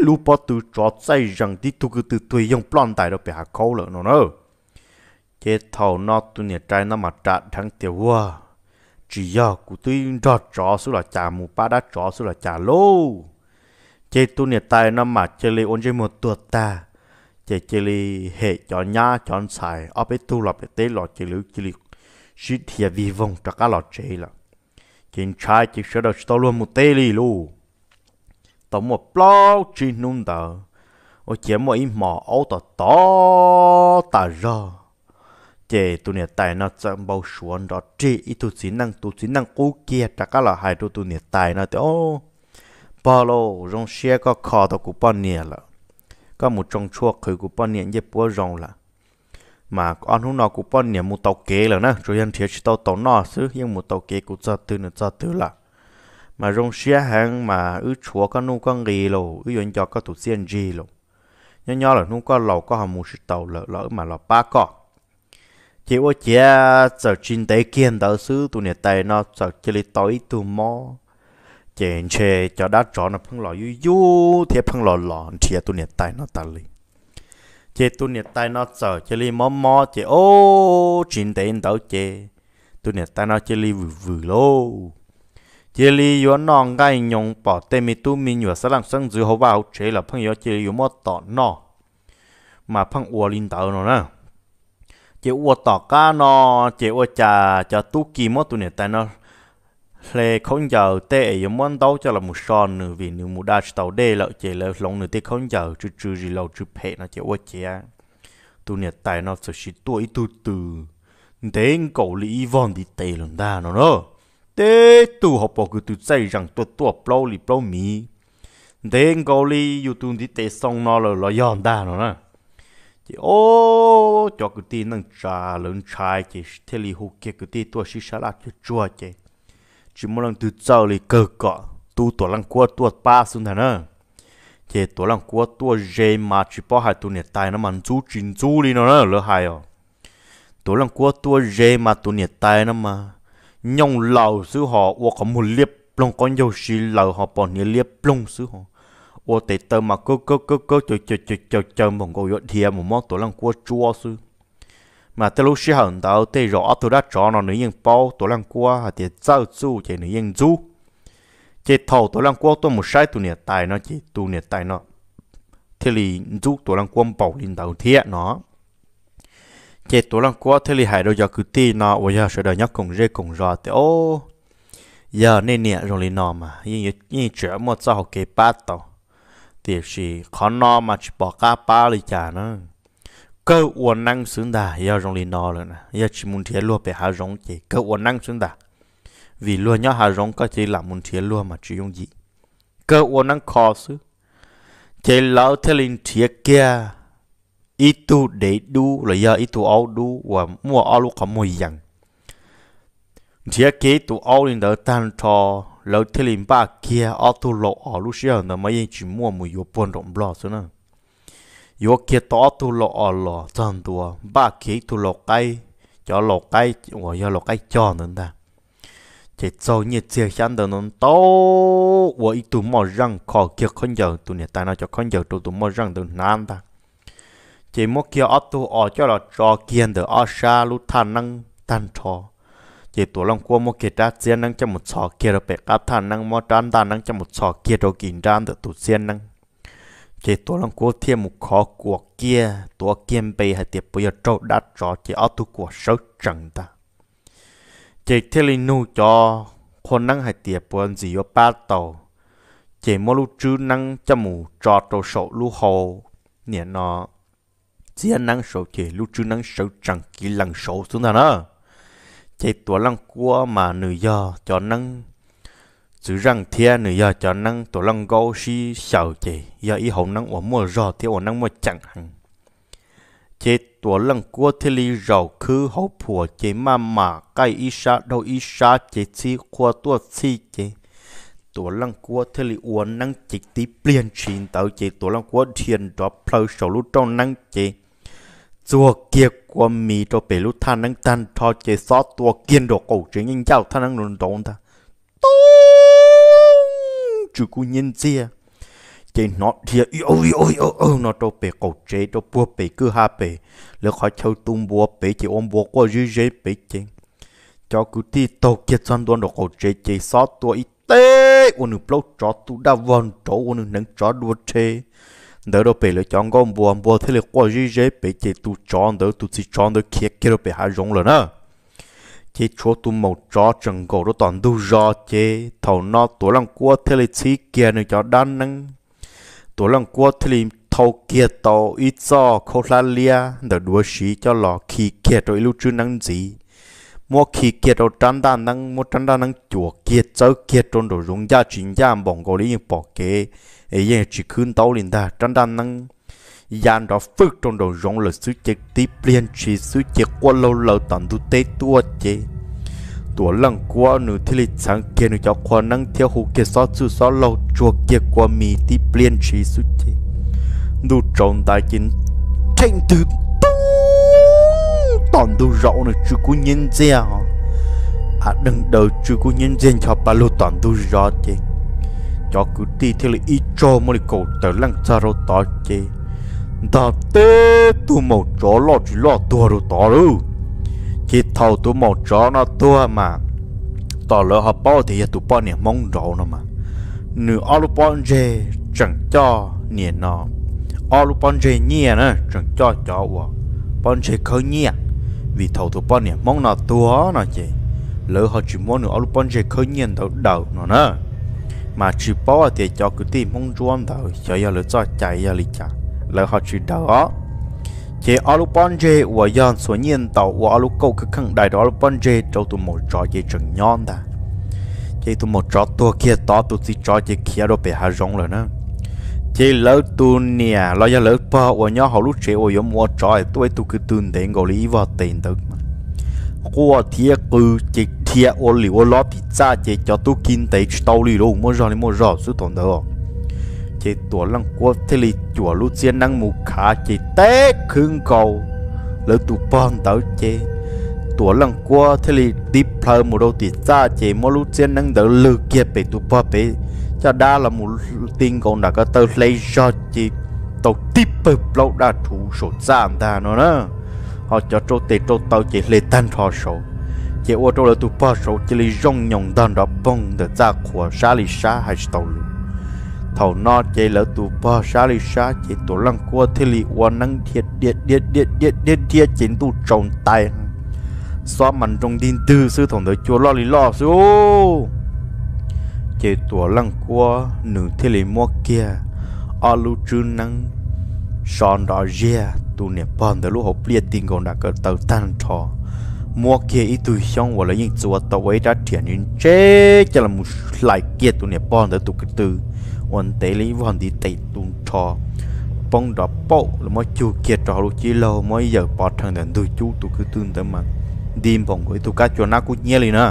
lu bỏ tu cho sai rằng tí tu cứ từ tùy dùng plon tại đó bị hạ câu lợ nó nữa chế thầu nó tu nè trai na mà trả thằng tiểu vua chỉ do cụ tôi cho chó số là chả mù ba đã chó số là chả lô chế tu nhiệt tài nó mà chế li ôn chế một tuột ta chế chế li hệ cho nhá cho xài ở bên tu lọt bên tế lọt chế lữ chế li sĩ thiệt vi vong cho cả lọ chế là chính trai chỉ sửa đầu tao luôn một tê li luôn, tổng một blog chỉ nung tờ ôi chế một im mỏ ô tờ to ta rơ chế tu nhiệt tài nó sẽ bao xuống đó chỉ ít tu chỉ năng tu chỉ năng cố kia cho cả là hai tu tu nhiệt tài nó thì ô bỏ lô rong xe có khó tao cũng bỏ nhẹ là có một trong chua khởi cũng bỏ nhẹ dép bỏ rong là mà anh hôm nào cũng bỏ nhẹ một tàu kế là nè rồi anh thiệt tàu tàu nọ xứ nhưng một tàu kế cũng cho từ nữa cho từ là mà rong xe hàng mà ư chua có nu có gì lô ư yon cho có tụ xiên gì lô nhỏ nhỏ là nu có lầu có hầm một tàu lỡ lỡ mà là ba cọ chỉ có chia giờ chín tới kiên tới xứ tụ nè tay nó giờ chỉ lấy tối tụ mò chèn chè cho đã rõ nó phăng lò yu yu thì phăng lò lò thì tu nhiệt tai nó ta li chè tu nhiệt tai nó sợ chè li mò mò chè ô chín tên tàu chè tu nhiệt tai nó chè li vừ vừ lô chè li yu nòng gai nhung bỏ tê mi tu mi nhựa sáng lăng sáng dư hô vào chè là phăng yu chè li yu mò tọ nó mà phăng ua linh tàu nó nè chè ua tọ cá nó chè ua chà cho tu kỳ mò tu nhiệt tai nó lệ không giờ tệ yếu muốn đấu cho là một son nửa vì nếu một đa tàu đê lợi chỉ là lòng nửa tê không giờ chứ chứ gì lâu chứ phe nó chỉ quá chè tu nhiệt tài nó sẽ chỉ tuổi tu từ thế cậu lý von đi tê lần ta nó nó tê tu học bảo cứ tu dạy rằng tu tu plau li plau mi thế cậu lý yêu tu đi tê xong nó là lo yon ta nó nè chỉ ô cho cái tin năng trà lớn trai chỉ thế li hụt kia cái tin tu xả sa lạc chua chè chỉ một lần từ sau lì cờ cọ tu tổ lăng cua tua ba xuống thành nữa thì tổ lăng cua tua dê mà chỉ bỏ hai tu nhiệt tài nó mặn chú chín chú đi nó nữa lỡ hai rồi tổ lăng cua tua dê mà tu nhiệt tài nó mà nhông lầu xứ họ ô có một liếp plong con dầu xì lầu họ bỏ nhiệt liếp plong xứ họ ô tê tơ mà cơ cơ cơ cơ chờ chờ chờ chờ chờ mong gọi thiệt một món tổ lăng cua chua sư mà từ lúc xí hận tao tê rõ tao đã chọn nó nữ nhân bao tổ lăng qua hạt tiền giao du chạy nữ nhân du chạy thầu tổ lăng qua tôi một sai tụ nhiệt tài nó chỉ tụ nhiệt tài nó thế thì du tổ lăng qua bảo linh đầu thiện nó chạy tổ lăng qua thế thì hai đôi giờ cứ tì nó ôi giờ sẽ đợi nhóc cùng rê cùng rõ thì ô giờ nên nhẹ rồi lên nó mà nhưng nhưng chuyện một sao kế bát tao thì chỉ khó nó mà chỉ bỏ cá ba lì chả nữa cơ uẩn năng sướng đà yêu rong lì nó rồi nè yêu chỉ muốn thiệt luôn về hà rong chỉ cơ uẩn năng sướng đà vì luôn nhớ hà rong có thể làm muốn thiệt luôn mà chỉ dùng gì cơ uẩn năng khó xứ chỉ lão thế linh thiệt kia ít tu để đu là giờ ít tu áo đu và mua áo lúc có mua dặn thiệt kia tu áo linh đỡ tan trò lão thế linh ba kia áo tu lộ áo lúc xưa nó mới chỉ mua một yếu bồn rộng bò xứ nữa yo kia to tu lo ở lo chân tua ba kia tu lo cây cho lo cây hoặc yo lo cây cho nên ta chỉ sau như chia sáng đầu nó to và ít tu mò răng khó kia con giờ tu nè ta nó cho con giờ tu tu mò răng tu nan ta chỉ mò kia ở tu ở cho là cho kia được ở xa lu than năng tan trò chỉ tu lòng qua mò kia ra xiên năng cho một sọ kia rồi bẹt cá than năng mò trăn than năng cho một sọ kia rồi kín trăn được tu xiên năng chỉ tổ lòng của thiên một khó của kia tổ kiêm bề hay tiệp bây giờ trâu đã trò chỉ ở tu của sáu trần ta chỉ thiên linh nu cho คนนั่งให้เตียปวนสิโยป้าโตเจมอลูจื้อนั่งจมูจอโตโสลูโฮเนี่ยนอเสียนั่งโสเจลูจื้อนั่งโสจังกีหลังโสสุนทานะเจตัวลังกัวมาหนือยอจอนั่ง dù rằng thiên nữa giờ cho năng tổ lăng gấu si sầu chế giờ ý hậu năng ổn mua rò thì ổn năng mua chẳng hẳn chế tổ lăng cua thì li rầu khứ hậu phùa chế mà mà cái ý sa đâu ý sa chế chi khoa tua chi chế tổ lăng cua thì li ổn năng chỉ tí biến chín tàu chế tổ lăng cua thiên đó phơi sầu lúc trong năng chế chùa kia của mi cho bể lúc than năng tan thọ chế xót tổ kiên đồ cổ chế nhân giao than năng nôn đồn ta Tốt chú cú nhìn chia chế nọ thì ôi ôi ôi ôi nọ đâu bể cầu chế đâu bùa bể cứ ha bể lỡ khỏi châu tung bùa bể chỉ ôm bùa qua dưới dưới bể chế cho cứ ti tàu kia chăn đoan đồ cầu chế chế xót tua ít tê ôn bố chó tu đã vòn chó ôn nâng chó đua chế đỡ đâu bể lỡ chọn con bùa bùa thế lỡ qua dưới dưới bể chế tu chọn đỡ tu chỉ chọn đỡ kia kia đâu bể hạ rong rồi nữa chỉ chúa tu màu chó trần cổ đó toàn tu rò chế thầu nó tổ lòng cua thế là chỉ kia nữa cho đan năng tổ lòng cua thế là thầu kia tàu ít cho khô la lia để đua sĩ cho lò khi kia rồi lưu trữ năng gì mua khi kia rồi trăn đan năng mua trăn đan năng chùa kia cháu kia trôn đồ rung gia chính gia bỏng cổ lý bỏ kế ấy chỉ khuyên tàu liền ta trăn đan năng dàn đó phước trong đầu rong là sứ chế tiếp liên chỉ sứ chế qua lâu lâu tận tu tế tua chế tua lăng qua nữ thì lịch sáng kia nữ cho qua năng theo hồ kia xót sư xót lâu chùa kia qua mì tiếp liên chỉ sứ chế đủ trộn tài chính tranh từ toàn tu rộng nữa chứ cũng nhân dè hả à. à đừng đầu chứ cũng nhân dè cho bà lô toàn tu rõ chế cho cứ đi theo lời ý cho mỗi cổ tử lăng xa rô tỏ chế đã tê tu màu chó lọ chỉ lọ tua đồ tỏ rư chỉ thầu tu màu chó nó tua mà tỏ lỡ họ bao thì tu bao nè mong rõ nó mà nửa alu pon dê chẳng cho nè nó alu pon dê nhẹ nè chẳng cho cho wa pon dê khơi nhẹ vì thầu tu bao nè mong nó tua nó chị lỡ họ chỉ muốn nửa alu pon dê khơi nhẹ đầu đầu nó nữa mà chỉ bao thì cho cứ tìm mong ruộng đầu cho giờ lỡ cho chạy giờ lì chạy là họ chuyện đó chế alu ponje và yon số nhiên tàu và alu câu cái khăn đại đó alu ponje trâu tụ một trò chế trừng nhon ta chế tụ một trò tua kia to tụi chỉ trò chế kia đó bị hà rong rồi nè, chế lỡ tu nè lo ra lỡ pa và nhau họ lúc chế và yon mua trò tụi tụ cứ tuân đến gọi lý và tiền được mà qua thiệt cứ chế thiệt ô liu ô lót thì cha chế cho tụ kinh tế tàu liu đâu mua rồi mua rồi suốt tuần đó chỉ tổ lăng quốc thế lì chùa lũ chiến năng mù khá chỉ té khương cầu lỡ tụ bon tớ chê tổ lăng quốc thế lì đi plơ mù đâu tì ra chỉ mô lũ chiến năng đỡ lư kia bể tụ cho đa là mù tin còn đã có tớ lấy cho chỉ tàu tiếp bờ đã thủ số giảm ta nó nữa họ cho trâu tê trâu tàu chỉ lê tan số chỉ ô trâu là tụ bò số chỉ lì rong nhồng đàn đó bông để ra khóa xa lì xa hay tàu thầu no chạy lỡ tù bò xa lì xa chạy tù lăng qua thế lì qua năng thiệt điệt điệt điệt điệt điệt điệt chính tù trồng tay xóa mặn trong tin tư sư thổng tới chùa lo lì lo sư ô tù lăng qua nữ thế lì mua kia ở lưu trư năng son đó ria tù nè bọn tới lúc hộp liệt tình còn đã cỡ tàu tan thò mua kia ít tù xong và lấy những chùa tàu ấy đã triển những chế cho là một lại kia tù nè bọn tới tù cái tư วันเตลิวันดีเตตุงทอปองดอกโป๊แล้วมาจูเกียจอลูจีเราไม่อยากปอดทางเดินดูจูตุคือตื่นแต่มันดีมผมไอ้ตุกาจวนนักกูเงี้ยเลยนะ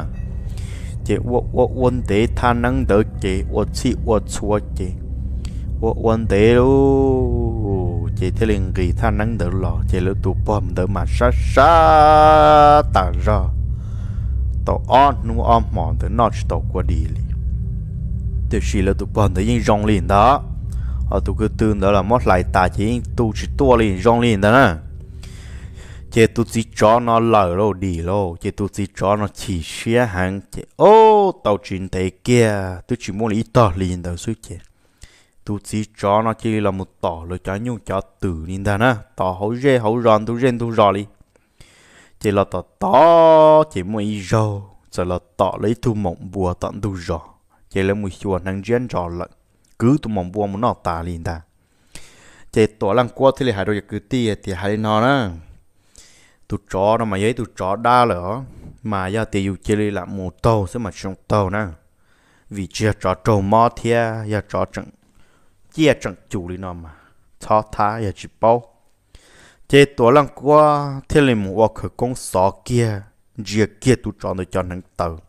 เจวววันเตทานังเดเจวชีวชัวเจววันเตลูเจเทลิงกีทานังเดหล่อเจลูตุปอมเดมาซาซาตาจอต่ออ้อนนูอ้อมหมอนเดนอชตกว่าดีเลย thì chỉ là tụ bọn thấy những rong liền đó ở ờ, tụ cứ tương đó là mất lại tà chỉ tu chỉ tua liền rong liền đó nè chỉ tu chỉ cho nó lở lô đi lô chỉ tu chỉ cho nó chỉ xé hàng chỉ ô tàu chuyện thế kia tôi chỉ muốn lấy tờ liền đó suy chỉ tu chỉ cho nó chỉ là một tỏ lời cho nhung cho tử liền đó nè tỏ hấu rê hấu ròn tôi rên tôi rò đi chỉ là tỏ tỏ chỉ muốn ít râu chế là tỏ lấy thu mộng bùa tận tôi rò chế là một chùa năng gian trò lận cứ tụi mong vua muốn nó tà liền ta chế tổ lăng qua thì lại hai đôi cứ tì thì hai nó đó tụ chó nó mà giấy tụ chó đa lỡ mà giờ thì dù chế là mù tàu sẽ mà trong tàu nè vì chia chó trâu mò thia giờ chó chẳng chia chẳng chủ lý nó mà cho thá giờ chỉ bao chế tổ lăng qua thì lại mù ở khởi công sọ kia chia kia tụi chó nó cho năng tàu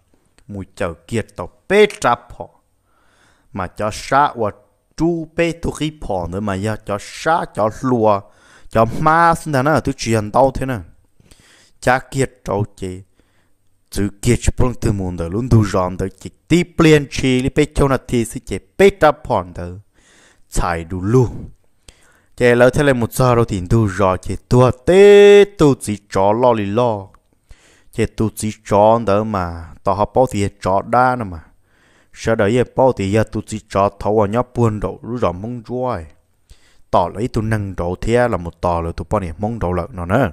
mùi chở kiệt tàu bê trà phò mà cho xa và chú bê thu khí phò nữa mà giờ cho xa cho lùa cho ma xin thằng nó tôi chuyện đau thế nè cha kiệt trâu chị chữ kiệt chú bông từ mùn đời luôn đủ rộn đời chị tí plien chi lý bê châu nà thì sư chị bê trà phò đời chạy đủ lù chị lỡ thế là một giờ rồi thì đủ rộn chị tua tê tu chỉ chó lò lì lò chế tu chỉ chọn đỡ mà tao học bao thì chọn đa nữa mà sau đó ye bao thì giờ tu chỉ chọn thấu ở nhóc buồn đầu rú rõ mong ruồi tao lấy tu năng đầu thế là một tao là tu bao này mong đầu lợn nó nữa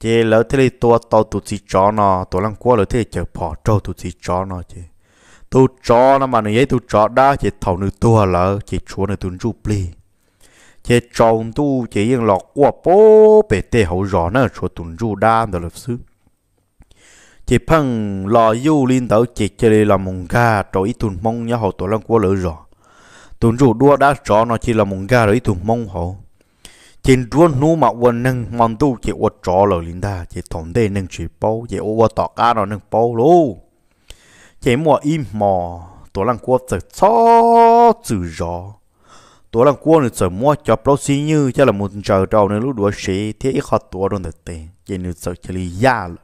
chế lỡ thế này tua tao tu chỉ chọn nó tao lăng qua rồi thế chờ bỏ trâu tu chỉ chọn nó chế tu chọn nó mà nó ye tu chọn đa chế thấu nữ tua lỡ chế chúa nữ tu rú pli chế chọn tu chế yên lọt qua bố bể tê hậu rõ nữa chúa tu rú đa đó là sư chị phăng lo du lên tàu chỉ chơi là mùng ga rồi ít tuần mong nhớ họ tuổi lăng quá lỡ rồi tuần rủ đua đã rõ nó chỉ là mùng ga rồi ít tuần mong họ trên ruộng nu mà quần nâng mòn tu chị quật rõ lỡ lên ta chị thổn đây nâng chỉ bao chị ô tọt ca nó nâng bao luôn chị mua im mò tuổi lăng quá sợ cho chữ rõ tuổi lăng quá nữa sợ mua cho bao xí như cho là một chờ đầu nên lúc đua xí thấy khó tuổi đơn thật tệ chị nữa sợ chơi li ya rồi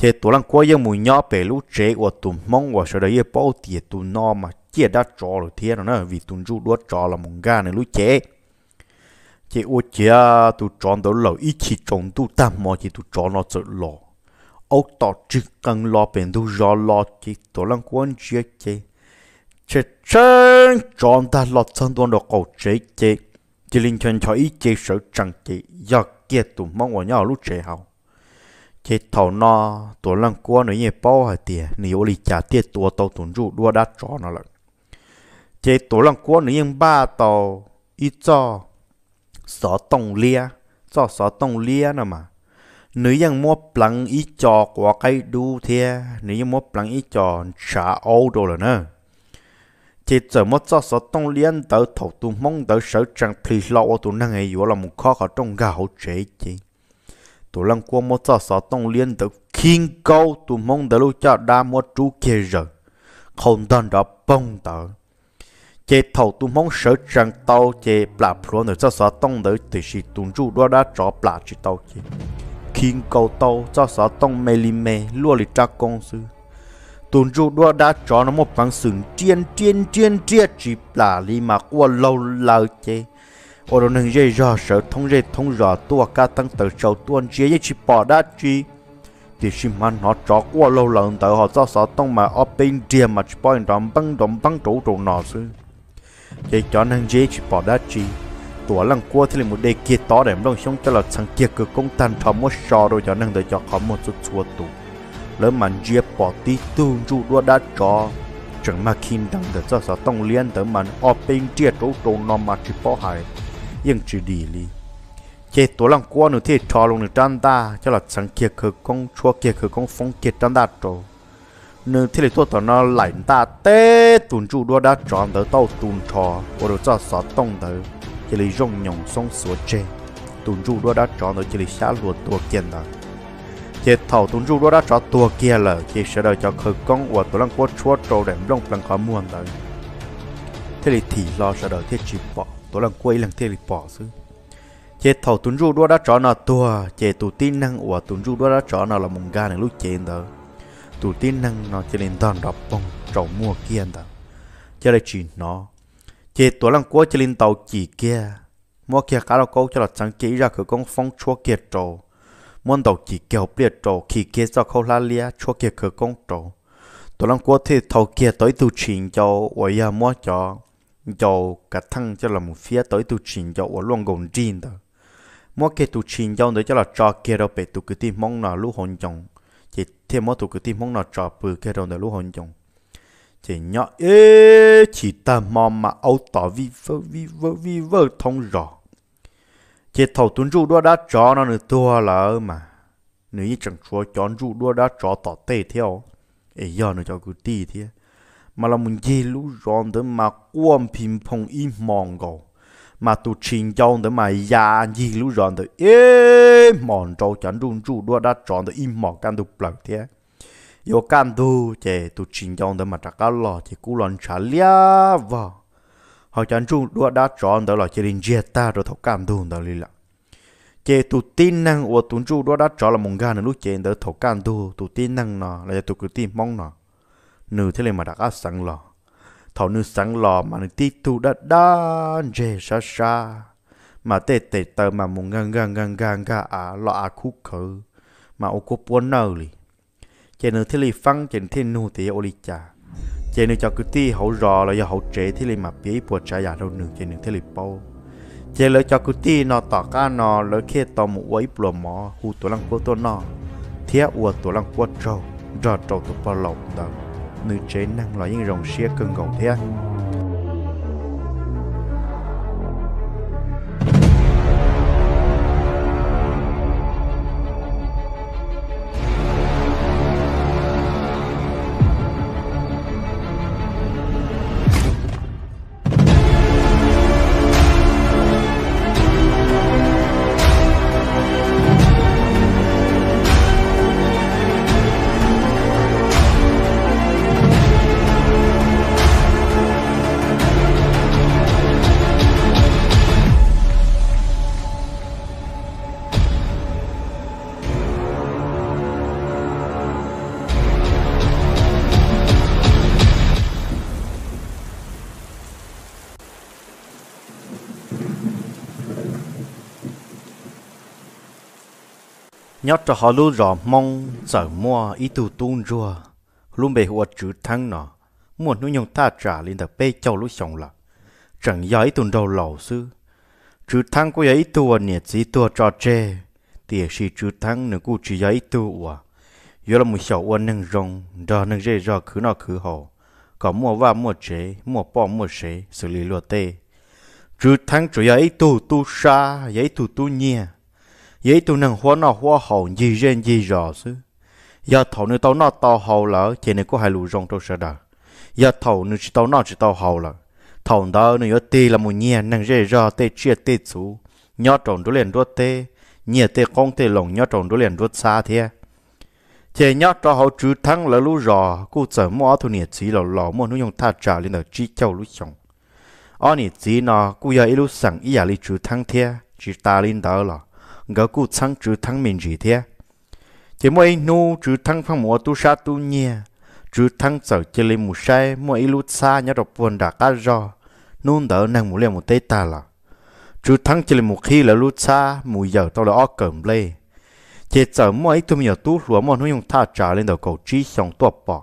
thế tổ lăng quay mùi nhỏ bể lũ chế của tụm mong của sau đấy bao tiền tụ no mà chia đã trò rồi thế nó nè vì tụm chú đua trò là mong ga này lũ chế chế ô chế tụ tròn đó lẩu ít chỉ trồng tụ tam mò chỉ tụ tròn nó sợ lò ông tỏ trực cần lo bền tụ gió lo chỉ tổ lăng quan chia chế chế chân tròn ta lo chân tuần đó cầu chế chế chỉ linh chân cho ít chế sợ chẳng chế giờ kia tụm mong của nhau lũ chế hào chế thầu nó tổ lăng cua nó nhẹ bao hả tiề nỉ ô lì trả tiệt tổ tàu tuấn rụ đua đá trò nó lận chế tổ lăng cua nó yên ba tàu y cho sọ tông lia cho sọ tông lia nè mà nếu ยัง mua plăng ít cho của cái đu thế mua plăng y cho trả ô đồ rồi nè chỉ chờ mua cho sợ tông liên tới thầu tu mong tới sở trang phi lo tu năng ấy yếu là một khó khăn trong gà hậu chế chứ tụi lăng qua một sợ sợ tông liên tục khiên câu tụi mong đã lưu cho đa mua chú kia rồi không đơn đó bông tờ chế thầu tụi mong sợ rằng tàu chế bà phụ nữ sợ sợ tông nữ thì chỉ tụi chú đó đã cho bà chỉ tàu chế khiên câu tàu sợ sợ tông mê li mê luôn lì cha công sư tụi chú đó đã cho nó một bằng sừng chiên chiên chiên chiên chỉ bà li mà qua lâu lâu chế ở đồn nâng dây rõ sở thông dây thông rõ tua ca tăng tờ sầu tuôn chế dây chỉ bỏ đã chi thì xin mà nó chó qua lâu lần tờ họ cho sở tông mà ở bên địa mà chỉ bỏ đóng băng đóng băng trụ trụ nọ sư dây cho nâng dây chỉ bỏ đã chi tua lăng qua thì là một đề kia to để đồng xong cho là thằng kia cứ công tàn thọ một sò rồi cho nâng tờ cho có một chút chua tụ lỡ mà dây bỏ tí tương trụ đua đã cho chẳng mà khi đằng tờ cho sở tông liên tờ mà ở bên địa trụ trụ nọ mà chỉ bỏ hại yên chỉ đi li chế tổ lăng quan nữa thì cho luôn được trăn ta cho là sáng kiệt khởi công chúa kiệt khởi công phong kiệt trăn ta trò nữa thì lịch tổ tổ nó lại ta té tuần chủ đua đã chọn tới tàu tuần trò và được cho sọ tông tới chỉ lấy rong nhong sông sủa chê tuần chủ đua đã chọn tới chỉ lấy xá lụa tua kiện đó chế thầu tuần chủ đua đã chọn tua kia là chế sẽ đợi cho khởi công và tổ lăng quan chúa trò để rong bằng khó muôn tới thế thì lo sẽ đợi thiết chỉ bỏ tổ lần quay lần thiệt bỏ xứ chế thầu tuấn du đua đã trở nào tua chế tụ tin năng của tuấn du đua đã trở nào là mùng ga này lúc chế đó tụ tin năng nó chế lên đòn đọc bông trầu mua kia đó chế lại chỉ nó chế tổ lần qua chế lên tàu chỉ kia mua kia cá là câu cho là chẳng chế ra cửa công phong chua kia trầu muốn tàu chỉ kéo biệt trầu khi kia cho khâu la lia chua kia cửa công trầu tổ lần qua thì thầu kia tới tụ trình cho ôi ya mua cho cho cả thằng cho là một phía tới tu chín cho ở luôn gồm riêng đó mỗi cái tu chín cho tới cho là cho kia đâu bị tu cứ tim mong là lũ hồn chồng chỉ thêm mỗi tu cứ tim mong là cho bự kia đâu là lũ hồn chồng chỉ nhỏ ê chỉ ta mò mà âu tỏ vi vơ vi vơ vi vơ thông rõ chỉ thầu tuấn trụ đó đã cho nó nữa tua là mà nếu như chẳng chúa chọn trụ đó đã cho tỏ tê theo ấy giờ nó cho cứ tì thế mà là mình gì lũ rộn tới mà quan bình phong im mòn gầu mà tụ trình trong tới mà ya gì lũ rộn tới ê mòn trâu chẳng run ru đó đã tròn tới im mòn can tụ plug thế yo can tụ chè tụ trình trong tới mà chắc cá lò chè cú lon chả lia vào họ chẳng run đó đã tròn tới là chè linh giết ta rồi thấu can tụ tới lì lạ chế tụ tin năng của tụ run đó đã tròn là mông gan nữa lúc chè tới thấu can tụ tụ tin năng nọ là tụ cứ tin mong nọ. นูเทเลมาดักสังหลอเท่านูสังหลอมาในที่ตูดดานเจชาชา มาเตเตเตอมามุงกังกังงังกาอาลออาคุกเอมาโอกุปวนเนอรลีเจนูเทเลฟังเจนเทนูเตโอลิจา เจนูจากุตี้เขารอแล้วยาเขาเจเทเลมาปีปวดใจอยากเราหนึ่งเจนูเทเลโปเจเลยจากุตี้นอต่อก้านอแล้วเคตอมไว้ปลวมอหูตัวลังโวตัวนอเทียอวดตัวลังโวโจรอดโจตัวปลอมดำ nữ chế năng loại những rồng xe cần gầu thế nhớ cho họ lưu rõ mong sợ mua ý tu tuôn rùa luôn bề hoa chữ thắng nọ muốn nó nhung ta trả lên tập bê châu lúc sống là chẳng giờ tuần đầu lẩu sư chữ thắng của ý tu nhiệt chỉ tu cho chê thì si chữ thắng nữa cũng chỉ ý tu à giờ là một sầu uốn nâng rong đó nâng dây rờ cứ nọ cứ hồ có mua và mua chế mua bỏ mua chế xử lý luật tê chữ thắng chủ yếu tu tu sa yếu tu tu nhẹ vậy tụi nàng hóa nó hóa hậu gì gen gì rõ chứ giờ thầu nữa tao nó tao hậu lỡ chỉ nên có hai lũ rong trong sợ đời giờ thầu nữa chỉ tao nó chỉ tao hậu lỡ thầu đó nữa tê là một nhẹ nàng rê ra tê chia tê chú nhớ tròn đứa liền đua tê nhẹ tê công tê lòng nhớ tròn đứa liền đua xa thế chỉ nhớ cho hậu chữ thắng là lũ rò cô sợ mua thu nhiệt chỉ là lò mua nó dùng tha trả lên ở chi châu lũ chồng ở nhiệt chỉ nó cụ giờ ít lũ sẵn ít giờ lý chữ thắng thế chỉ ta lên đó là ngỡ cụ sang trừ thăng mình gì thế chỉ mỗi nu trừ thăng phong mùa tu sa tu nhia trừ thăng sở chỉ lên một sai mỗi lút xa nhớ đọc buồn đã cá rò nôn đỡ nàng một liền một tay ta là trừ thăng chỉ lên một khi là lút xa mùi giờ tao là ó cẩm lê chỉ sợ mỗi tụi mình tu lúa mà nó dùng tha trả lên đầu cầu trí xong tuột bỏ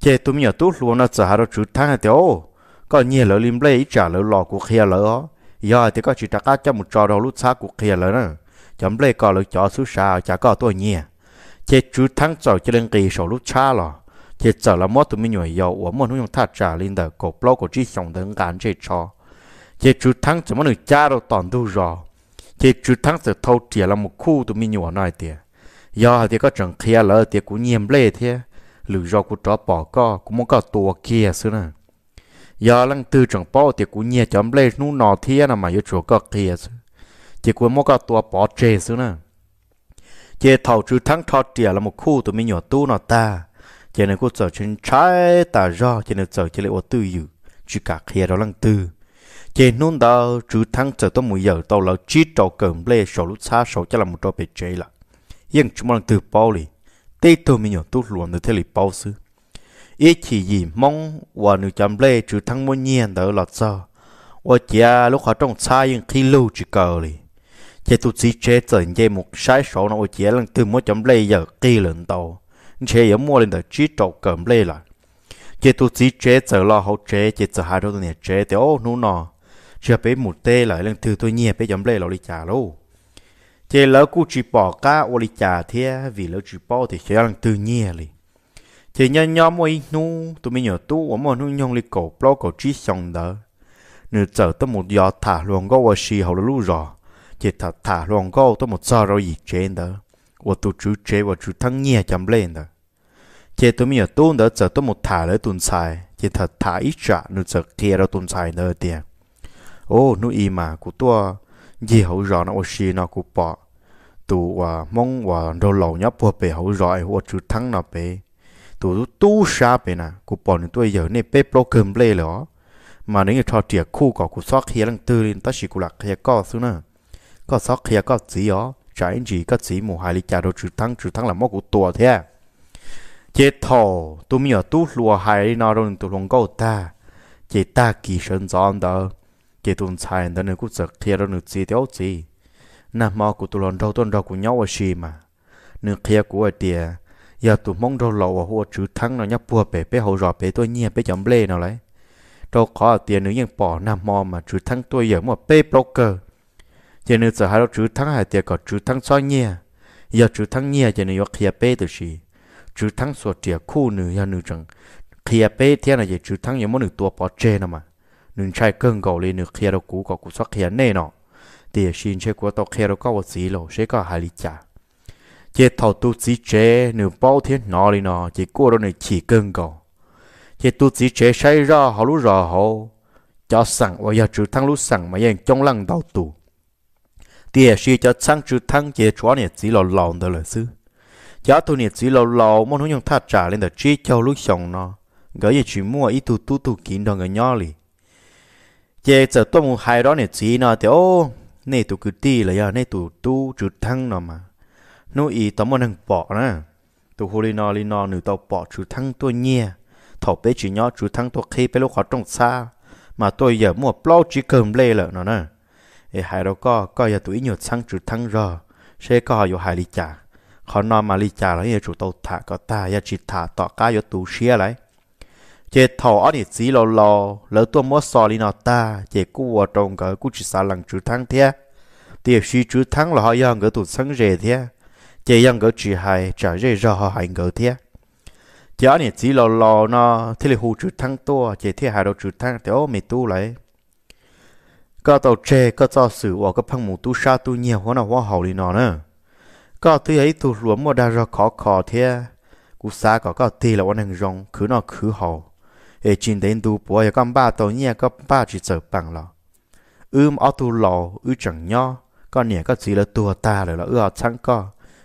chỉ tụi mình tu lúa nó sợ hà đó trừ thăng là tiểu có nhiều lỡ lim lê trả lỡ lò của kia lỡ ó giờ thì có chỉ trả cá cho một trò đầu lút xa của kia lỡ nữa chấm lê cò lúc chó xú sao chả có tôi nhỉ chế chú thắng cho cho lên kỳ sổ lúc cha lò chế sợ là mốt tụi mình nhồi dầu uống một nút thắt trả lên đờ cổ plo của chi sống đứng gắn chế cho chế chú thắng cho mà được cha đâu toàn tu rò chế chú thắng sự thâu tiền là một khu tụi mình nhồi nói tiền do thì có trận kia lỡ thì cũng nhiễm lê thế lử do của chó bỏ co cũng muốn có tua kia xưa nè do lăng tư trận bao thì cũng nhiệt chấm lê nu nọ thế nào mà yêu chỗ có kia xưa chỉ quên một cả tua bỏ trề xuống nè chỉ thầu trừ thắng thọ trẻ là một khu tụi mình nhỏ tu nó ta chỉ nên cô sợ trên trái ta do chỉ nên sợ chỉ lại ô tư dữ chỉ cả kia đó lăng tư chỉ nôn đau trừ thắng sợ tôi mùi giờ tao là chỉ trâu cầm lê sổ lúc xa sổ cho là một trò bề chế là nhưng chúng mình từ bao lì tê tụi mình nhỏ tu luôn được thế lì bao xứ ý chỉ gì mong và nữ chăm lê trừ thắng muốn nhiên đó là sao và chỉ lúc họ trong xa nhưng khi lưu chỉ cờ lì chế tu chỉ chế trở về một sai số nó chế lần từ mỗi chấm lê giờ kỳ lần tàu chế giờ mua lên được chỉ trộn cầm lê là chế tu chỉ chế trở lo hậu chế chế trở hai đôi này chế thì ô nu nọ chưa bé một tê lại lần từ tôi nhẹ bé chấm lê lò đi trả luôn chế lỡ cú chỉ bỏ cá ô đi trả thế vì lỡ chỉ bỏ thì chế lần từ nhẹ liền chế nhân nhóm ấy nu tôi mới nhớ tu ở mỗi nu nhông lịch cổ lo cổ chỉ xong đó nửa trở tới một giọt thả luồng có qua xì hậu lũ rồi จิตถ้าถ้าหลงก็ต้องมุดซาเราอีเจนเดอว่าตัวจูเจว่าจูทั้งเงียจำเลนเดอเจตัวมีตัวเดอจะต้องมุดถ่ายเลยตุนใส่เจิตถ้าถ่ายอีจ้านุจะเคลียร์เราตุนใส่เนอเดียโอ้นุอีมากูตัวยี่หูรอนะว่าชีนะกูปะตัวมองว่าเราหล่งนับพวกไปหูรอไอ้วัาจูทั้งนับไปตัวตู้ชาเป็นนะกูปอนตัวเยอะนี่ยเป๊ะโปรแกรมเลยเหรอมาเนี่ยทอเทียคู่กับกูซอกเฮลังตื่นตั้งชิกุลักเฮก็สุน่ะ có sót khi có gì ó anh chị có gì mù hai lý trà đâu chữ thắng chữ thắng là mốc của tua thế à. chế thò tôi mi ở tú lùa hai nó rồi tu luôn câu ta chế ta kỳ sơn giòn đó chế tuần sai đó nữa cũng sực khía đó nữa gì thiếu gì nà mò của tu lòn đâu tuần đâu của nhau ở gì mà nữa khía của ở tiề giờ tụi mong đâu lậu ở hùa chữ thắng nó nhấp bùa bể bể hậu rọ bể tôi nhẹ bể chấm lê nào lấy đâu có ở tiền nữa nhưng bỏ nà mò mà chữ thắng tôi giờ mà bê broker giờ nếu sợ hai đâu chú thắng hai tiệt có chú thắng soi nhẹ giờ chú thắng nhẹ cho nên nếu khía bê từ gì chú thắng sổ tiệt khu nữ giờ nữ chẳng khía bê thiên là giờ chú thắng giờ mỗi nữ tua bỏ chê nè mà nữ chai cơn gầu lên nữ khía đâu cú có cũ xóa khía nè nọ tiệt xin chơi của tao khía đâu có một gì lộ sẽ có hai lý trả chế thầu tu sĩ chế nữ bao thiên nọ đi nọ chỉ cua đâu nữ chỉ cơn gầu chế tu sĩ chế say ra họ lú ra họ cho sẵn và giờ chú thắng lú sẵn mà giờ trong lăng đầu tù tiền sĩ cho sang chú thăng chế chúa này chỉ là lòng đó là sư giá tôi này chỉ là lòng muốn nhung thắt trả lên đó chỉ cho lúc xong nó gỡ gì chỉ mua ít tu tu tu kín đó người nhỏ lì chế giờ tôi muốn hai đó này chỉ nó thì ô này tụ cứ đi là giờ này tụ tu chú thăng nó mà nó ý tao muốn thằng bỏ nè tụ hồ lì nó lì nó nữ tao bỏ chú thăng tôi nhẹ thọ bé chỉ nhỏ chú thăng tôi khi bé lúc họ trong xa mà tôi giờ mua plau chỉ cầm lê lợ nó nè ai hai đâu có có giờ tụi nhiều sang chữ thăng rờ sẽ có giờ hai lý cha. họ nói mà lý cha là giờ chủ tàu thả có ta giờ chỉ thả tọ cá giờ tu xia lại chế thầu ở địa chỉ lò lò lỡ tu mua sò đi nọ ta chế cú ở trong cái cú chỉ sa lằng chữ thăng thế tiệp suy chữ thăng là họ giờ người tụt sang rề thế chế dân người chỉ hai trả rề ra họ hành người thế chế ở địa chỉ lò lò nó thế là hồ chữ thăng to chế thế hai đầu chữ thăng thì ô mày tu lại ก็ตัวเจก็จะสื่อว่าก็พังหมูตู้ชาตู้เหี่ยวหัวหน้าหัวเห่าลีนอเนอะก็ที่ไอ้ถูกหลวมมาดาราขอขอเทียกูสาก็ก็ตีละวันหนึ่งรองคือนอคือเห่าเอจินเดินดูปัวอย่าก็บ้าตัวเนี่ยก็บ้าจีเจอปังหรออืมเอาตัวหล่ออือจังย่อก็เนี่ยก็จีละตัวตาเลยละเออช่างก็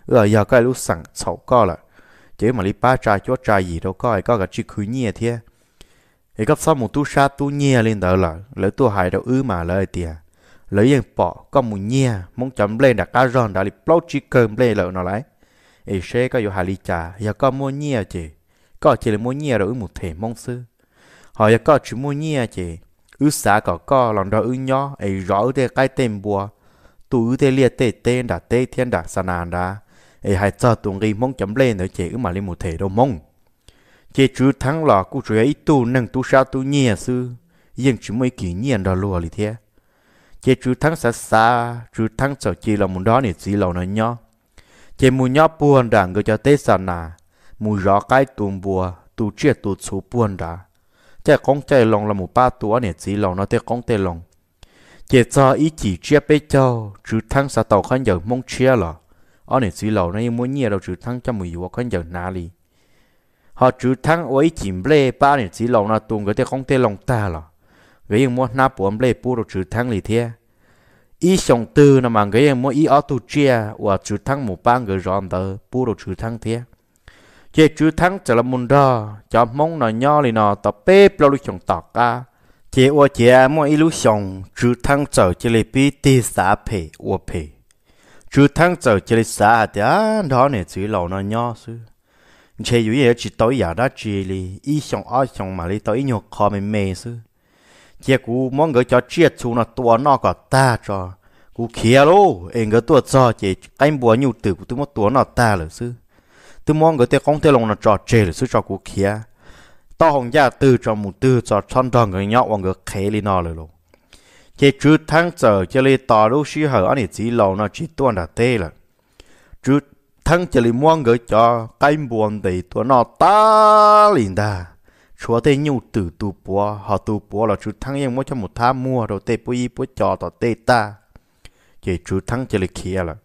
เออยาก็รู้สั่งเฉาก็ละเจ๊มาลิป้าจ่ายจ้วจ่ายหยีเราก็ไอ้ก็กับจีคือเนี่ยเทีย thì cấp một tu sa tu nhia lên đỡ là lỡ tu hại đâu ư mà lỡ tiề lỡ yên bỏ con một nhia muốn chấm lên đặt cá ròn đã li plot chỉ lên lỡ nó lại ấy xe có dù hại li trà giờ con mua chị có chỉ là mua nhia đâu một thể mong sư họ giờ có chỉ mua nhia chị ư xã có co lòng đó ư nhỏ ấy rõ thế cái tên bùa tu ư thế liệt tê tên đã tê thiên đã sanan đã ấy hãy cho tụng nghi mong chấm lên nữa chị ư mà li một thể đâu mong chế chú thắng lọ cụ chủ ấy tu nâng tu sao tu nhẹ sư nhưng chỉ mới kỷ nhiên đó lùa lì thế chế chú thắng xa xa chú thắng sợ chỉ là muốn đó này chỉ lầu nó nhỏ chế mù nhỏ buồn đảng người cho tết sàn nà mù rõ cái tuôn bùa tu chia tu số buồn đã chế con chơi lòng là một ba tuổi nè chỉ lầu nó tết con tê lòng chế cho ý chỉ chia bê cho chú thắng xa tàu khăn giờ mong chia lọ ở nè chỉ lầu nó muốn nhẹ đâu chú thắng cho mù yếu khăn giờ nà lì họ chú thăng ôi chìm lê ba nè chỉ lòng là tuồng cái thế không thể lòng ta là cái em muốn nạp bốn lê bù được chú thăng lì thế ý sống tư nằm mà cái em muốn ý ở tu chia và chú thăng một ba người rộn tờ bù được chú thăng thế chế chú thăng trở là môn đó cho mong nó nho lì nó tập bê bao lúc chồng tọt ca chế ô chế mỗi ý lúc sống chú thăng trở chế lì bi tì xã phê ô phê chú thăng trở chế lì xã hạt đó nè chỉ lòng nó nho xưa chế yếu yếu chỉ tối giờ đã chỉ li ý xong ở xong mà li tối nhiều khó mình mê sư chỉ cú mong người cho chia chú nó tua nó có ta cho cú kia lô anh người tua cho chỉ cánh bùa nhiều tử, cú tôi mất tua nó ta rồi sư tôi mong người tôi không thể lòng nó cho chế rồi sư cho cú kia tao không gia từ cho mù từ cho chọn đoàn người nhọ và người khé li nó rồi lô chỉ chú tháng giờ chỉ li tao lúc xí hở anh chỉ lâu nó chỉ tuôn là tê là, chú thăng chỉ lì muốn gửi cho cái buồn thì tôi nó ta liền ta chúa tê nhu tử tu búa họ tu búa là chú thăng yên mua cho một tháng mua rồi tê búa y cho tỏ tê ta chỉ chú thăng chỉ lì kia là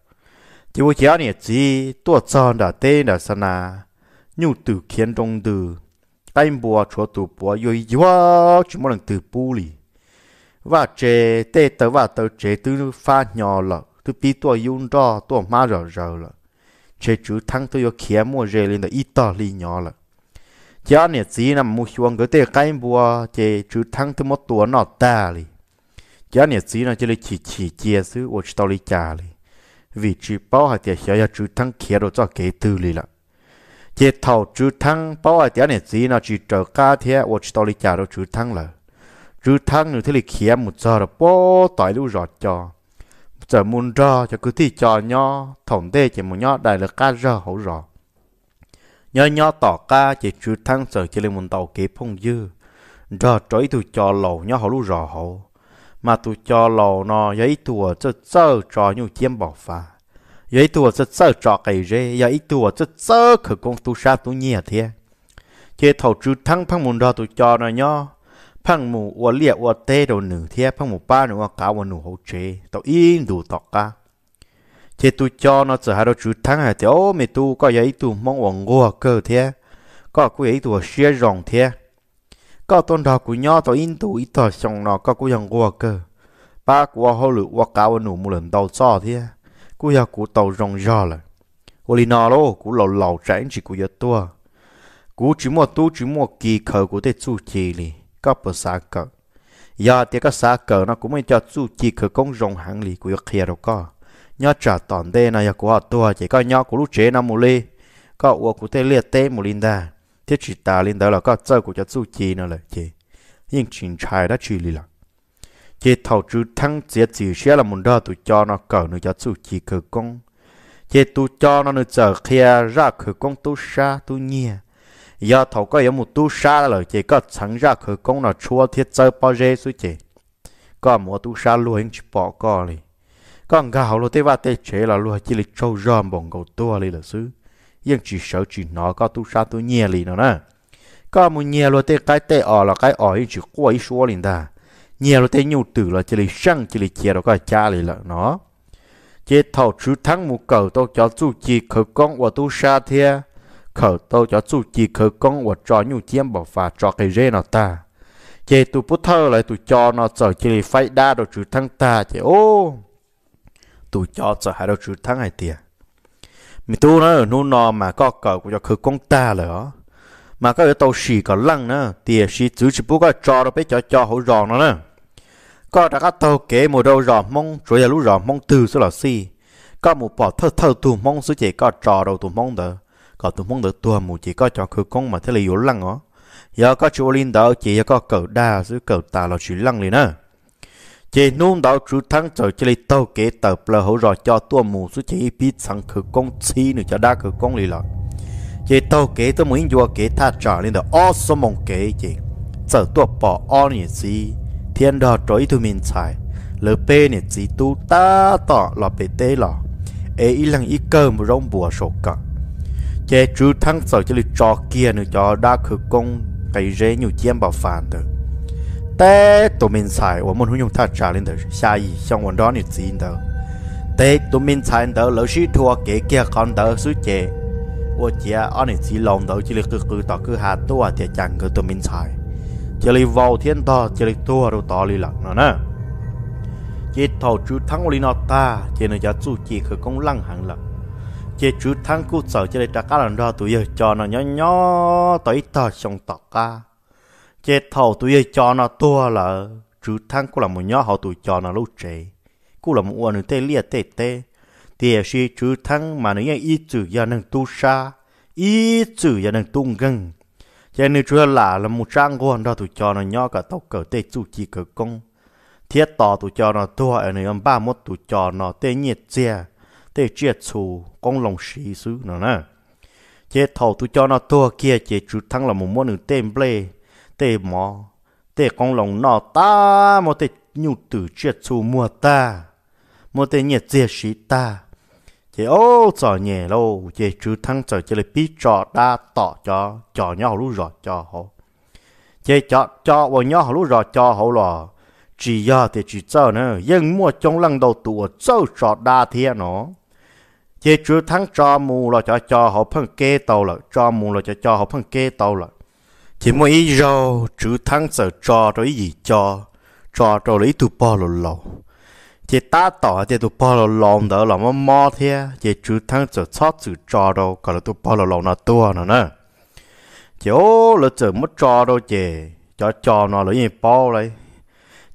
chỉ búa chéo này chỉ tôi tròn đã tê đã sao na nhu tử khiến trong từ cái búa chúa tu búa rồi yo chỉ muốn lần từ bù lì và chế tê tớ và tớ chế tư pha nhỏ là tư pi tôi yun đó tôi má rờ rờ là chế chú thắng tôi kia mua rẻ lên Italy nhỏ là cha nè chỉ nằm mua xuống cái tê cái bùa chế chú thắng tôi một tuổi nọ ta li cha nè chỉ là chế lấy chỉ chỉ chia xứ ở chỗ li cha li vì chú bảo hạt tiền xia chú thắng kia đồ cho kế tư li là chế thầu chú thắng bảo hai tiền nè chỉ là chỉ trở cá thế ở chỗ li cha đồ chú thăng là chú thắng như thế là kia một giờ là bỏ tỏi lưu rồi cho giờ muốn rò cho cứ thi cho nho thổng tê chỉ một nho đại là ca rò hổ rõ nho nho tỏ ca chỉ chú thăng sở chỉ lên một tàu kế phong dư rò trói tụ cho lầu nho hổ lú rò hổ mà tụ cho lầu nó giấy tùa cho sơ trò nhu chiếm bỏ phá giấy tùa cho sơ trò cày rê giấy tùa cho sơ khởi công tu sa tu nhẹ thế chế thầu chú thăng phăng muốn rò tụ cho nó nho phăng mù ô liệt ô tê đồ nữ thế phăng mù ba nữ ô cá ô nữ hậu chế tao in đủ tọt cả thế tu cho nó sợ hai đồ chú thắng hay thế ô tu có giấy tu mong ô ngô cơ thế có cú giấy tu xia rồng thế có tôn đạo của nhau tao in tu ít tao xong nó có cú giằng ngô cơ ba của hậu lự ô cá ô nữ một lần đầu cho thế cú giặc cú tàu rồng giò là ô li nó lô cú lầu lầu tránh chỉ cú giật tua cú chỉ mua tu chỉ mua kỳ khờ của tết chú chì li có bờ xa cờ giờ thì có xa cờ nó cũng mới cho chu chi cờ công rộng hạng lì của khía đâu có nhớ trả tòn đê này của họ tua chỉ có nhớ của lúc chế năm mù lê có uo của tê liệt tê mù linda thế chỉ ta linh linda là có chơi của cho chu chi nó là chị nhưng chính trai đã chỉ lì là chị thầu chú thăng chia chỉ sẽ là muốn đó tôi cho nó cờ nữa cho chu chi cờ công chị tôi cho nó nữa chờ khía ra cờ công tôi xa tôi nhia giờ thầu có một tu sa là chỉ có chẳng ra khởi công là chua thiết chơi bao giờ suy chỉ có một tu sa luôn hình chỉ bỏ co đi còn gạo lo tế va tế chế là luôn chỉ là trâu rơm bồng cầu tua đi là xứ nhưng chỉ sợ chỉ nó có tu sa tu nhẹ lì nó nè có một nhẹ lo tế cái tế ở là cái ở chỉ quay số liền ta nhẹ lo tế nhu tử là chỉ là sang chỉ là chia đó có cha lì là nó chế thầu chú thắng một cầu tôi cho chú chỉ khởi công và tu sa thiệt khẩu tô cho chú chỉ khẩu con và cho nhu chiếm bảo và cho cái rê nó ta chế tụ bút thơ lại tụ cho nó trở chế lì phải đa đồ trừ thăng ta chế ô tụ cho trở hai đồ trừ thăng hai tiền mình tu nó ở nô nò mà có cờ của cho khẩu con ta là đó mà có cái tàu xì có lăng nữa tiền xì chú chỉ bút có cho nó biết cho cho hổ ròn nó nữa có đã có tàu kế mùa đâu ròn mong rồi là lúc ròn mong từ số là xì có một bỏ thơ thơ tụ mong số chế có trò đầu tụ mong đó có tụi muốn được tua mù chỉ có cho khứ công mà thế là yếu lăng ó giờ có chú linh đó chỉ có cờ đa giữ cờ tà là chú lăng liền á chỉ nôn đó chú thắng trở chỉ lấy tàu kế tàu là hỗ trợ cho tua mù số chỉ biết sẵn khứ công chi nữa cho đa khứ công liền là chỉ tàu kế tôi muốn vua kế tha trả lên đó ó số mong kế chỉ trở tua bỏ ó nhỉ gì thiên đò trói tụi mình xài lỡ bê nhỉ gì tu ta tỏ là bê tê lọ ấy lăng ít cơ mà rong bùa sổ cả chế chú thắng sợ chế lì trò kia nữa cho đa khử công cái rễ nhiều chiếm bảo phản được tế tụi minh xài và muốn hướng thật trả lên được xa gì xong còn đó nhiều gì đó tế tụi minh xài đó lỡ sĩ thua kế kia con đó suy chế và chế ở này chỉ lòng đó chỉ là cứ cứ tỏ cứ hạt tua à, thì chẳng cứ tụi minh xài chỉ là vào thiên to chỉ là tua à, đâu to lì lặng nữa nè chỉ thầu chú thắng lì nó ta chỉ là giá chú chỉ cứ công lăng hàng lặng chế chú thắng cú sở chế đây cá lần đó tụi giờ cho nó nhỏ nhỏ tới tờ trong tọt ca chế thầu tụi giờ cho nó tua là chú thắng cú là một nhỏ họ tụi cho nó lúc trẻ cú là một uẩn tê liệt tê tê thì si chú thắng mà nó như ít chữ giờ nâng tu sa ít chữ giờ nâng tu gần chế nếu chưa là là một trang quan đó tụi cho nó nhỏ cả tóc cờ tê chu chỉ cờ công thiết tỏ tụi cho nó tua ở nơi ông ba mốt tụi cho nó tê nhiệt chia để chia chú con lòng xí xứ nữa nè chế thầu tu cho nó tua kia chế chú thăng là một món nữ tên ple tê mò tê con lòng nó ta mà tê nhu tử chia chú mùa ta mà tê nhẹ dìa xí ta chế ô trò nhẹ lâu chế chú thăng trò chế là bí trò đa tỏ cho trò nhau lúc rồi cho họ chế cho cho vào nhau lúc rồi cho họ là chỉ giờ thì chỉ cho nữa nhưng mua trong lăng đầu tụ ở châu trò đa thiên nó chế chú thắng cho mù là cho cho họ phân kê tàu là cho mù là cho cho họ phân kê tàu là chỉ mỗi ý rau chú thắng sợ cho rồi gì cho cho cho lấy tụ bò lồ lồ chỉ ta tỏ chỉ tụ bò lồ lồ đó là mò mò thế chỉ chú thắng sợ chót sự cho đâu còn là tụ bò lồ lồ nó tua nó nữa chỉ ô là sợ mất cho đâu chỉ cho cho nó lấy gì bò lấy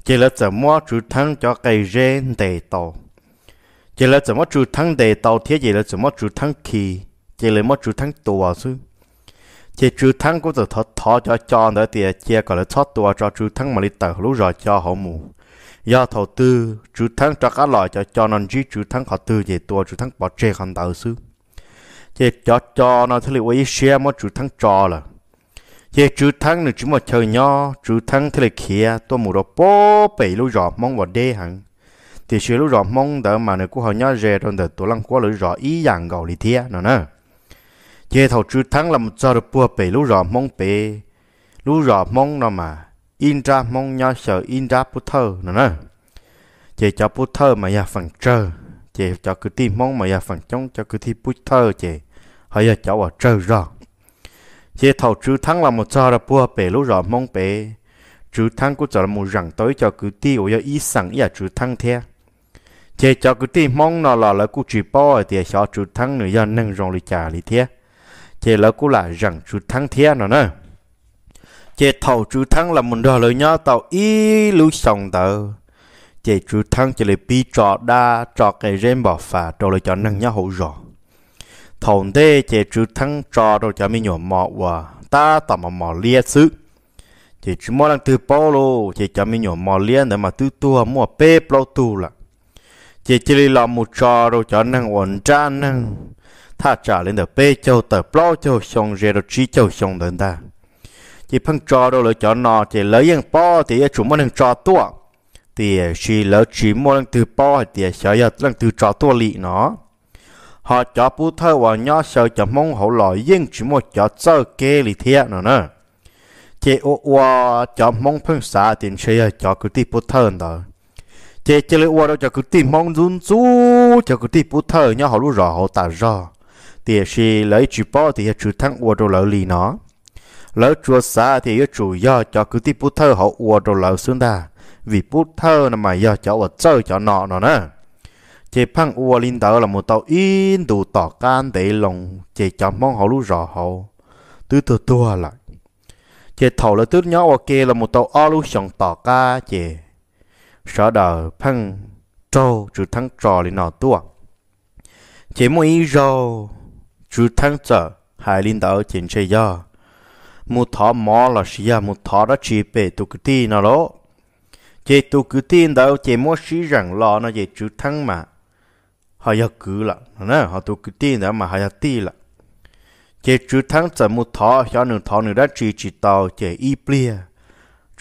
chỉ là sợ mua chú thắng cho cây rên tề tàu chỉ là 怎么煮汤的倒贴，只是怎么煮汤气，只是么煮汤多少？chỉ chú thăng cũng từ thọ thọ cho cho nữa thì chia gọi là thoát tua cho chú thăng mà đi tờ lũ rồi cho họ mù do thầu tư chú thăng cho các loại cho cho nên chỉ chú thăng họ tư về tua chú thăng bỏ chê không tạo sư chỉ cho cho nó thế là ý xe mà chú thăng cho là chỉ chú thăng nữa chú mà chơi nhau chú thăng thế là kia tôi mù đó bố bể lũ rồi mong vào đây hẳn thì sự lúc rõ mong đỡ mà nếu của họ nhớ rẻ trong đời tôi lăng quá lúc rõ ý dạng gạo lý thế nó nè chế thầu chú thắng là một giờ được bùa bể lúc rõ mong bể lúc rõ mong nó mà in ra mong nhớ sợ in ra bút thơ nó nè chế cho bút thơ mà ya phần trơ chế cho cứ tìm mong mà ya phần trong cho cứ thi bút thơ chế họ ya cháu ở trơ rõ chế thầu chú thắng là một giờ được bùa bể lúc rõ mong bể chú thắng cũng cho là một rằng tới cho cứ tiêu ở ý sẵn ý à chú thắng theo chế cho cái tiền mong nó là lấy cú chỉ bỏ thì cho chú thắng nữa giờ nâng rong lì trả lì thế chế lấy cú là rằng chú thắng thế nó nè, chế thầu chú thắng là mình đó lời nhớ tàu ý lưu sòng tàu chế chú thắng chế lấy bị trọ đa trọ cái rèm bỏ phà trọ lấy cho nâng nhớ hậu rõ thầu thế chế chú thắng trọ rồi cho mình nhỏ mọ và ta tao mà mọ lia sức chế chú mò đang từ bỏ lô chế cho mình nhỏ mọ lia để mà tư tua mua bê bao tu là chỉ chỉ lo một trò rồi cho năng ổn tra năng tha trả lên được bê châu tờ plo châu xong rồi rồi trí châu xong đơn ta chỉ phăng trò đâu lỡ cho nó chỉ lỡ yên po thì chúng mình trò tua thì chỉ lỡ chỉ mua lần từ po thì sợ giờ lần từ trò tua lị nó họ cho bú thơ và nhỏ sợ cho mong hậu lọ yên chỉ mua cho sơ kê lì thiệt nó nè chỉ ô ô cho mong phân xã tiền chơi cho cứ tí bú thơ đó chế chế lấy qua đâu cho cứ tìm mong run chú cho cứ tìm bút thở nhá họ lúc rõ họ tả rõ thì chỉ lấy chú bỏ thì chú thăng qua đâu lỡ lì nó lỡ chúa xa thì chú do cho cứ tìm bút thở họ qua đâu lỡ xuống ta vì bút thơ là mà do cho ở chơi cho nọ nó nè chế phăng ua linh tờ là một tàu yên đủ tỏ can để lòng chế cho mong họ lúc rõ họ từ từ tua lại chế thầu là tứ nhỏ ok là một tàu o lúc sòng tỏ ca chế sở đờ phăng trâu trừ thắng trò lên nọ tua chỉ mỗi ý rô trừ thắng trở hai linh đạo chiến chơi gió, mu thọ mò là sĩ xia mu thọ đã chỉ bề tu cứ tin nọ lỗ chỉ tu cứ tin đâu chỉ mua sĩ rằng lo nó chỉ chú thắng mà họ yêu cứ là nè họ tu cứ tin đó mà họ giờ ti là chỉ chú thắng giờ mu thọ cho nửa thọ nửa đã chỉ chỉ tàu chỉ y plia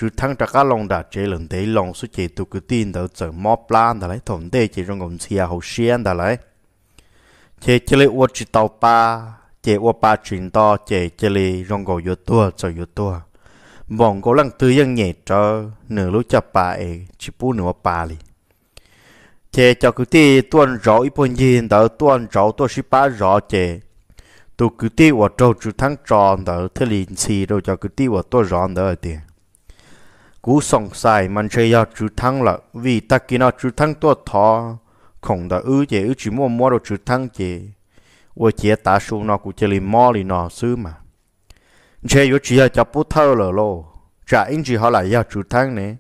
chú thăng trạc cá lòng đã chế lần đấy lòng số chế tụ cứ tin đầu trở mò plan đã lấy thổn đề chế trong ngầm xia hậu xiên đã lấy chế chế lấy uất chỉ tàu pa chế uất pa chuyện to chế chế lấy trong gò yếu tua trở yếu tua bọn cố lăng tư dân nhẹ cho nửa lúc chập bà ấy chỉ bu nửa bà li chế cho cứ ti tuần rõ ít bốn yên đầu tuần rõ tuần sĩ ba rõ chế tụ cứ ti uất trâu chú thăng tròn đầu thế liền xì đâu cho cứ ti uất tuần rõ đầu tiền cú sòng sai mình chơi ya chú thăng là vì ta kia nó chú thăng tua thọ không đã ư chế ư chỉ mua mua đồ chú thăng chế ôi chế ta số nó cũng chơi lì mò lì nó xứ mà chơi yo chỉ là cho bút thơ lờ lô trả in chỉ họ lại ya chú thăng nè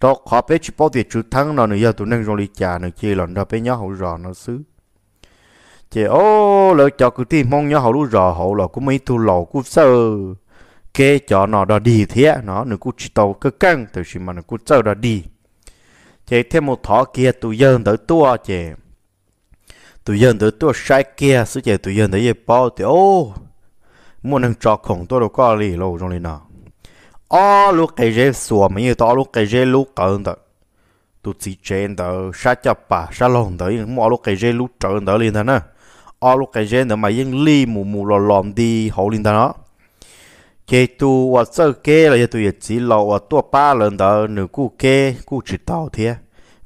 đó khó bé chỉ bao tiền chú thăng nó nữa ya tụi nâng trong lì trà nữa chơi lần đó bé nhớ hậu rò nó xứ chế ô lỡ cho cứ tìm mong nhớ hậu lú rò hậu là cũng mấy thu lầu cũng sơ kê cho nó đó đi thế nó nó cũng chỉ tàu cơ căng từ khi mà nó cũng chơi đó đi chế thêm một thọ kia tụi dân tới tua chế tụi dân tới tua sai kia sự chế tụi dân tới về bao thì ô muốn ăn trò khổng tôi đâu có lì lâu trong này nào ô lúc cái dễ sủa mấy như to lúc cái dễ lúc cẩn tới tụi chị trên tới sa chập bà sa lồng tới mỗi lúc cái dễ lúc trở tới liền thế nè ô lúc cái dễ nữa mà yên li mù mù lò lòm đi hậu liền thế đó kê tu và sơ kê là tu yết chỉ lọ và tua ba lần đó nửa cú kê cú chỉ tàu thế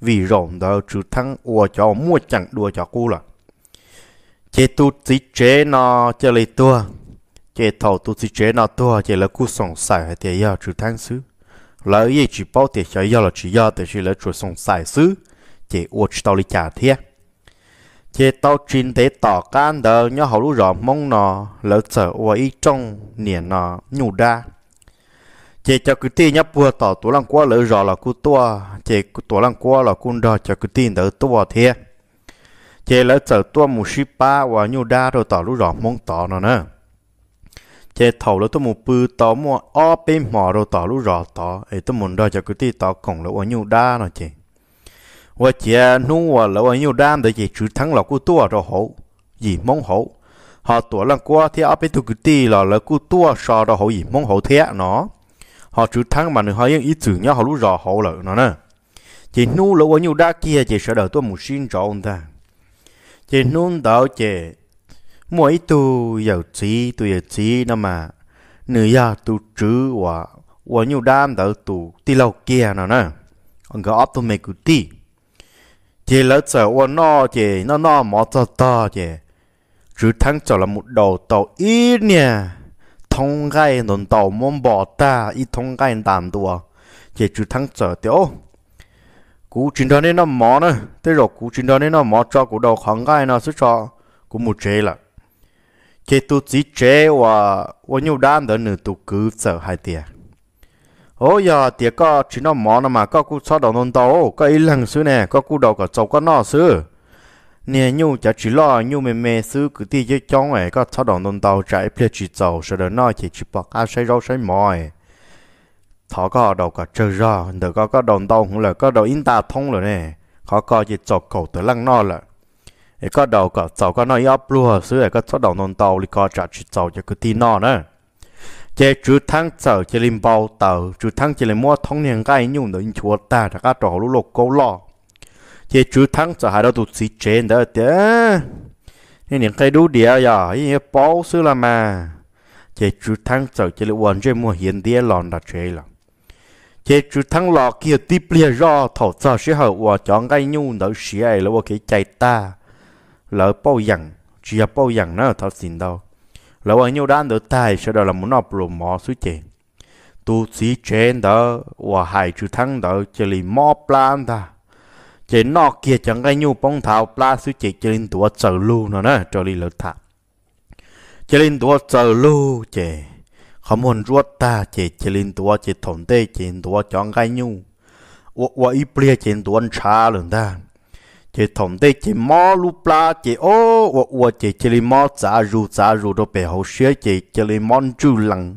vì rộng đó chữ thắng và cho mua chẳng đua cho cú là kê tu chỉ chế nó cho lấy tua kê thầu tu chỉ chế nó tua kê là cú sống sài hay thế giờ chữ thăng xứ là ý chỉ bảo thế giờ là chỉ giờ thì là chữ sống sài xứ kê và chỉ tàu lý trả thế chế tao chín tế tỏ can đờ nhớ hậu lũ rõ mong nọ lỡ sở ua y trong niệm nọ nhủ đa chế cho cứ tin nhấp vừa tỏ tủ lăng qua lỡ rõ là cú tua chế tủ lăng qua là cún đo cho cứ tin đỡ tua thế chế lỡ sở tua mù shi pa và nhủ đa rồi tỏ lũ rõ mong tỏ nọ nè chế thầu lỡ tua mù bư tỏ mua o bên mỏ rồi tỏ lũ rõ tỏ ấy tôi muốn đo cho cứ tin tỏ cổng lỡ ua nhủ đa nọ chế 我姐弄我了，我用单的也只疼了，我多着好，也猛好，họ tuổi lần qua thì ở bên tôi cứ tì là tua so đó họ gì mong họ thế nó họ chữ thắng mà nữa họ yên ý tưởng nhau họ lúc rõ họ lợi nó nè chỉ nu lỗ bao nhiêu đa kia chỉ sợ đời tôi một xin rõ ông ta chỉ nu đạo chỉ mỗi tu giờ trí tu giờ trí nó mà nửa giờ tu chữ và bao nhiêu đam đạo tu tì lâu kia nó nè ông có ấp tôi mấy cứ tì chỉ lỡ sợ ô nó chỉ nó nó mỏ to to chỉ chứ thắng cho là một đầu tàu ít nè thông gai nón tàu mông bỏ ta ít thông gai đàn đùa chỉ chứ thắng cho tiểu cú chuyện đó nên nó mỏ nữa thế rồi cú chuyện đó nên nó mỏ cho cú đầu khoảng gai nó xuất cho cú một chế là chế tu chỉ chế và và nhiều đan đó nữa tu cứ sợ hai tiền ô giờ thì có chỉ nó mỏ mà có cú sao đầu non tàu có ít lần xứ nè có cú đầu có cháu có nọ xứ nè nhu chả chỉ lo nhu mềm mềm xứ cứ ti với chóng ấy có sao đầu non tàu chạy ple chỉ cháu sợ đó nó chỉ chỉ bọc áo say rau say mỏi thọ có đầu có chơi ra được có có đầu tàu cũng là có đầu in ta thông rồi nè khó có chỉ cháu cầu tới lăng nọ là ấy có đầu có cháu có nọ yếu plua xứ ấy có sao đầu non tàu thì có chả chỉ cháu cho cứ ti nọ nữa chế chú thắng sở chế linh bao tàu chú thắng chế linh mua thông niên gai nhung đến chúa ta đã các trò lúc lục câu lọ chế chú thắng sở hai đầu tụt xí chế đó thế nên những cái đu địa giờ ý bao xứ là mà chế chú thắng sở chế linh quần chế mua hiện địa lòn đã chế là chế chú thắng lọ kia tiếp lia ro thổ sở sẽ hở quả chọn gai nhung đỡ xí ấy là cái chạy ta lỡ bao dặn chỉ bao dặn nó thật xin đâu là anh nhau đang được tài sau đó là muốn nộp lùm mò suy chè tu sĩ chén đó và hai chữ thắng đó chỉ là mò plan ta chỉ nọ kia chẳng cái nhu bông thảo plan suy chè chỉ lên tuổi chờ lu nó nè cho đi lỡ thả chỉ lên tuổi chờ lu chè không muốn ruột ta chè chỉ lên tuổi chỉ thổn tê chỉ tuổi chẳng cái nhu và và ít bia chỉ tuổi cha lần ta chỉ thằng đây chỉ mò lu pla chỉ ô ô ô chỉ chỉ li mò giá ru giá ru đó bề hậu xế chỉ chỉ li mòn chu lăng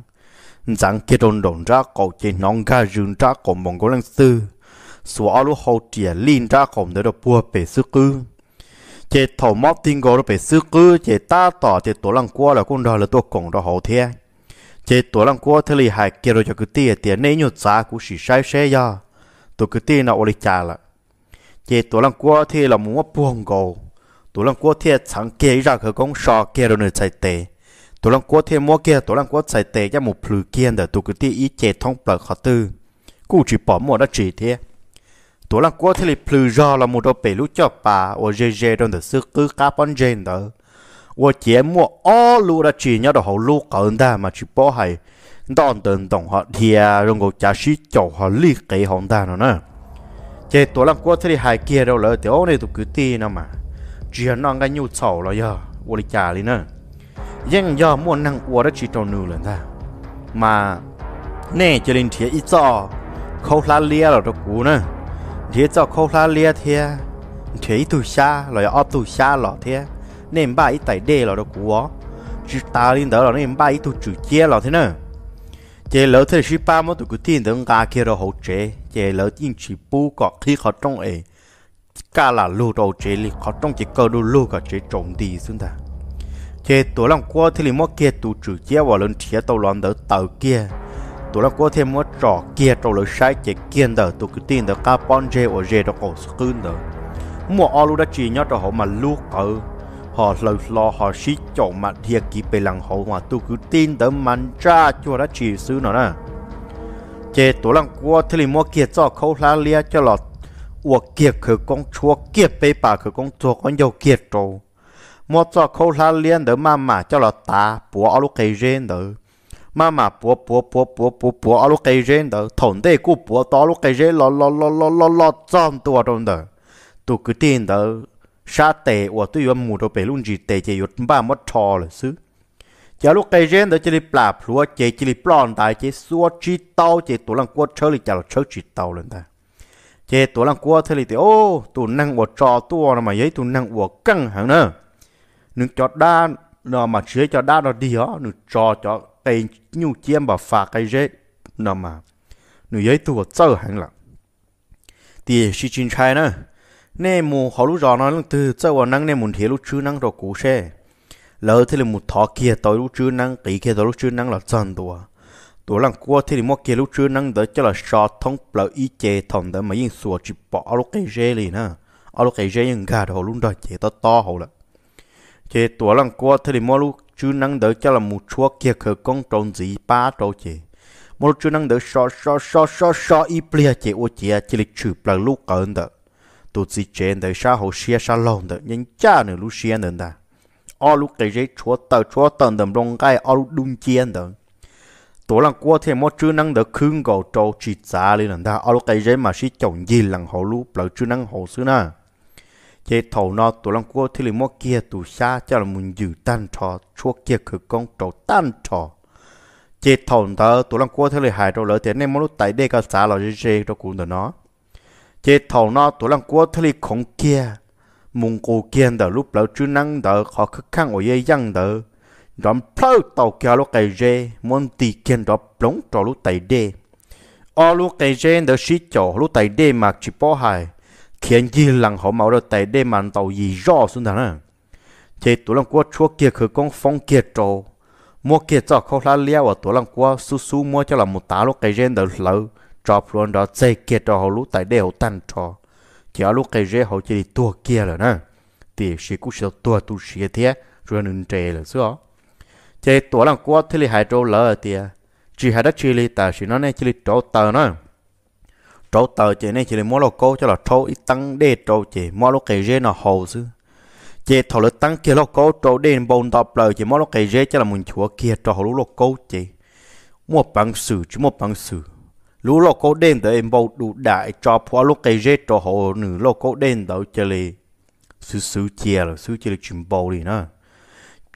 rằng kia đồn đồn ra cổ chỉ nong ga rừng ra cổ mong có lăng sư xóa lu hồ chỉ lin ra cổ đó đó bùa bề sư cư chỉ thằng mò tin gọi đó bề sư cư chỉ ta tỏ chỉ tổ lăng qua là con đó là tổ cổng đó hồ thế chỉ tổ lăng qua thế li hại kia rồi cho cứ tiền tiền nên nhiều giá cũng chỉ sai xe ya tổ cứ tiền nào ôi chả lại chế tổ lăng qua thì là muốn buông gầu tổ lăng quá thì chẳng kể ra cái công sọ kia rồi chạy tệ tổ lăng qua thì mua kia tổ lăng qua chạy tệ cho một phứ kiện để tổ cứ tí ý chế thông bờ khó tư cụ chỉ bỏ mua đó chỉ thế tổ lăng qua thì là phứ do là một đồ bể lũ cho bà ở dê dê đơn đời xưa cứ cá bón dê đó ở chế mua ó lũ đó chỉ nhớ đồ hậu lũ cẩn ta mà chỉ bỏ hay đòn tần tổng họ thì rồi ngồi trả sĩ cho họ lý cái hòn ta nữa nè chế tổ làm quá thì hai kia đâu lỡ thì ông này tụ cứ ti nào mà chuyện nó ngay nhu sầu rồi giờ vô lý trả đi nữa nhưng giờ muốn năng quá đó chỉ tàu nụ lần ta mà nè cho nên thiệt ít cho khâu lá lia rồi đó cú nữa thiệt cho khâu lá lia thiệt ít tụ xa rồi ấp tụ xa rồi thiệt nên ba ít tại đê rồi đó cú ó chỉ ta lên đó rồi nên ba ít tụ chữ chia rồi thế nữa chế lỡ thế chỉ ba mươi tuổi cái tiền đừng gà kia rồi hỗ trợ chế lỡ tiền chỉ bu có khi khó trong ấy cả là lưu đầu chế li khó trong chỉ cơ đồ lưu cả chế trộm đi xuống ta chế tụi lòng qua thì li mất kia tụi chữ kia vào lên thiệt tàu lon đỡ tàu kia tụi lòng qua thêm mất trò kia tàu lỡ sai chế kiên đỡ tụi cứ tiền đỡ carbon chế ở chế đó cổ sương đỡ mua alu đã chỉ nhớ cho họ mà lưu cỡ họ lâu lo họ xí chọn mà thiệt kì bề lăng họ mà tôi cứ tin tới mắn cha cho đã chỉ sư nó nè chế tổ lăng qua thế thì mua kiệt cho khâu lá lia cho lọt ủa kiệt khử công chúa kiệt bê bà khử công chúa còn nhiều kiệt trâu mua cho khâu lá liên đỡ mà mà cho lọt ta búa áo lúc cây rên đỡ mà mà búa búa búa búa búa búa áo lúc cây rên đỡ thổn đây cú búa to lúc cây rên lo lo lo lo lo lo trong tổ trong đỡ tôi cứ tin đỡ sa tệ của tôi yếm mù đồ bể luôn gì tệ chỉ yếm ba mất thò là xứ Chả lúc cây gen đó chỉ là plab lúa chỉ chỉ là plon tại chỉ xua chi tàu chỉ tổ lăng quất chơi là chả là chơi chỉ tàu lên ta chỉ tổ lăng quất thế là thì ô tụ năng của trò tua mà giấy tụ năng của căng hẳn nữa Nước cho đa nó mà chế cho đa nó đi hả nước trò cho cây nhu chiêm bảo phà cây gen nó mà nương giấy tụ chơi hẳn là thì chỉ chính trai nữa nè mù họ lú rõ nói lần từ cho vào năng nè mù thiệt lú chứ năng rồi cũ xe lỡ thì là một thọ kia tối lú chứ năng kỹ kia tối lúc chứ năng là chân đùa đùa lăng qua thì là mua kia lú chứ năng đỡ cho là sọ thông lỡ y chè thòng đỡ mấy yên sủa chỉ bỏ lú cái dê liền nè ở lúc cái dê yên gà đồ lúc đó chế to to hồ là chè đùa lần qua thì là mua lú chứ năng đỡ cho là một chúa kia khởi công tròn gì ba trâu chế, một lúc chứ năng đỡ sọ sọ sọ sọ sọ y plea chế ô chè chỉ là chửi lỡ lú cỡ đỡ tụt gì chuyện đời sao hồ xia sao lòng đời nhưng cha nữa lúc xia nữa ta ở lúc cái giấy chúa tao chúa tao đầm lòng cái ở lúc đun chiên đời tổ lăng qua thì mỗi chữ năng được khương cầu trâu chỉ giá lên ta ở lúc cái giấy mà xí chồng gì lăng hồ lúc lỡ chữ năng hồ xưa na chế thầu nó tổ lăng qua thì mỗi kia tụ xa cho là mình giữ tan trò chúa kia khởi công trâu tan trò chế thầu ta tổ lăng qua thì lại hại trâu lỡ thế nên mỗi lúc tại đây cả xã là dễ dễ cho cũng được nó chế thầu nó tụi lăng của thali khổng kia mùng cổ kia đỡ lúc lão chưa năng đỡ họ khắc khăn ở dây răng đỡ đón plau tàu kia lúc cái rê muốn tì kia đó plống cho lúc tay đê ở lúc cái rê đó xí chỗ lúc tay đê mà chỉ bỏ hài khiến gì lăng họ máu đỡ tay đê mà tàu gì rõ xuống thằng à chế tụi lăng của chúa kia khử con phong kia trò mua kia cho khó lá leo ở tụi lăng của su su mua cho là một tá lúc cái rê đó lâu trò luôn đó dây kia trò hầu lúc tại đều tan trò chỉ ở lúc cái rễ hầu chỉ đi tua kia rồi nè thì sĩ cũng sẽ tua tu sĩ thế rồi nên trẻ là sao? chỉ tua làm quá thế là hai trâu lỡ thì chỉ hai đất chỉ là ta sĩ nó này chỉ là trâu tờ nè trâu tờ chỉ này chỉ là mua lô cô cho là trâu ít tăng để trâu chỉ mua lô cây rễ nó hầu chứ, chỉ thầu lực tăng kia lô cô trâu đen bồn tọp lời chỉ mua lô cây rễ cho là mình chúa kia trâu hầu lúc lô cô chỉ mua bằng sử chứ mua bằng sử lũ lô cố đen tới em bầu đủ đại cho phó lúc cây rết cho hồ nữ lô cố đen tới chơi lì sư sư chia là sư chia là chìm bầu đi nữa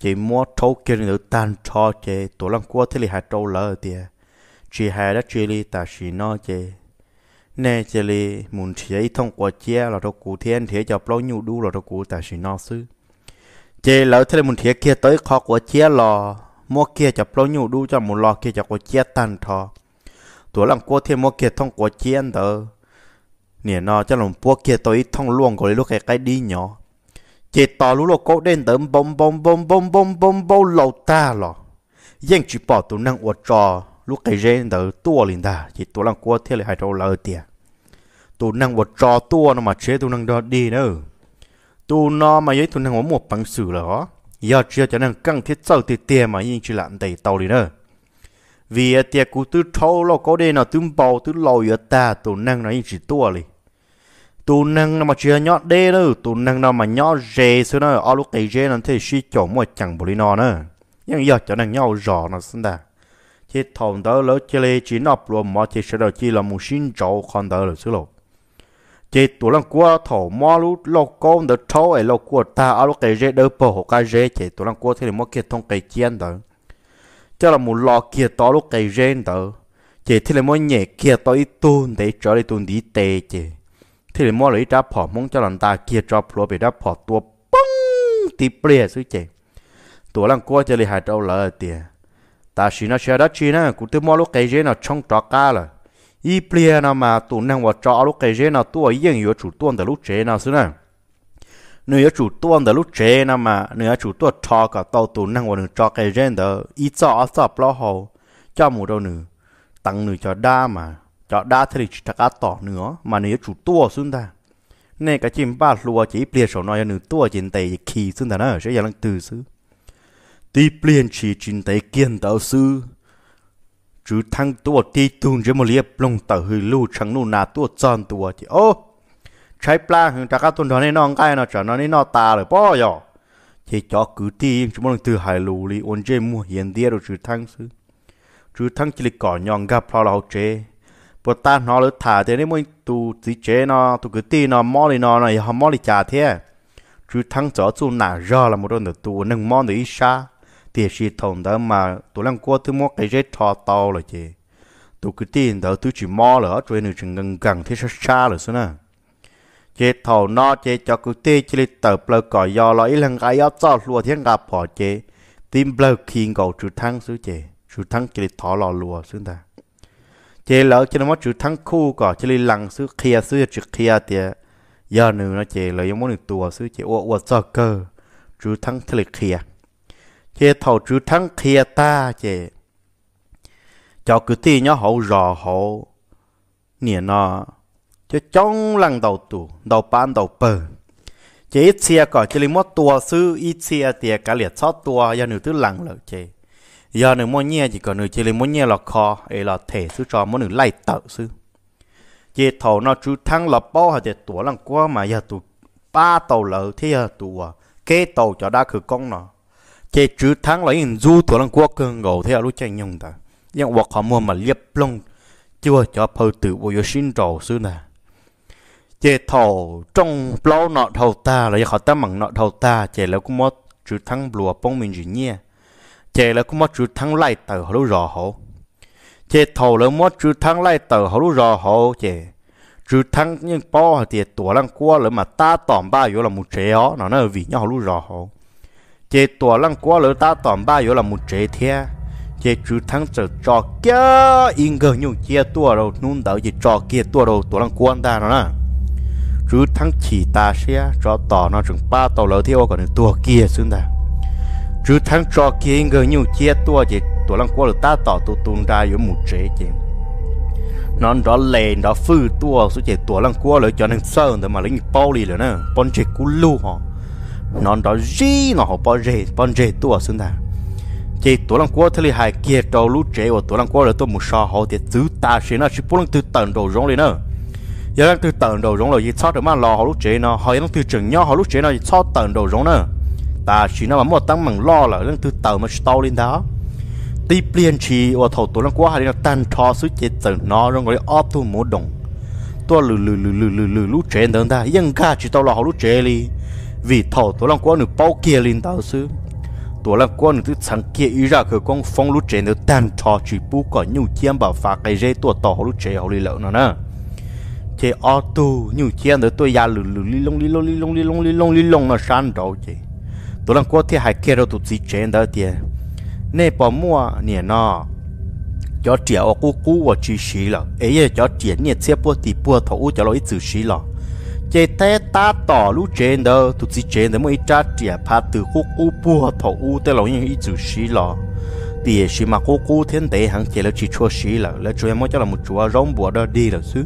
chỉ mua thấu kia nữa tan cho chê tổ lăng cua thế lì hạt trâu lỡ tìa chỉ hai đã chơi lì ta chỉ nó chê nè chơi lì muốn chơi ấy thông qua chia là đâu cụ thiên thế cho bao nhiêu đủ là đâu cụ ta chỉ nó sư chê lỡ thế lì muốn thiệt kia tới khó của chia lò mua kia cho bao nhiêu đủ cho một lò kia cho của chia tan thọ ตัวหลังกัวเทียมว่าเกียรต้องกัวเจียนเตอเนี่ยนอจะหลงปัวเกียรตัวอีท่องล่วงก็เลยลูกไก่ไก่ดีเนาะเจต่อรู้โลกก็เด่นเติมบอมบอมบอมบอมบอมบอมบอมเหล่าตาหรอยังจีปอตัวนั่งอวดจอลูกไก่เจนเตอตัวลินดาจีตัวหลังกัวเทียเลยหายตัวเลยเตียตัวนั่งอวดจอตัวน่ะมาเชตัวนั่งดอดีเนอะตัวนอมาเยอะตัวนั่งหัวหมวกปังสื่อเหรอ giờ chưa cho nên cần thiết sâu thì tiền mà yên chỉ làm đầy tàu đi nữa vì à, tiệc cụ tư thâu lo có đây nó tương bầu tương lầu ở à, ta tổ năng nó chỉ tua li tổ năng nó mà chưa nhót đê đâu tổ năng nó mà nhỏ rề xưa nó ở lúc cây rề nó thấy suy chỗ mà chẳng bồi nó nữa nhưng giờ cho năng nhau rõ nó xin ta chỉ thòng đó lỡ chỉ lê chỉ nộp luôn mà chỉ sẽ đầu chỉ là một xin chỗ còn đó là xưa lộ chỉ tổ năng qua thổ mò lúc lo con đó thâu ấy lo của ta ở lúc cây rề đỡ bầu cây rề chỉ tổ năng qua thì mà kết thông cây chiến đó cho là một lò kia to lúc cây rên đó chỉ thế là mỗi nhẹ kia to ít tuôn để cho đi tuôn đi tê chỉ thế là mỗi lấy ra bỏ mong cho lần ta kia cho pro bị đã bỏ tua bông tí ple suy chỉ tua lăng qua chơi hai đâu lỡ tiền ta chỉ nó sẽ đã chỉ nè cũng từ mỗi lúc cây rên nó trong trọ cá là ít ple nó mà tụi năng vào trọ lúc cây rên nó tua yên yếu chủ tuôn từ lúc chế nào xưa nè nếu chủ tuân đó lúc chế nà mà nếu chủ tuân cho cả tàu tù năng quan cho cái gen đó ít cho ít cho lo hồ cho mù đâu nữa tăng nữa cho đa mà cho đa thì chỉ cả tỏ nữa mà nếu chủ tuân xuống ta nên cái chim ba lúa chỉ biết sổ nói nữa tuân trên tay kỳ xuống ta nó sẽ giờ từ xứ tuy bịa chỉ trên tay kiên tàu sư, chú thăng tuân tí tuân chỉ một liệp lông tàu hư lưu chẳng nụ nà tuân tròn tuân chỉ ô trái pla hướng ta các tuần đó nên nó ngay nó trở nó nên nó ta rồi bỏ rồi chỉ cho cứ đi chúng mình từ hải lù li ôn chế mua hiện địa rồi chữ thăng sư chữ thăng chỉ là cỏ nhọn gặp lo là học chế bữa ta nó lỡ thả thế nên mình tu chỉ chế nó tu cứ đi nó mò đi nó này họ mò đi trả thế chữ thăng chỗ tu nà rơ là một đôi tu nâng mò để xa thì chỉ thằng đó mà tu lăng qua tu mò cái chế thò tàu rồi chị tu cứ đi đó tu chỉ mò lỡ chuyện này chừng gần gần thế xa xa rồi xưa nè chế thầu no chế cho cứ tê chế lịch tờ bờ cỏ do lo ý lần gái ấp cho lùa thiên gặp bỏ chế tim bờ kinh gầu chú thăng xứ chế chú thăng chế lịch thọ lò lùa sư ta chế lỡ chế nó mất chú thăng khu cỏ chế lịch lăng xứ khía xứ chú khía tìa giờ nữ nó chế lỡ giống muốn được tùa xứ chế ô ô cho cơ chú thăng chế lịch kia chế thầu chú thăng khía ta chế cho cứ tê nhó hậu rò hậu nè nó chứ trong lần đầu tù đầu ban đầu bờ chế chia cỏ chỉ lấy mót tua sư ít chia tiệt cả liệt sót tua do nữ thứ lần lợi chế do nữ mua nhẹ chỉ còn nữ chỉ lấy mua nhẹ là kho ấy là thể sư cho mỗi nữ lại tợ sư chế thầu nó chú thắng là bao hạt tiệt tua lần qua mà giờ tụ ba tàu lợi thế giờ tụ à, kế tàu cho đa khử công nó chế chú thắng là hình du tua lần qua cường gầu thế lúc chạy nhung ta nhưng hoặc họ mua mà liệp lông chưa cho phơi tự bộ vô sinh trầu sư này chế thổ trong bao nọ thầu ta là họ ta mặn nọ thầu ta chế là cũng mất chú thắng bùa bông mình gì nhé chế là cũng mất chú thắng lại tờ họ lúc rõ hổ chế thổ là mất chú thắng lại tờ họ lúc rõ hổ chế chú thắng nhưng bao thì tuổi lăng qua là mà ta tỏm ba yếu là một chế ó nó nó vì nhau lúc rõ hổ chế tuổi lăng qua là ta tỏm ba yếu là một chế thế chế chú thắng trở trò kia in gần nhung chia tuổi đầu nung đầu chế trò kia tuổi đầu tuổi lăng quan ta nó nè rú thắng chỉ ta xe cho tỏ nó chừng ba tàu lỡ theo còn tua kia xuống ta rú thắng cho kia ngờ nhiều chia tua chỉ tua lăng qua ta tỏ tu tung ra yếu một chế chứ nó đó lề đó phư tua số chỉ tua lăng qua lỡ cho nên sợ để mà lấy như bao lì lỡ nè bọn chỉ cú lu họ nó đó gì nó họ bao rề bọn rề tua xuống ta chỉ tổ lăng quá thì hai kia trâu lú trẻ và tổ lăng quá là tôi một sao họ thì giữ ta sẽ nó chỉ bốn từ tận đầu rong lên nữa giờ đang từ tận đầu rong rồi gì cho được mà lo họ lúc chế nó họ đang từ trường nhau họ lúc chế nó cho tận đầu rong nữa ta chỉ nó mà một tăng mảng lo là đang từ tận mà to lên đó ti plien chi và thầu tổ lăng quá hay là tan thò suy chết tận nó rong gọi ốp tu mổ đồng tua lử lử lử lử lử lử lúc chế đơn ta yên cả chỉ tao lo họ lúc chế đi vì thầu tổ lăng quá nửa bao kia lên tao sư, tổ lăng là con thứ sáng kia ý ra khởi con phong lúc chế nó tan thò chỉ bu có nhiều chiêm bảo phá cái rễ tổ tỏ lúc chế họ lì lợn nó nè chế ô tu như chế nữa tôi ya lử lử li lông li lông li lông li lông li lông li lông là san đầu chế tôi đang có thể hai kia đâu tôi chỉ chế đó thì nè bỏ mua nè nó cho trẻ ô cô cô và chỉ xí là ấy cho trẻ nè xe bua thì bua u cho lỗi chữ xí là chế thế ta tỏ lũ chế đó tôi chỉ chế đó mới cha trẻ phá từ cô cô cú bua u tới lỗi những chữ xí là thì xí mà cô cô thiên tế hàng chế là chỉ chua xí là là cho em mới cho là một chúa rong bùa đó đi là xứ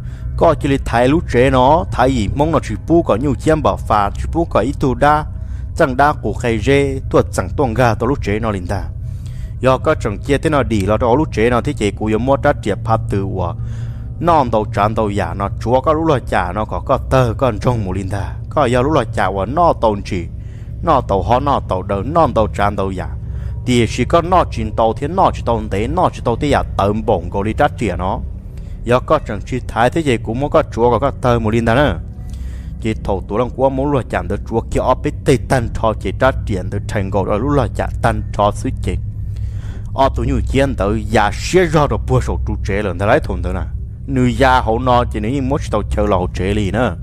có chỉ là thái lũ chế nó thái gì mong nó chỉ phụ có nhiều chiêm bảo phá chỉ phụ có ít tu đa chẳng đa của khay dê tuột chẳng tuồng gà tao lũ chế nó linh ta do có chẳng kia thế nó đi là đó lũ chế nó thế chế của yếm mua trát tiệp pháp từ của non đầu tràn đầu giả nó chúa có lũ lo chả nó có có tơ con trong mù linh ta có do lũ lo chả của nó tồn chỉ nó tàu họ nó tàu đơn non đầu tràn đầu giả thì chỉ có nó chín tàu thế nó chỉ tàu thế nó chỉ tàu thế giả tầm bổng của đi trát tiệp nó do có chẳng chi thái thế gì cũng muốn có chúa có có tơ một linh đó nữa chỉ thầu tủ lòng của muốn lo chạm được chúa kia ở bên tây tan cho chỉ ra tiền được thành gò rồi lúc lo chạm tan cho suy chỉ ở tủ nhiều chiến tử giả sẽ ra được bùa sổ trụ chế lần thế lấy thùng thế nào nữ già hậu nọ chỉ nếu như muốn tàu chờ là chế lì nữa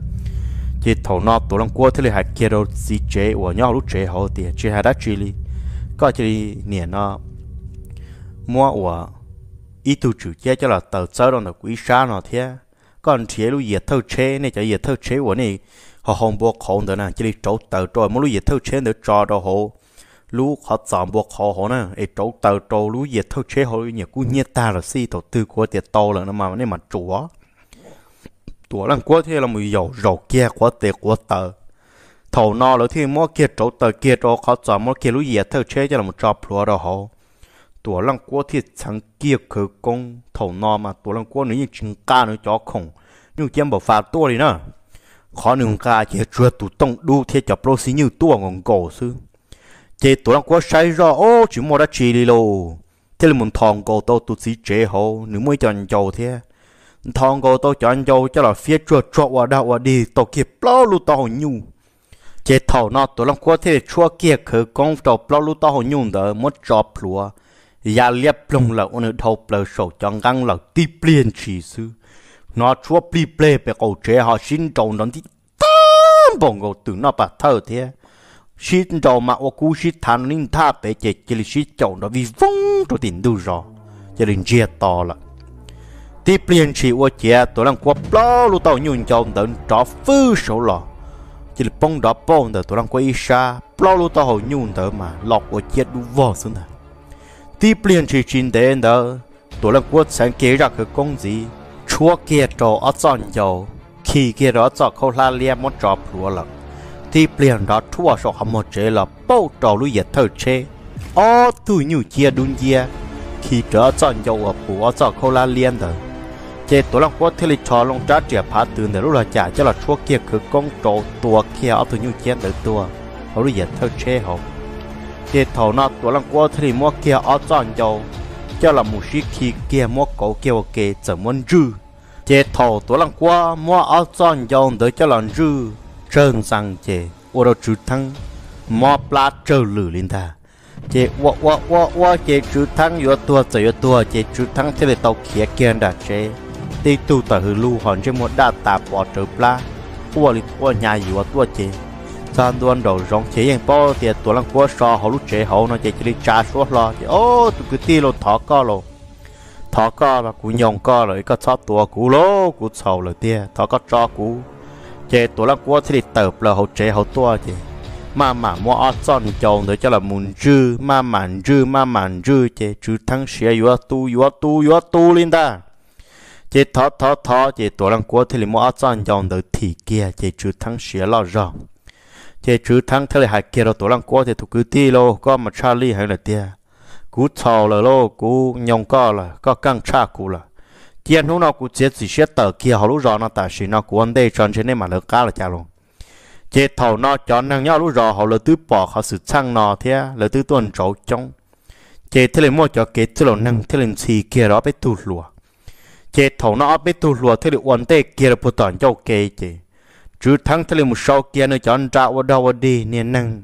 chỉ thầu nọ tổ lòng của thế là hạt kia đâu gì chế của nhau lúc chế hậu thì chỉ hai đã chỉ lì có chỉ nè nọ mua của ý tu chủ chế cho là tàu sơ đó là quý sa nó thế còn chế lu nhiệt thâu chế này chả nhiệt thâu chế của này họ hồng buộc hồng đó nè chỉ là trấu tàu rồi mỗi lu nhiệt thâu chế nữa cho đó hộ lu họ giảm buộc họ họ nè ấy trấu tờ trâu lu nhiệt thâu chế họ nhiệt cú nhiệt ta là si tàu tư của tiệt to là nó mà nó mà chúa tuổi lần quá thế là mùi dầu dầu kia quá tiệt quá tàu, thầu no rồi thì mỗi kia trấu tàu, kia trâu họ giảm mỗi kia lu nhiệt thâu chế cho là một trò plua đó hộ ตัวลังกัวที่สังเกียคือกงถนอมาตัวลังกัวนี่ยังจึงกาหนูจ่อคงนี่เจียมบอกฝาตัวเลยนะขอหนึ่งกาเจจัวตุต้องดูเทียจับโปรซินิวตัวงงโกซื้อเจตัวลังกัวใช้รอโอ้จิมอระชีลีโลเทลมุนทองโกโตตุสีเจโฮหนึ่งมวยจันโจเทียทองโกโตจันโจจะหล่อเฟียจัวจัวว่าดาว่าดีตกเก็บเปล่าลูตองยูเจเท่านอตัวลังกัวเทียจัวเกียคือกงตกเปล่าลูตองยูเดอมดจอบพลัว ya dạ liệp plong là ôn thâu bờ sổ cho gang là ti plien chỉ sư nó chúa pli ple bề cầu chế họ xin trầu nó thì tam bồng cầu từ nó bà thơ thế xin trầu mà ô cú xin thằng linh tha tế chế chỉ là xin trầu nó vì vong cho tiền du rồi cho nên chia to là ti plien chỉ ô chế tôi đang qua plo lu tàu nhung trầu đến trò phư sổ lò chỉ là bông đó bông đó tôi đang qua isha plo lu tàu nhung đó mà lọc ô chế đủ vò xuống thật ti plien chi chin de da to la quốc sáng kế ra cái công gì chúa kia cho ở chọn dầu khi kia đó chọn khâu la liêm một trò lúa lận thì liền đó thua số không một chế là bao trò lũ giật thở chế ở tuổi nhiều chia đun chia khi trở chọn dầu ở phủ ở chọn khâu la liên rồi chế tổ lòng quốc thì lịch trò long trả trẻ phá từ nửa lúc là trả cho là chúa kia cứ công trổ tua kia ở tuổi nhiều chia tới tua ở lũ giật thở chế không để thầu nó tổ lăng qua thì mua kia ở chọn dầu cho là một sĩ khi kia mua cổ kia và kia chẳng muốn dư chế thầu tổ lăng qua mua ở chọn dầu để cho là dư trơn rằng chế ô đồ trừ thăng mua pla trừ lử lên ta chế wa wa wa wa chế trừ thăng yo tua chế yo tua chế trừ thăng thế là tàu kia kia đã chế tê tu tờ hư lu hòn chế mua đa tạp bỏ trừ pla ô lịch qua nhà yếu và tua chế san đuôn đầu rong chế yên bao thì tổ lăng quá so họ lúc chế hậu nó chế chỉ trả số lo thì ô tụ cứ ti lo thọ co lo thọ co là cú nhong co rồi có cho tổ cú lô cú sầu rồi tia thọ có cho cú chế tổ lăng quá thì tập là hậu chế hậu tua thì mà mà mua ở chọn chồng để cho là muốn chư mà mặn chư mà mặn chư chế chư thắng xia yếu tu yếu tu yếu tu lên ta chế thọ thọ thọ chế tổ lăng quá thì mua ở chọn chồng để thì kia chế chư thắng xia lo rộng thì chú thắng thế là hai kia rồi tổ lăng quá thì thuộc cứ ti lô có mà Charlie hay là tia cú thò là lô cú nhông co là có căng cha cú là tiền hôm nào cú chết gì chết tờ kia họ lúc rõ nó tại xí nó cú ăn đây tròn trên này mà lỡ cá là cha luôn chế thầu nó cho năng nhau lúc rõ họ lỡ tứ bỏ họ sự chăng nó thế lỡ tứ tuần trấu trong chế thế là mua cho kế thế là năng thế là gì kia đó biết tu lùa chế thầu nó biết tu lùa thế là ăn đây kia là bút tòn cho kế chế chú thắng thề một sau kia nó chọn trả vào đâu vào đi nè năng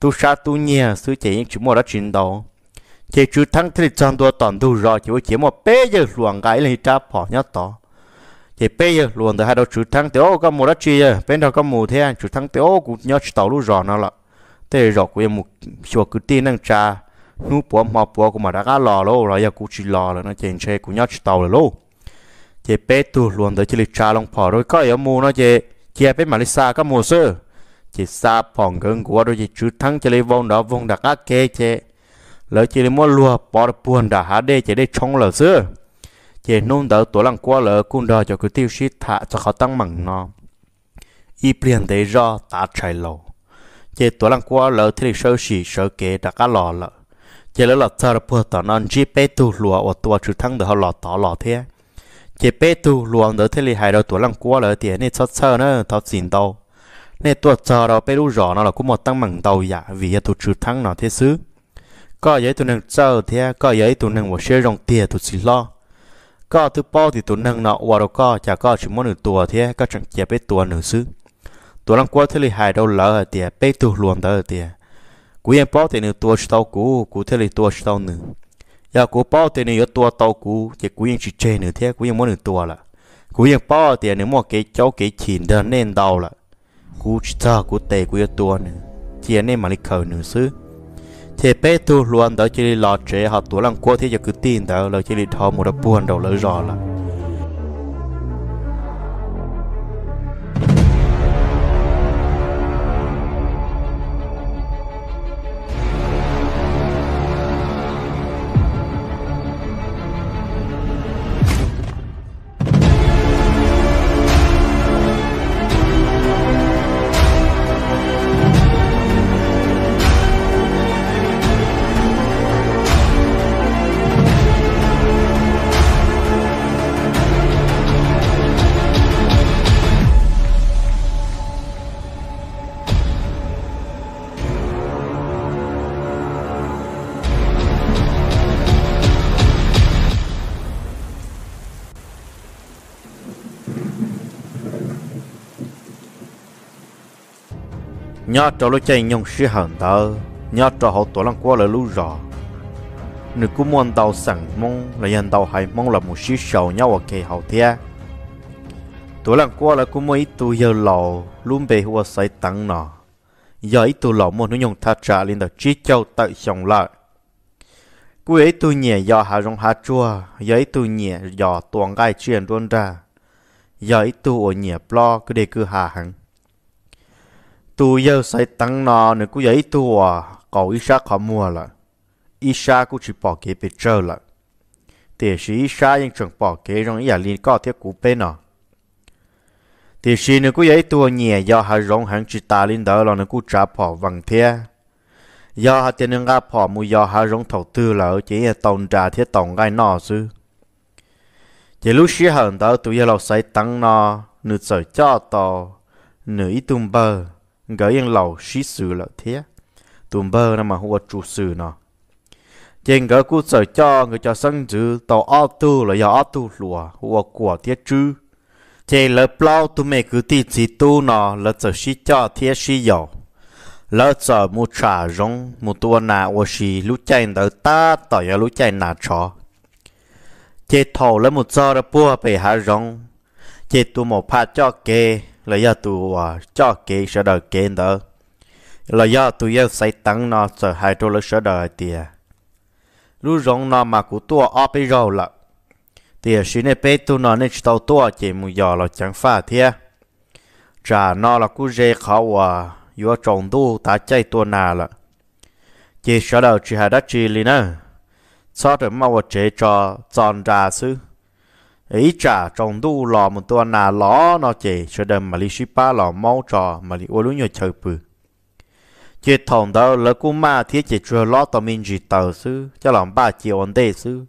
tu sa tu nhia sư chế những chú mua đã chuyển đầu chỉ chú thắng thề chọn tua toàn tu rồi chỉ chỉ một bé giờ luồng cái này cha bỏ nhớ tỏ chỉ bé giờ luồng từ hai đầu chú thắng ô có một đã chi bên đầu có một thế chú thắng ô cũng nhớ tàu lúc rồi nó là thế rồi của em một chùa cứ tin năng cha nu bỏ mà bỏ của mà đã cá lò lô rồi giờ cũng chỉ lò rồi nó chèn xe cũng nhớ tàu rồi lô chỉ bé tu luồng tới chỉ lịch cha long phò rồi có em mua nó chỉ chia bên malaysia các mùa xưa chỉ xa phòng gần của đôi chỉ chú thắng chỉ lấy vòng đó vòng đặc ác kê chế lỡ chỉ lấy mua lùa bỏ được buồn đã há đê chỉ để chống lỡ xưa chỉ nôn đỡ tổ lăng qua lỡ cũng đòi cho cứ tiêu sĩ thả cho khó tăng mặn nó y biến thế do ta chạy lầu chỉ tổ lăng qua lỡ thì lịch sơ xỉ sơ kế đã cá lò lỡ chỉ lỡ lọt thơ bùa tỏ non chỉ bê tu lùa ở tua chú thắng được họ lọt tỏ lọt thế chế bé tu luôn đỡ thế li hài đầu tuổi lăng quá lỡ tiền nên sót sơ nó thọ xin đâu nên tuổi chờ đầu bé lu rõ nó là cũng một tăng mảng đầu dạ vì tuổi trưởng thắng nó thế xứ có giấy tuổi nâng chờ thì có giấy tuổi nâng một xe rồng tiền tuổi xì lo có thứ bao thì tuổi nâng nó qua đầu có chả có chỉ muốn nửa tuổi thì có chẳng chế bé tuổi nữa xứ tuổi lăng quá thế li hài đầu lỡ tiền bé tu luôn đỡ tiền cú em bao thì nửa tuổi tàu cú cú thế li tuổi tàu nửa giờ dạ, cú bao tiền này tua tàu cú chỉ cú yên chỉ chơi nữa thế cú yên muốn nửa tua là cú yên bao tiền nữa mua cái cháu cái chìm đơn nên đau là cú chỉ cho cú tệ cú yên tua nữa chỉ nên mà lịch khởi nữa chứ thế bé tu luôn đó chỉ là chế học tuổi lăng cua thế giờ cứ tin đó là chỉ là họ một đập buồn đầu lỡ rõ là nhà cho lối chạy nhung sĩ hận tớ nhà cho họ tổ lăng qua là lũ rò nữ cũng muốn tàu sẵn mong là nhân tàu hay mong là một sĩ sầu nhau ở kỳ hậu thế tổ lăng qua là cũng mới tu giờ lầu luôn về hoa say tặng nọ giờ ít tu lầu muốn nữ nhông thật trả lên đầu trí châu tự chồng lại cú ấy tu nhẹ giờ hạ rong hạ chua giờ ấy tu nhẹ giờ toàn gai chuyện luôn ra giờ ấy tu ở nhẹ lo cứ để cứ hạ hằng tu yêu say tăng nọ nữa cũng vậy tu à cậu ý sa khó mua là ý sa cũng chỉ bỏ kế bị chơi là thì sĩ ít sa nhưng chẳng bỏ kế ý nhà liên có thiết cú bên nọ à. thì sĩ nữa cũng vậy tu nhẹ do hà rong hàng chỉ ta lên đó là nữa cũng trả bỏ vàng thế do hà tiền nâng gà bỏ mua do hà rong thầu tư là chỉ à, tồn trả thiết tồn gai nọ chứ chỉ lúc sĩ hận đó tu yêu lâu say tăng nọ nửa sợ cho tàu nửa ý tung bờ ก็ยังเหล่าชีสือละเทียตุมเบอร์นั่ะมาหัวจูสือเนาะเจริงก็กูเส่ยจ้าเงยจ้าสังจือต่ออัตุเลยอย่าอัตุหลัวหัวกัวเทียจื้อเจงเลเปล่าตุเมกูตีจิตุเนาะเลยวจะชีจ้าเทียชีโยเล้วจะมุชาจงมุตัวนาวชีลุใจเดาตาต่อยาลุใจนาชอเจทอเล้วมุจาระพัวไปหาจงเจตัวมอพาจ้าเก là do tu hòa à, cho kế sở đời kế đó là do tu yêu say tăng nó sở hai đô la sở đời tiền lưu rong nó mà của tua ở bên rồi là tiền xin này bên tu nó nên tàu tua chỉ mù dò là chẳng pha thế à. trả nó là cú dê khó hòa à, yếu trồng tu ta chạy tua nà là chỉ sở đời chỉ hai đất chỉ lì nữa sau đó mau vợ chế cho tròn ra xứ ấy trả trong tu lò một tua nà lò nó chè cho đầm mà li suy ba lò mau trò mà li ô lú nhiều chơi bự chỉ thòng đó lỡ cú ma thiết chỉ chưa lò tao mình chỉ tờ sư cho làm ba chiều ổn đề sư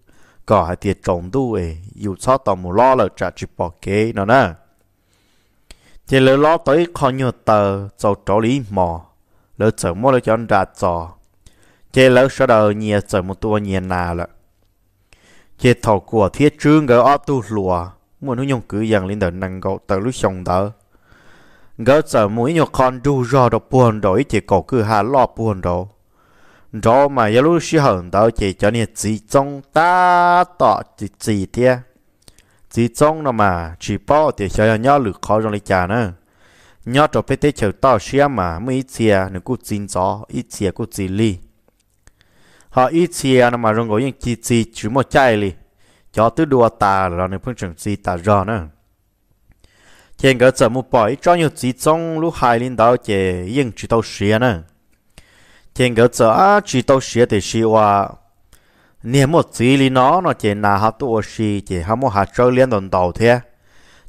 có hai thiệt trong tu ấy dù sao tao mù lò là trả chỉ bỏ kế nó nè chỉ lỡ lò tới kho nhiều tờ cho trò lý mò lỡ chở mua lỡ chọn đạt trò chỉ lỡ sơ đó nhiều chở một tua nhiều nà lợ chế thầu của thiết trương gỡ ở tu lùa muốn nó nhung cứ dần lên đời năng gấu tới lúc xong đỡ, gỡ sợ mũi nhọ con du rò đồ buồn đổi chỉ cổ cứ hà lo buồn đồ đó mà giờ lúc xí hận đó chỉ cho nên chỉ trong ta tọ chỉ chỉ thế chỉ trong nó mà chỉ bỏ thì cho nhau lực khó trong lấy trà nữa nhau cho bé thế chờ tao xem mà mới chia nó cũng chín gió ít chia cũng chín ly họ ít chia à, nó mà rong gọi những chi chi chứ một chai li cho tứ đua ta là nên phương trường chi ta rõ nữa trên cái giờ một bỏ cho nhiều chi trong lúc hai linh đạo chế những chỉ tàu xía nữa trên cái à chỉ tàu xía thì xí hoa niệm một chi li nó nó chế nà hạt tu xí chế hả một hạt trâu liên đồng đầu thế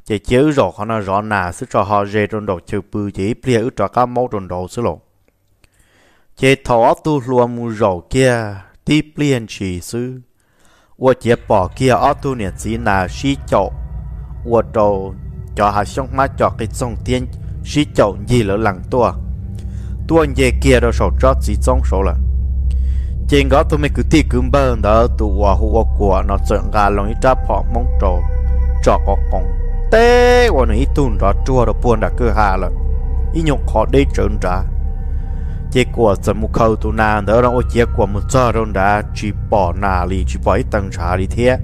chế chiếu rõ nó rõ nà sức cho họ dễ trong đầu chữ bự chế bịa ước cho các mẫu trong đầu sức lộ chế thọ tu lùa mù rổ kia ti plien chỉ sư wo chế bỏ kia ở tu niệm sĩ là sĩ chậu wo đầu cho hà sông má cho cái sông tiên sĩ chậu gì lỡ lằng tua tua về kia đâu sổ cho sĩ sông sổ là trên đó tôi mới cứ ti cứ bơ đó tụ hòa hùa của nó chẳng gà lòng ít ra bỏ mong trầu cho có công, té của nó ít tuôn đó chua đó buồn đã cơ hà là ít nhục khó đi trơn ra chỉ của sớm một khâu tu đó là ô của một giờ rồi đã chỉ bỏ nà lì chỉ bỏ tăng trả đi thế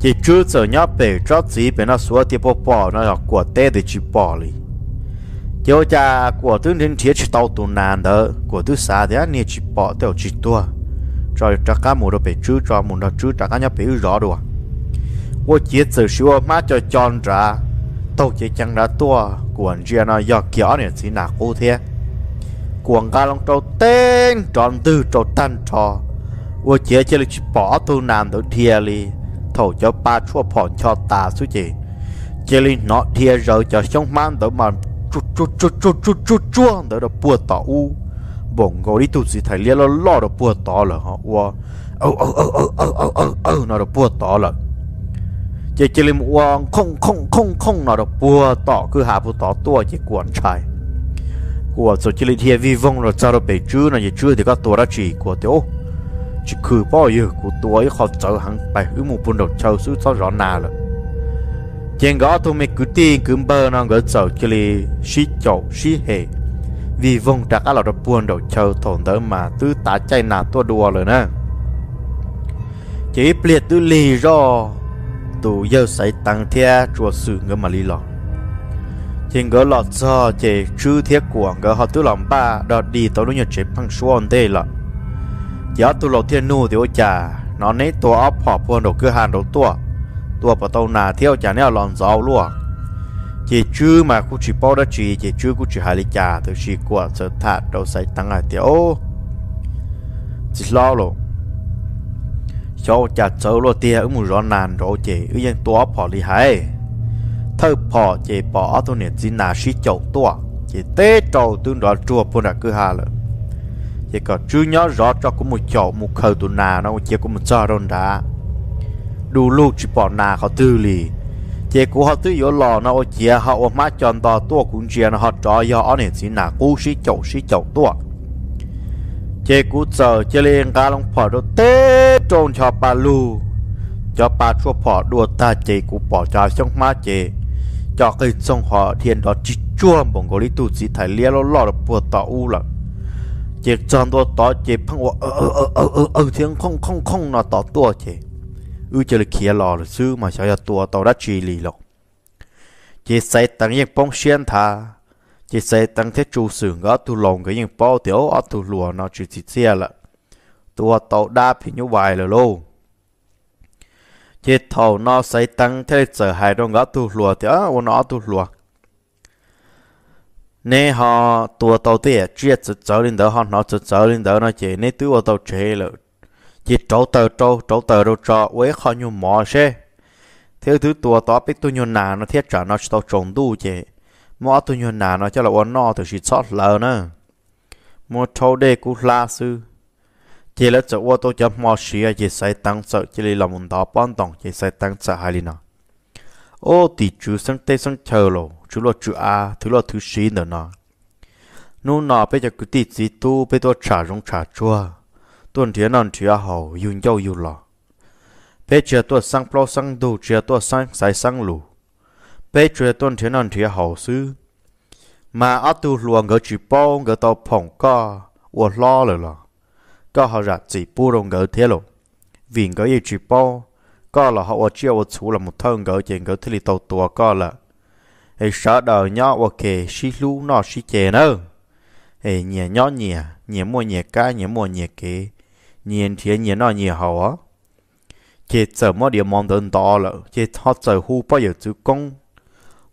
chỉ chú giờ nhớ bể cho chỉ bể nó xóa tiếp bỏ bỏ nó là của tê để chỉ bỏ lì chỉ cha của tư nên thiết tàu tu nà đó của tư xa thì anh chỉ bỏ theo chỉ tua rồi cho cá mù đó bể chú cho mù đó chú cho cá nhớ bể rõ đồ ô chỉ giờ xíu má cho chọn ra tàu chỉ chẳng ra tua của anh nó do kiểu này chỉ là cô thế cuồng ga long trâu tên tròn tư trâu tan trò ua chia chia lịch bỏ tu nam đổ thia li thầu cho ba chua phòn cho ta su chỉ chia li nọ thia rồi cho sông mang đổ mà chu chu chu chu chu chu chua đổ đổ bùa tỏ u bổng ngồi đi tu sĩ thầy lia lo lo đổ bùa tỏ là họ ua ơ ơ ơ ơ ơ ơ ơ ơ nó đổ bùa tỏ là chỉ chỉ lim uang không không không không nó đổ bùa tỏ cứ hạ bùa tỏ tua chỉ quần trai của số chỉ lấy vi vong là sao đâu bị chưa này chưa thì các tổ đã chỉ của tiểu chỉ khử bao giờ của tuổi họ chở hàng bài hữu một buồn đầu châu suốt sau rõ nà rồi trên gõ tôi mẹ cứ tiên cứ bơ nó gỡ chở chỉ lấy xí chậu xí hệ vì vong đặc á là đó buồn đầu châu thổn tới mà tứ tá chay nà tua đùa rồi nè chỉ pliệt tứ lì do tụ giờ sấy tăng thea chùa sự ngỡ mà lì lọt hiện gỡ lọt do chế trư thiết của gỡ họ tư lòng ba đọt đi tàu nó nhật chế bằng số ổn tê lọ giá tu lọ thiên nu thì ôi chà nó nấy tua ấp họ buôn đồ cứ hàng đồ tua tua bắt đầu nà theo chả nèo lòn gió luôn chế trư mà cũng chỉ bao đó chỉ chế trư cũng chỉ hai lý chà từ chỉ của sở thạt đầu sấy tăng lại à tiểu chỉ lo luôn cho chặt sâu lo tia ở mù rõ nàn rồi chế ứng dân tua ấp họ lý hay thơ phò chế bỏ tôi nè chỉ nà sĩ chậu tua chế tế trầu tương đó chùa bùn là cứ hà lợ chế có chưa nhớ rõ cho có một chậu một khờ tụ nà nó chế có một cho đồn đã đủ lúc chỉ bỏ nà họ tư lì chế của họ tư yếu lò nó chế họ ôm má chọn to tua cũng chế nó họ trò do ở nè chỉ nà cú sĩ chậu sĩ chậu tua chế cú chờ chế lên cá long phò đó tế trôn cho bà lù cho bà chua phò đua ta chế cú bỏ cho xong má chế cho cái trong họ thiên đó chỉ chua bọn gọi tu chỉ thải lia lo lo được bùa tỏ u là chỉ chọn tua tỏ chỉ phăng hoa ờ ờ ờ ờ ờ, ờ thiên không không không nó tỏ tua chỉ ư chỉ là kia lò là sư mà sao giờ tua tỏ đã chỉ lì lộc chỉ xây tăng những phong xuyên tha, chỉ xây tăng thế chủ sưởng đó tu lồng cái những bao tiểu ở tu lùa nó chỉ chỉ xe là tua tỏ đa phi như vậy là luôn chỉ thầu nó xây tăng thế giờ hai đồng ngã tu lùa thì ở ô nó tu lùa nên họ tua tàu tía chia chữ chở lên đỡ họ nó chữ chở lên đỡ nó chỉ nè tu tàu chế lợ chỉ trâu tàu trâu trâu tàu đâu trọ quế họ nhu mỏ xe thế thứ tua tao biết tu nhu nào nó thiết trả nó tàu trồng tu chỉ mỏ tu nhu nào nó cho là ô nó từ chỉ sót lờ nữa mua trâu đê cú la sư chỉ là chỗ ô tô chấm mò xía chỉ sai tăng sợ chỉ là một đó bán đồng chỉ sai tăng sợ hai lina ô thì chú sang tây sang chờ lộ chú lo chú a thứ lo thứ gì nữa nọ nô nọ bây giờ cứ tí gì tu bây giờ trả rong trả chua tuần thiên nọ thì à hậu yun dâu yun lọ bây giờ tôi sang plo sang đồ giờ tôi sang sai sang lu. bây giờ tuần thiên nọ thì à hậu sư mà ở tu luồng gỡ chỉ bao gỡ tàu phồng co uổng lo rồi ก็เขาจะจีปูลงเกิดเทลวิ่งก็ยิ่งจีปูก็เราเขาว่าเจ้าว่าชูละมุดเท่งเกิดเจงเกิดที่ลิตัวตัวก็ละไอ้สาดเนาะว่าเกชิลูนอชิเจเนอไอ้เนี่ยเนาะเนี่ยเนี่ยมัวเนี่ยก้าเนี่ยมัวเนี่ยเกเนี่ยเทียเนี่ยนอเนี่ยเขาอ่ะเจ็ดเจอมอเดียวมองเดินต่อละเจ็ดทอดเจอหูไปอยู่จุกง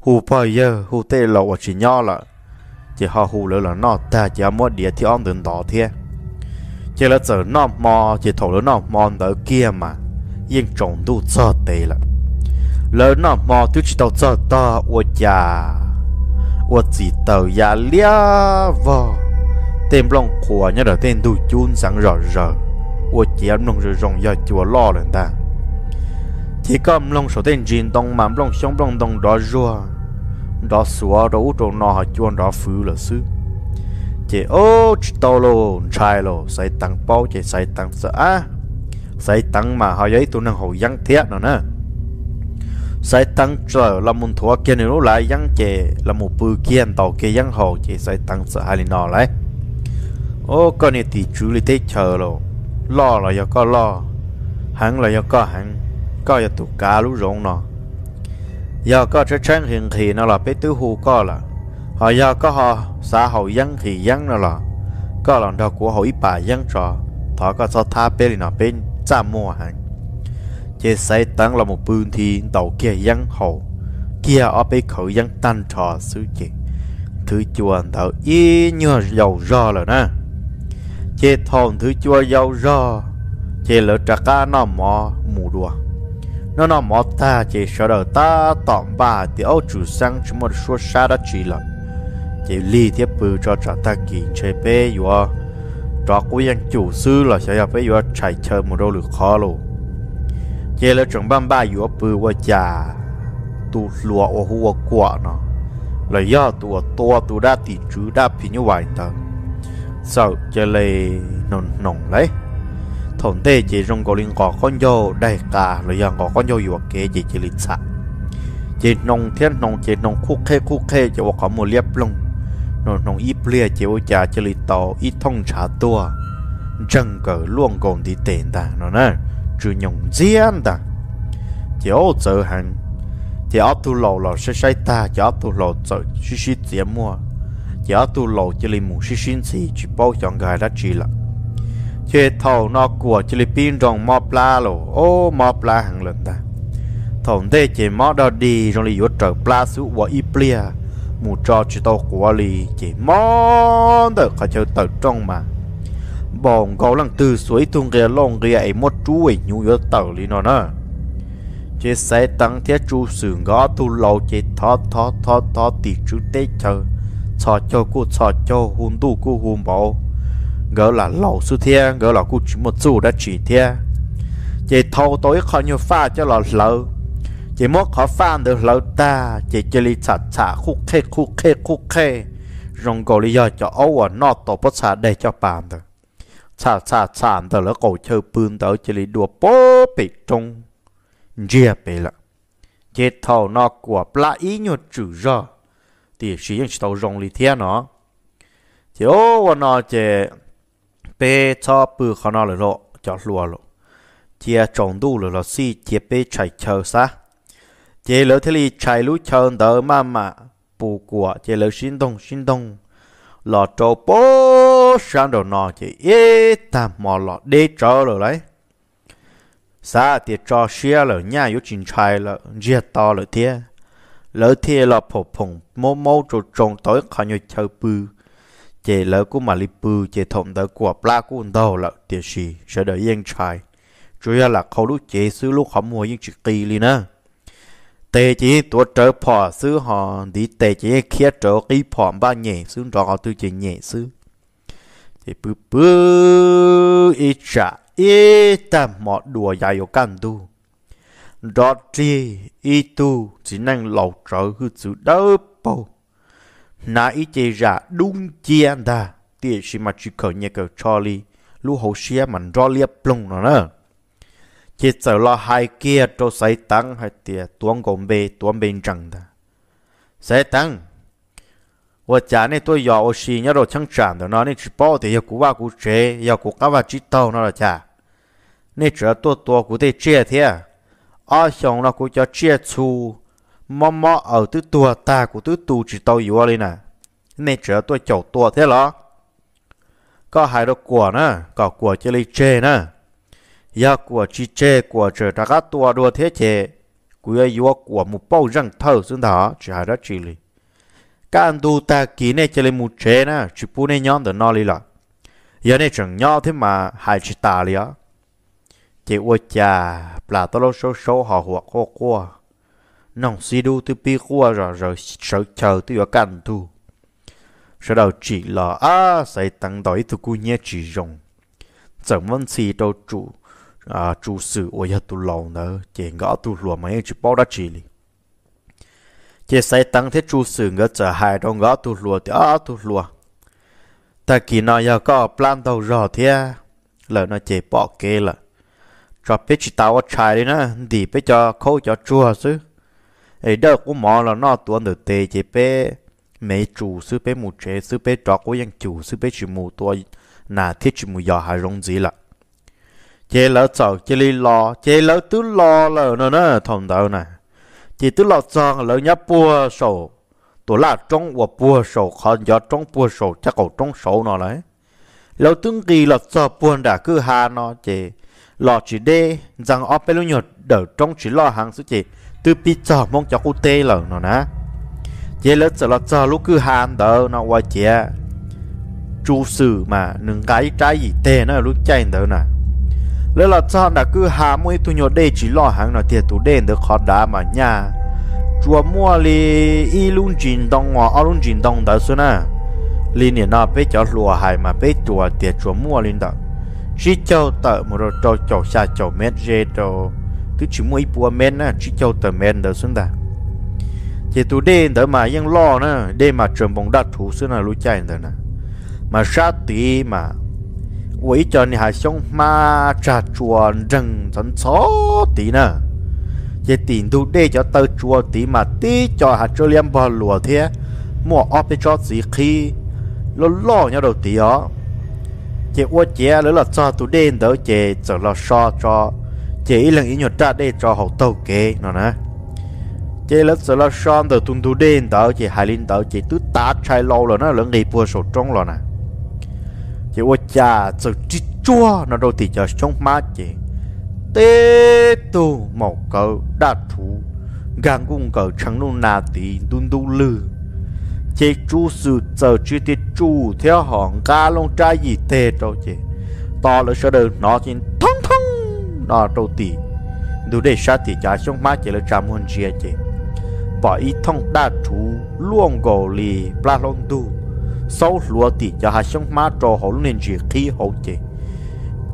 หูไปเยอะหูเตะเราว่าชิเนาะละเจ็ดเขาหูเลยละนอแต่จะมอเดียวที่อ้อมเดินต่อเทีย chỉ là giờ nó mò chỉ thổ lỡ nó mò đỡ kia mà yên trọng đủ sợ tệ là lỡ nó mò tiêu chỉ đâu sợ to ô già ô chỉ tàu già lia vò tên lòng của nhớ là tên đủ chun sáng rõ rõ ô chỉ em lòng rồi rong giờ chùa lo lên ta chỉ có lòng số tên jin đông mà lòng sống lòng đông đó rùa đó sủa đó út nó họ chuồn đó phứ là xứ chị ô chị to lô trai lô xây tăng bao chị xây tăng sợ á xây tăng mà họ giấy tụi năng hồ dăng thiệt nữa nè xây tăng trở là một thua kia nếu lại dăng chị là một bự kia anh tàu kia dăng hồ chị xây tăng sợ hai lần nọ lại ô con này thì chú lý thế chờ lô lo là do có lo hắn là do có hắn có do tụ cá lũ rộng nọ do có trái trang hiện thì nó là bé tứ hù có là họ do có họ xã hội dân thì dân nào là có lần đau của hội bà dân trò thọ có cho tha bên nào bên cha mua hàng chế xây tăng là một bươn thì đầu kia dân hồ, kia ở bên khẩu dân tan trò xứ chị thứ chùa thợ y như dầu rò rồi nè chế thôn thứ chùa dầu rò chế lỡ trả cá nó mò mù đùa nó nó mò ta chế sợ đời ta tỏm bà thì ô chủ sang chúng một số xa đó chỉ lần chỉ li tiếp bự cho trả ta kiện chơi bê yo cho cũng yên chủ sư là sẽ gặp bê yo chạy chơi một đôi lực khó lù chỉ là chuẩn ban ba yo bự wa già tu lúa ô hua quả nó là do tu to tu đa tỷ chú đa phi như vậy ta sau chỉ là nồng nồng lấy thổn tê chỉ trong cổ linh có con dâu đại cả là do có con dâu yo kế chỉ chỉ lịch sạch chỉ nông thiên nông chỉ nông khúc khê khúc khê chỉ có một liếp lông nó nó ít lia chiếu trả chỉ lì tàu ít thông trả tua chẳng cờ luôn còn đi tiền ta nó nè chú nhung diễn ta chỉ ô chở hàng chỉ ô tu lầu lầu sẽ sai ta chỉ ô tu lầu chở xí xí tiền mua chỉ ô tu lầu chỉ lì mù xí xí xí chỉ bao chọn gài đã chỉ là chế thầu nó của chỉ lì pin rồng mỏ pla lô ô mỏ pla hàng lần ta thầu đây chỉ mỏ đó đi rồi lì vô trợ pla xuống và ít lia mù cho chỉ tao của lì chỉ món đỡ cả chơi tờ trong mà bọn gấu lăng từ suối thung kia long kia ấy một chú ấy nhu yếu tờ lì nó nè chế xe tăng thiết chú sườn gõ tu lâu chế thó thó thó thó tì chú tê chờ cho cho cô cho cho hùn tu cô hùn bảo gỡ là lâu su thiên gỡ là cô chỉ một chú đã chỉ thiên chế thâu tối khó nhiều pha cho là lâu chỉ muốn khó phan được lâu ta chỉ chỉ li chả chả khu khê khu khê khu khê rong cổ li do cho ấu ở nọ tổ bó xả để cho bàn được chả chả chả tờ lỡ cổ chơi bươn tờ chỉ li đua bố bị trung chia bị lợ chế thầu nọ của plá ý nhu trừ ra thì sĩ nhân tàu rong lý thiên nó chỉ ô nọ chế bê cho bư khó nọ lỡ cho lùa lỡ chia trồng đu lỡ lỡ si chia bê chạy chờ xa chế lỡ thế li chạy lũ chờ đỡ mà mà bù của chế lỡ xin đông xin đông lọ trâu bố sang đầu nọ chế ế ta mò lọ đê trâu lỡ đấy xa thì cho xe lỡ nhà yếu trình chạy lỡ dìa to lỡ thế lỡ thế lọ phổ phồng mô mô trâu trông tối khó nhờ chờ bư chế lỡ của mà li bư chế thổng đỡ của bla cú đầu lỡ tiền gì sẽ đỡ yên chạy chủ yếu là khâu lũ chế xứ lũ khó mua những chuyện kỳ li nữa tê chỉ tổ trợ phò sư họ đi tê chỉ kia trợ cái phò ba nhẹ sư rõ tôi chỉ nhẹ sư thì bự bự ít trả ít ta mọ đùa dài ở căn tu rõ tri ít tu chỉ năng lầu trợ hư sự đỡ bầu nà ít chỉ ra đúng chiên ta tiền gì mà chỉ khởi nhẹ cho Charlie lũ hồ xe mà rõ liệp plong nó nè chỉ sợ lo hai kia cho sai tăng hay tiệt tuôn gồm bê tuôn bên rằng ta sai tăng và chả này tôi dò ô xì nhớ đồ chẳng đó nó nên chỉ bỏ thì giờ cú ba cú chế giờ cú cá ba chỉ tàu nó là chả nên chỉ tôi tôi cú xong à? nó cú cho chia chu mò mò ở tứ tua ta cú tứ tu chỉ tàu yếu lên nè nên chỉ tôi chầu tua thế đó có hai đồ của nữa có của chơi lấy chê nữa ya của chi chê của trở ra các tua đua thế chế của yếu của một bao răng thơ xuống đó chỉ hai đó chỉ lì các anh tu ta kỹ này chơi lên một chế nè chỉ pu này nhóm được nó lì là giờ này chẳng nhau thế mà hai chỉ ta lì á chỉ ô cha là to lâu số số họ hoặc họ qua nòng si du từ pi qua rồi rồi sợ chờ từ ở cạnh du sau đầu chỉ là à sẽ tăng đổi từ cu nhé chỉ dùng chẳng vấn gì đầu chủ à chủ sự ở nhà tu lâu nữa chỉ ngõ tu lùa mấy chú bao đã chỉ li chỉ sai tăng thế chú sự ngỡ chờ hai trong ngõ tu lùa thì à tu lùa ta kỳ nó giờ có plan đầu rõ thế à? là nó chỉ bỏ kê là cho biết chỉ tao trai đi nữa thì biết cho khâu cho chú chứ ấy đỡ cũng mò là nó tuân được tê chỉ bé mấy chú sư bé mù chế sư bé trọ của dân chú sư bé chỉ mù tua là thiết chỉ mù giờ hai rong gì là chế lỡ sầu chế li lo chế lỡ tứ lo là nó nó thòng đầu này chỉ tứ lo sầu lỡ nhấp bùa sầu tổ là trong và bùa sầu còn do trong bùa sầu chắc cậu trong sầu nó đấy lỡ tương kỳ lỡ sầu bùa đã cứ hà nó chế, lọ chỉ đê rằng ở bên lúc nhột đỡ trong chỉ lo hàng sự chỉ từ pizza mong cho cụ tê lỡ nó nè chế lỡ sầu lỡ sầu lúc cứ hàn đỡ nó qua chế chú sử mà nâng cái trái gì tê nó lúc chạy đỡ nè lỡ là cho đã cứ hà mũi tu nhột để chỉ lo hàng nó thiệt tu đen được khó đá mà nha chùa mua li y luôn chín đồng ngõ ở luôn chín đồng đó xuống à li nè nó bé cho lùa hài mà bé chùa thiệt chùa mua lên đó chỉ cho tờ một rồi cho cho xa cho mét dê đồ cứ chỉ mua ít bùa mét nè chỉ cho tờ mét đó xuống ta thì tu đen đó lo nè đen mà trường bóng đá thủ xuống là lũ chạy đó nè mà sát tí mà 我一叫你还想马扎抓人真错的呢。也顶都得叫到抓的嘛，得叫还这两把罗天，莫阿被抓自己，老老要到的哦。chị ô chế lỡ là cho tụi đen đỡ chị giờ là so cho chị lần ý nhột ra đây cho hậu tàu kế nó nè chị lỡ giờ là so đỡ tụi tụi đen đỡ chị hai linh đỡ chị tụi tá trai lâu rồi nó lần đi bùa sổ trong rồi nè chỉ ô cha sự chi chua nó đâu thì giờ trong má chị tê tu một cờ đa thú gan cũng cờ chẳng luôn nà tí đun đun lư chị chú sự giờ chi tiết chú theo hòn ca long trai gì tê đâu chị to là sợ đời nó chỉ thông thông nó đâu tí đủ để sát thì trả trong má chị là trạm hôn chia chị bỏ ý thông đa thú luôn gồ lì pla long đu sau lúa thì giờ hai sông má cho hậu nên chỉ khí hậu chế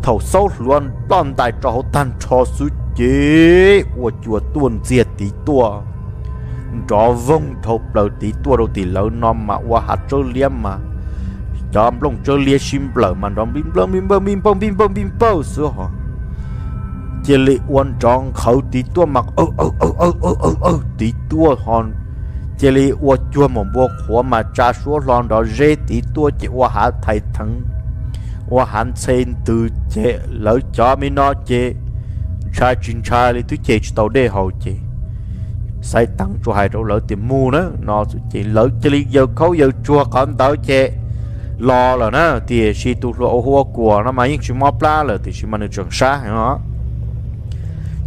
thầu sau luôn toàn đại cho hậu tan cho suy chế của chùa tuôn diệt tí tua cho vông thầu lỡ tí tua đâu tí lỡ non mà qua hạt trơ liêm mà đom lông trơ lia sim bờ mà đom bim bom bim bom bim bom bim bom bim bom sữa họ chỉ lệ quan tròn khẩu tí tua mặc ơ ơ ơ ơ ơ ơ ơ tí tua hòn 这里我专门不活嘛，假说让到热的多节我还太疼，我还趁 từ chế lỡ cho mình nó chế trai chín trai thì tôi chế tàu đê hậu chế sai tặng cho hai đầu lỡ tìm mua nữa nó chỉ lỡ chế lý giờ khâu giờ chua còn tàu chế lo là nó thì si tu lo hoa của nó mà những chuyện mò pla là thì si mà nó trường xa hiểu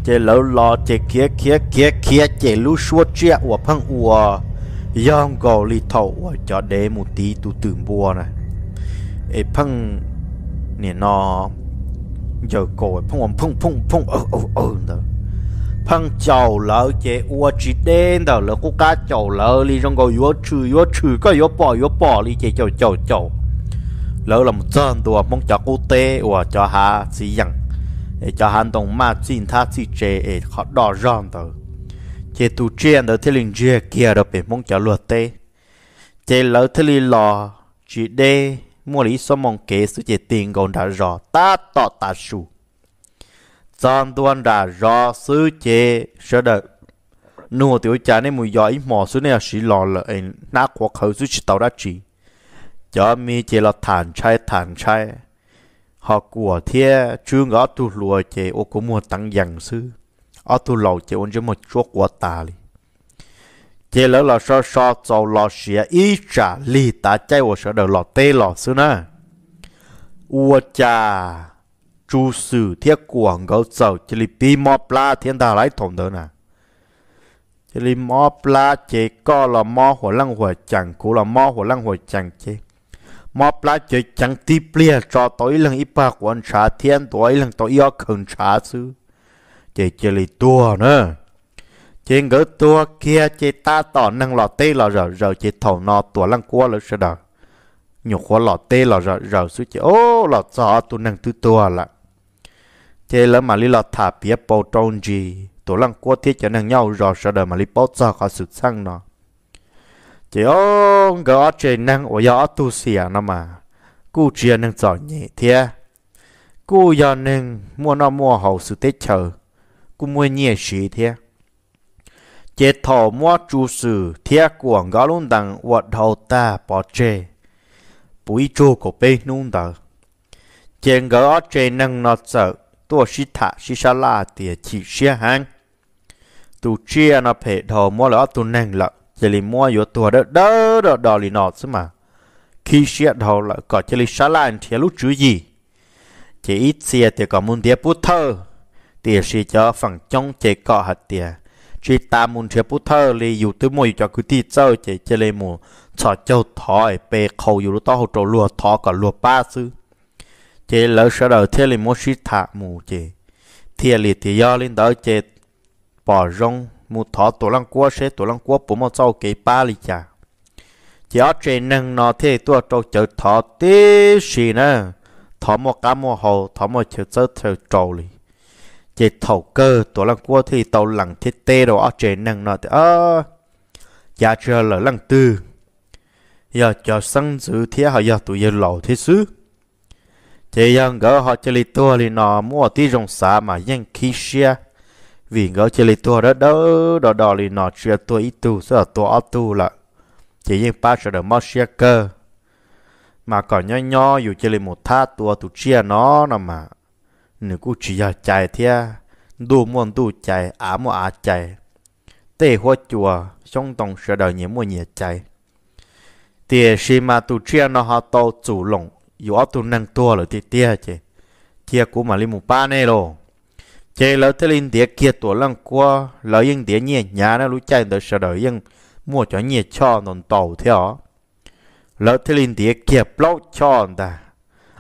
chế lâu lo chế kia kia kia kia chế lu xua chia của phăng ua yom gò li thầu cho đế một tí tu từ bùa này ế phăng nè nó giờ cổ phăng ông phăng phăng phăng ờ ờ ờ đó phăng chầu lỡ chế ua chỉ đen đó lỡ cô cá chầu lỡ li trong gò yếu trừ yếu trừ có yếu bỏ yếu bỏ li chế chầu chầu chầu lỡ làm chân đồ mong cho cô tê ua cho hà sĩ rằng cho hắn tổng mà xin tha xì chế e khó đỏ ròn tờ chế tu chuyên tờ thế linh dìa kia đó bể mong cho luật tê chế lỡ thế linh lò chế đê mua lý số mong kế sự chế tiền gồm đã rõ ta tọ ta sù chọn tuần đã rõ sự chế sơ đợi nụ tiểu cha nên mùi giỏi mò xuống nè sĩ lò lợi nát quá khẩu sự chế tàu đã chỉ cho mi chế là thản trai thản trai họ của thế chú ngõ tu lùa chế ô có mua tăng dần sư ở tu lầu chế ôn chế một chút quá ta li chế lỡ là sao sao cho lò xìa ý trả lì ta chay ô sợ đầu lò tê lò sư na ua cha chú sư thiết của ngõ sầu chế li pi mò pla thiên ta lái thông đỡ nè chế li mò pla chế co là chẳng cú là chẳng chế mọp lá chơi chẳng tiếp lia cho tối lần ít ba quần trả thiên tối lần tối yêu khẩn trả sư chơi chơi lì tua nữa chơi ngỡ tua kia chơi ta tỏ năng lọ tê lọ rờ rờ chơi thầu nọ tua lăng qua lỡ sơ đờ nhiều khoa lọ tê lọ rờ rờ sư chơi ô lọ gió tu năng tư tua là chơi lỡ mà lì lọ thả bia bầu trông gì tổ lăng qua thiết cho năng nhau rờ sơ đờ mà lì bó cho khó sự sang nọ chỉ ông gõ trên năng ở gió tu sửa nó mà cú chia năng giỏi nhẹ thế cú giờ năng mua nó mua hậu sự tết chờ cú mua nhẹ sĩ thế chế thọ mua chú sử thế của gõ luôn đằng vật đầu ta bỏ chê bụi chô của bên nung đờ chế gõ trên năng nó sợ tua sĩ thả sĩ sa la tiệt chỉ xe hàng tu chia nó phải thọ mua lỡ tu năng lợi giờ lì mua yếu tua đó đó đó đó lì nọ chứ mà khi xe đầu là có chỉ lì xả lại thì lúc chú gì chỉ ít xe thì có muốn tiếp bút thơ thì sẽ cho phần trong chỉ có hạt tiền chỉ ta muốn chế bút thơ lì dù tới mua cho cứ tí chơi chỉ chơi lì mua cho châu thỏi bê khâu dù to hồ trâu lùa thọ cả lùa ba sư chỉ lỡ sợ đầu thì lì mua xí thả mù chỉ thì lì thì do lên đó chỉ bỏ rong mu thọ tổ lăng cua sẽ tổ lăng cua bố mò sau cái ba lì chả chỉ ở trên nâng nó thế tôi trâu chở thọ tí xì nè thọ mò cá mò hồ thọ mò chở sơ thở trâu lì chỉ thầu cơ tổ lăng cua thì tàu lăng thiết tê đồ ở trên nâng nó thì ơ giá chờ lỡ lăng tư giờ cho sân giữ thế họ giờ tụi giờ lầu thế xứ chỉ giờ gỡ họ chơi lì tua lì nó mua tí rồng xả mà nhanh khí xe vì ngỡ chỉ lấy tua đó đó đó đó lì nọ chia tua ít tu sợ tua ở tu là chỉ riêng ba sợ được mất chia cơ mà còn nho nho dù chỉ lấy một tha tua tu chia nó nè mà nếu cứ chỉ là chạy thia đủ muốn đu chạy á mua á chạy tê hoa chùa trong tổng sợ đời nhiều mua nhiệt chạy thì khi mà tu chia nó họ tàu chủ lỏng dù ở tu năng tua rồi thì tia chứ tia cũng mà lấy một ba này rồi chế lỡ thế linh địa kia tổ lăng qua lỡ yên địa nhẹ nhá nó lũ chạy tới sợ đợi yên mua cho nhẹ cho nồng tàu theo lỡ thế linh địa kia blow cho ta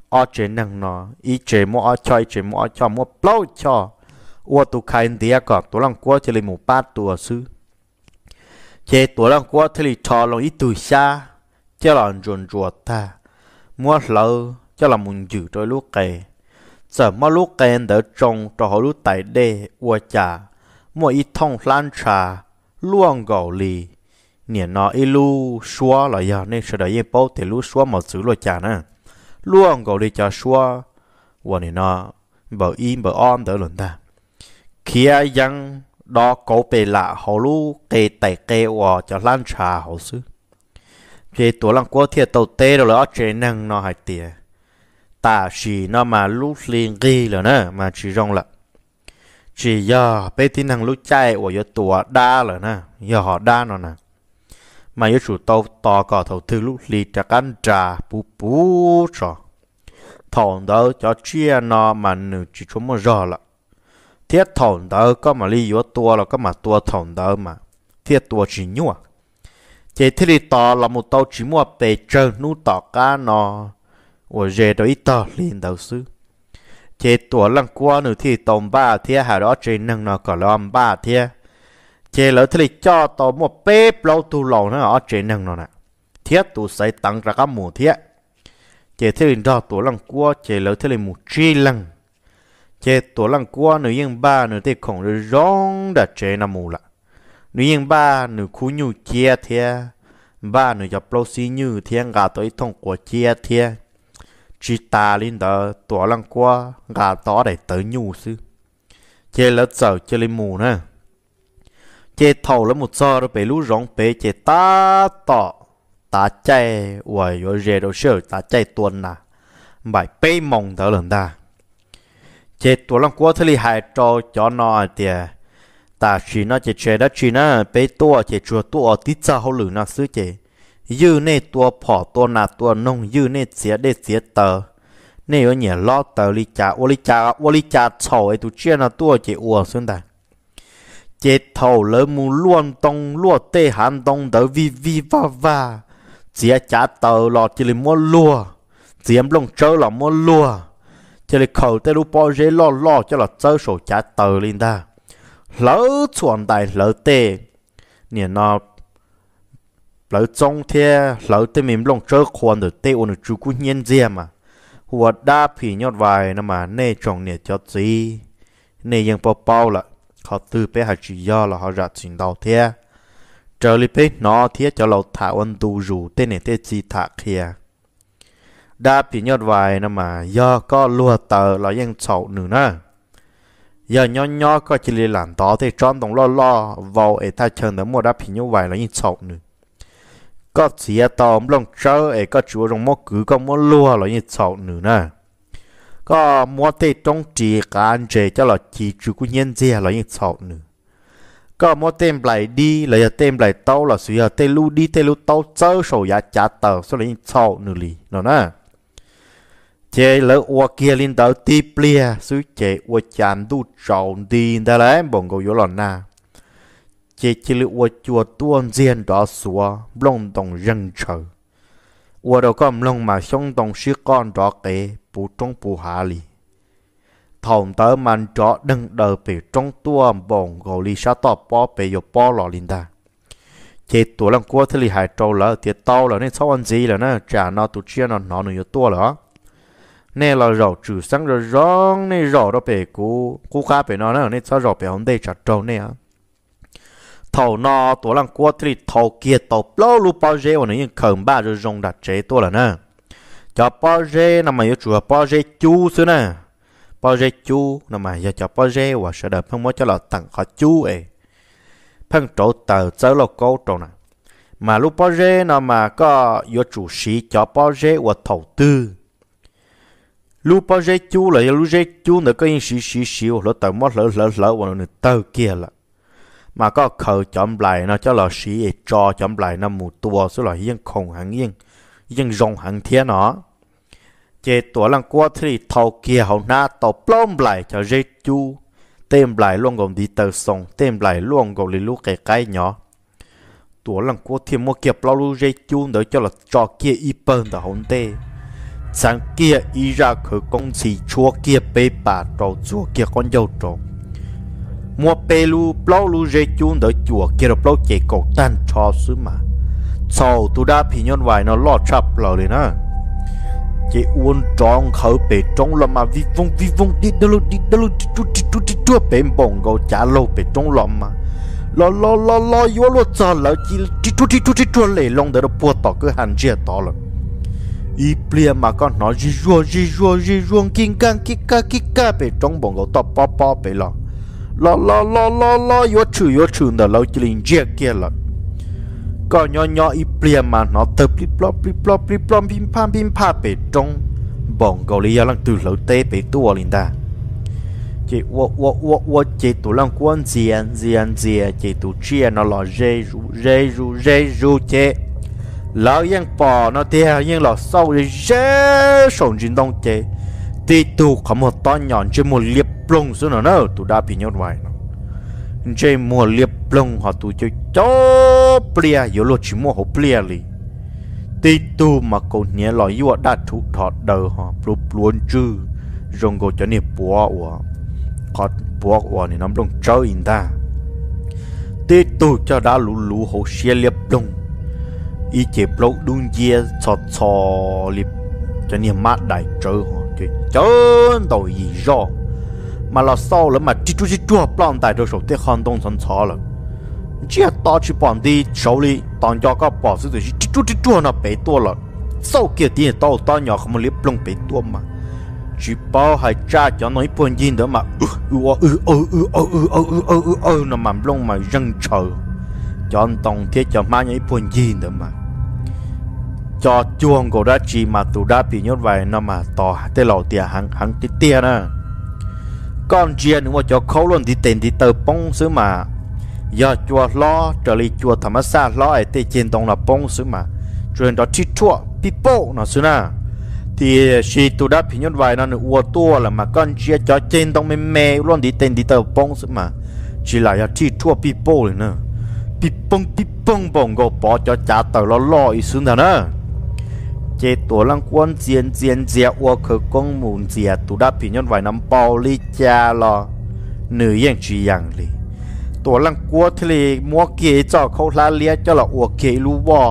ở chế năng nó ý chế mua ở chơi chế mua ở cho mua blow cho ua tu khai địa cả tổ lăng qua chế linh một ba tuổi sư chế tổ lăng qua thế linh cho lòng ít tuổi xa chế lòng ruột ruột ta mua lỡ cho là mùng dữ rồi lúc kề giờ mà lúc kèn đỡ trông cho họ lúc tại đê ua chà mỗi ít thông lan trà luôn gạo lì nè nó ít lu xua là giờ nên sợ yên bao thì lu xua mà giữ lo chà nè luôn gạo lì chà xua và nè nó im bờ on đỡ lần ta kia ยัง đó có bề lạ họ lu kê tại kê ua cho lan trà họ xứ về tổ lăng quốc thiệt tàu tê rồi là năng nó hại tiền ta chỉ nó mà lúc liền ghi là nè mà chỉ rong là chỉ giờ bé tin năng lúc chạy của do tùa đa là nè giờ họ đa nó nè mà do chủ tàu to cỏ thầu thư lúc lì trả cắn trà bú bú trò thòng đó cho chia nó mà nửa chỉ chúng mà rõ là thiết thòng đó có mà lì do tùa là có mà tùa thòng đó mà thiết tùa chỉ nhua chỉ thiết đi to là một tàu chỉ mua bề trơn nút tỏ cá nó 我热到一到领导师。chế tổ lăng qua nữa thì tổng ba thế hà đó chế nâng nó có lòng ba thế chế lỡ thì cho tổ một bếp lâu tu lâu ở chế nâng nó nè thiết tu xây tăng ra các mùa thiết chế thế linh đó lăng qua chế lỡ thế linh một chi lăng chế tổ lăng qua nữa yên ba nữa thì không được rong đã chế nằm mù lạ nữa yên ba nữa khu nhu chia ba nữa dập lâu xí như thiên gà tới thông của chia thế chỉ ta lên đó tổ lăng qua gà tó để tới nhu sư chê lỡ sợ chê lên mù nè chê thầu lỡ một giờ rồi bé lú rong bé chê ta tọ ta chạy uầy rồi rề đồ sơ ta chạy tuần nà bài bê mong thở lần ta chê tổ lăng qua thấy li hại cho cho nó tiề ta chỉ nó chê chê đó chỉ nó bé tua chê chùa tua tít sao hậu lử nó sư chê dư nê tua phỏ tua nà tua nông dư nê xía đê xía tờ nê ở nhà lo tờ li cha ô li cha ô li cha sầu ấy tu chia nà tua chỉ ua xuống ta chế thầu lỡ mù luôn tông lúa tê hàn tông đỡ vi vi va va xía cha tờ lọ chỉ là mua lúa xía lông chơi là mua lúa chỉ là khẩu tê lu po dê lo lo cho là chơi sổ cha tờ linh ta lỡ chuẩn đại lỡ tê nè nó lỡ trong thế lỡ thế mình lòng chơi khoan được tê ôn chú cú nhiên dìa mà hùa đa phì nhọt vài nè mà nè chồng nè cho gì nè yên bao bao là họ tư bé hạt chỉ do là họ rạch chuyện đầu thế trở lại bé nó thế cho lầu thả ôn tu rủ tê nè tê chi thả kia đa phì nhọt vài nè mà do có lùa tờ là yên chậu nữa nè giờ nhỏ nhỏ có chỉ làm đó thì tròn đồng lo lo vào ấy ta chân đó mua đa phì như vậy là yên chậu nữa có chỉ tao lòng cháu ấy có chú trong mỗi cứ có mỗi lúa là như chậu nữa nè có mỗi tê trong chỉ cả anh trẻ cho là chỉ chú của nhân dè là như chậu nữa có mỗi tem lại đi là giờ tem lại tao là suy giờ tê lu đi tê lu tao chơi sầu giá trả tờ số là như chậu nữa lì nó nè chế lỡ ua kia linh tao ti plia suy chế ua chán đu trầu đi ta lấy bọn cậu vô lòn na chỉ chỉ lưu ua chùa tuôn diên đó xua long đồng rừng chờ. ua đầu có long mà xong đồng sư con đó kế bù trong bù hạ lì thòng tớ màn chó đừng đờ bị trong tua bồng gồ lì sa tỏ bó bị yo bó lò linh ta chỉ tuổi lăng cua thế lì hải trâu lỡ thì tao lỡ nên sao ăn gì là nó trả nó tụ chia nó nó nuôi tua lỡ nè là rổ trừ sáng rồi rong nè rổ đó bị cú cú cá bị nó nó nên sao rổ bị ông đây chặt trâu nè thầu no tổ lăng qua thì thầu kia tàu lâu lu bao giờ mà những khẩn ba rồi dùng đặt chế tôi là nè cho bao giờ nằm mà yêu chùa bao giờ chú xứ nè bao giờ chú nằm mà giờ cho bao giờ và sẽ đợt phân mới cho là tặng họ chú ấy Phân chỗ tờ tớ là câu chỗ nè. mà lúc bao giờ nằm mà có yêu chủ sĩ cho bao giờ và thầu tư lúc bao giờ chú là lúc giờ chú nữa có những sĩ sĩ sĩ và lỡ tờ mất lỡ lỡ lỡ và lỡ tờ kia là mà có khờ chọn lại nó cho là sĩ cho chọn lại nó mù tua số là yên khổng hẳn yên yên rong hẳn thế nó chế tổ lăng qua thì thầu kia hậu na tàu plom lại cho dây chu tem lại luôn gồm đi tờ sông tem lại luôn gồm đi lúc cái nhỏ tổ lăng qua thì mua kiệp lao dây chu để cho là cho kia y bơn tàu hậu tê sáng kia y ra khởi công kia bê bà trò chua kia con dâu trồng mua pe lu plau lu dây chun đỡ chùa kia rồi plau chạy cầu tan cho xứ mà sau tu đã phi nhân vài nó lo chập lờ đấy nè chỉ uốn tròn khẩu bể trong lòng mà vi vong vi vong đi đâu lu đi đâu lu chú đi chú đi chú bể bồng gấu trả lâu bể trong lòng mà lo lo lo lo yo lo cho lỡ chỉ chú chú chú chú chú lệ lòng đỡ bùa tỏ cơ hàn chia tỏ lắm y plia mà con nói gì ruo gì ruo gì rùa kinh cang kika kika bể trong bồng gấu tỏ pa pa bể lòng lo lo lo lo lo yo chu yo chu nda lo chỉ linh giết kia là có nhỏ nhỏ ít bia mà nó tập plip plop plip plop plip plop pim pam pim pa bể trong bọn gấu lý lăng từ lâu tê bể tua linh ta chị wo wo wo wo chị tụ lăng quan diện diện diện chị tụ chia nó lo rê ru rê ru rê ru chị lão yên bò nó theo yên lò sâu rê sầu chuyện đông chị tê tu có một to nhọn trên một liệp plong xuống nó nữa tụ đã bị nhốt vài, nó trên một liệp plong họ tụ chơi cho plea yếu lột chỉ mua hộp plea li tê tu mà cậu nhớ lòi yếu đã thụ thọ đờ họ plop luôn chứ rong cô cho nè bùa ủa có bùa ủa thì nó đông chơi in ta tê tu cho đã lù lù hộp xe liệp plong ý chế plong đun dia sọt sọ liệp cho nè mát đại chơi họ 就真到一绕，嘛了烧了嘛，这就是抓棒带着手的寒冬成差了。这打起棒的手里，当家个把手就是这就是抓那白多了，手给点到当家他们里不能白多嘛。chỉ bao hai cha cho nói buồn gì nữa mà ừ ừ ừ ừ ừ ừ ừ ừ ừ ừ ừ ừ nó mầm lông mà răng chờ cho anh tòng thế cho má nhảy buồn gì nữa mà cho chuông của đã chỉ mà tù đã bị nhốt vài nó mà tỏ tê lò tìa hắn hắn tí tìa nè con chia nữa cho khâu luôn thì tiền thì tờ bông xứ mà giờ chùa lo trở lại chùa thầm xa lo ấy tê trên tông là bông xứ mà truyền đó chi chùa people nó xứ nè thì khi tù đã bị nhốt vài nó nữa ua tua là mà con chiên cho trên tông mềm mềm luôn thì tiền thì tờ bông xứ mà chỉ là giờ chi chùa people nữa nè bị bông bị bông bông gò bỏ cho trả tờ lo lo ý xứ nè จตัวลังควนเจียนเจียนเจียวคือกงมูนเจียตุดาผิญนไว้น้ำเปอลลีจาลอหนือยังชีอยังลีตัวลังกัวทะเลมัวเกจอเขาลาเลียจ้อละอวเกลูวอ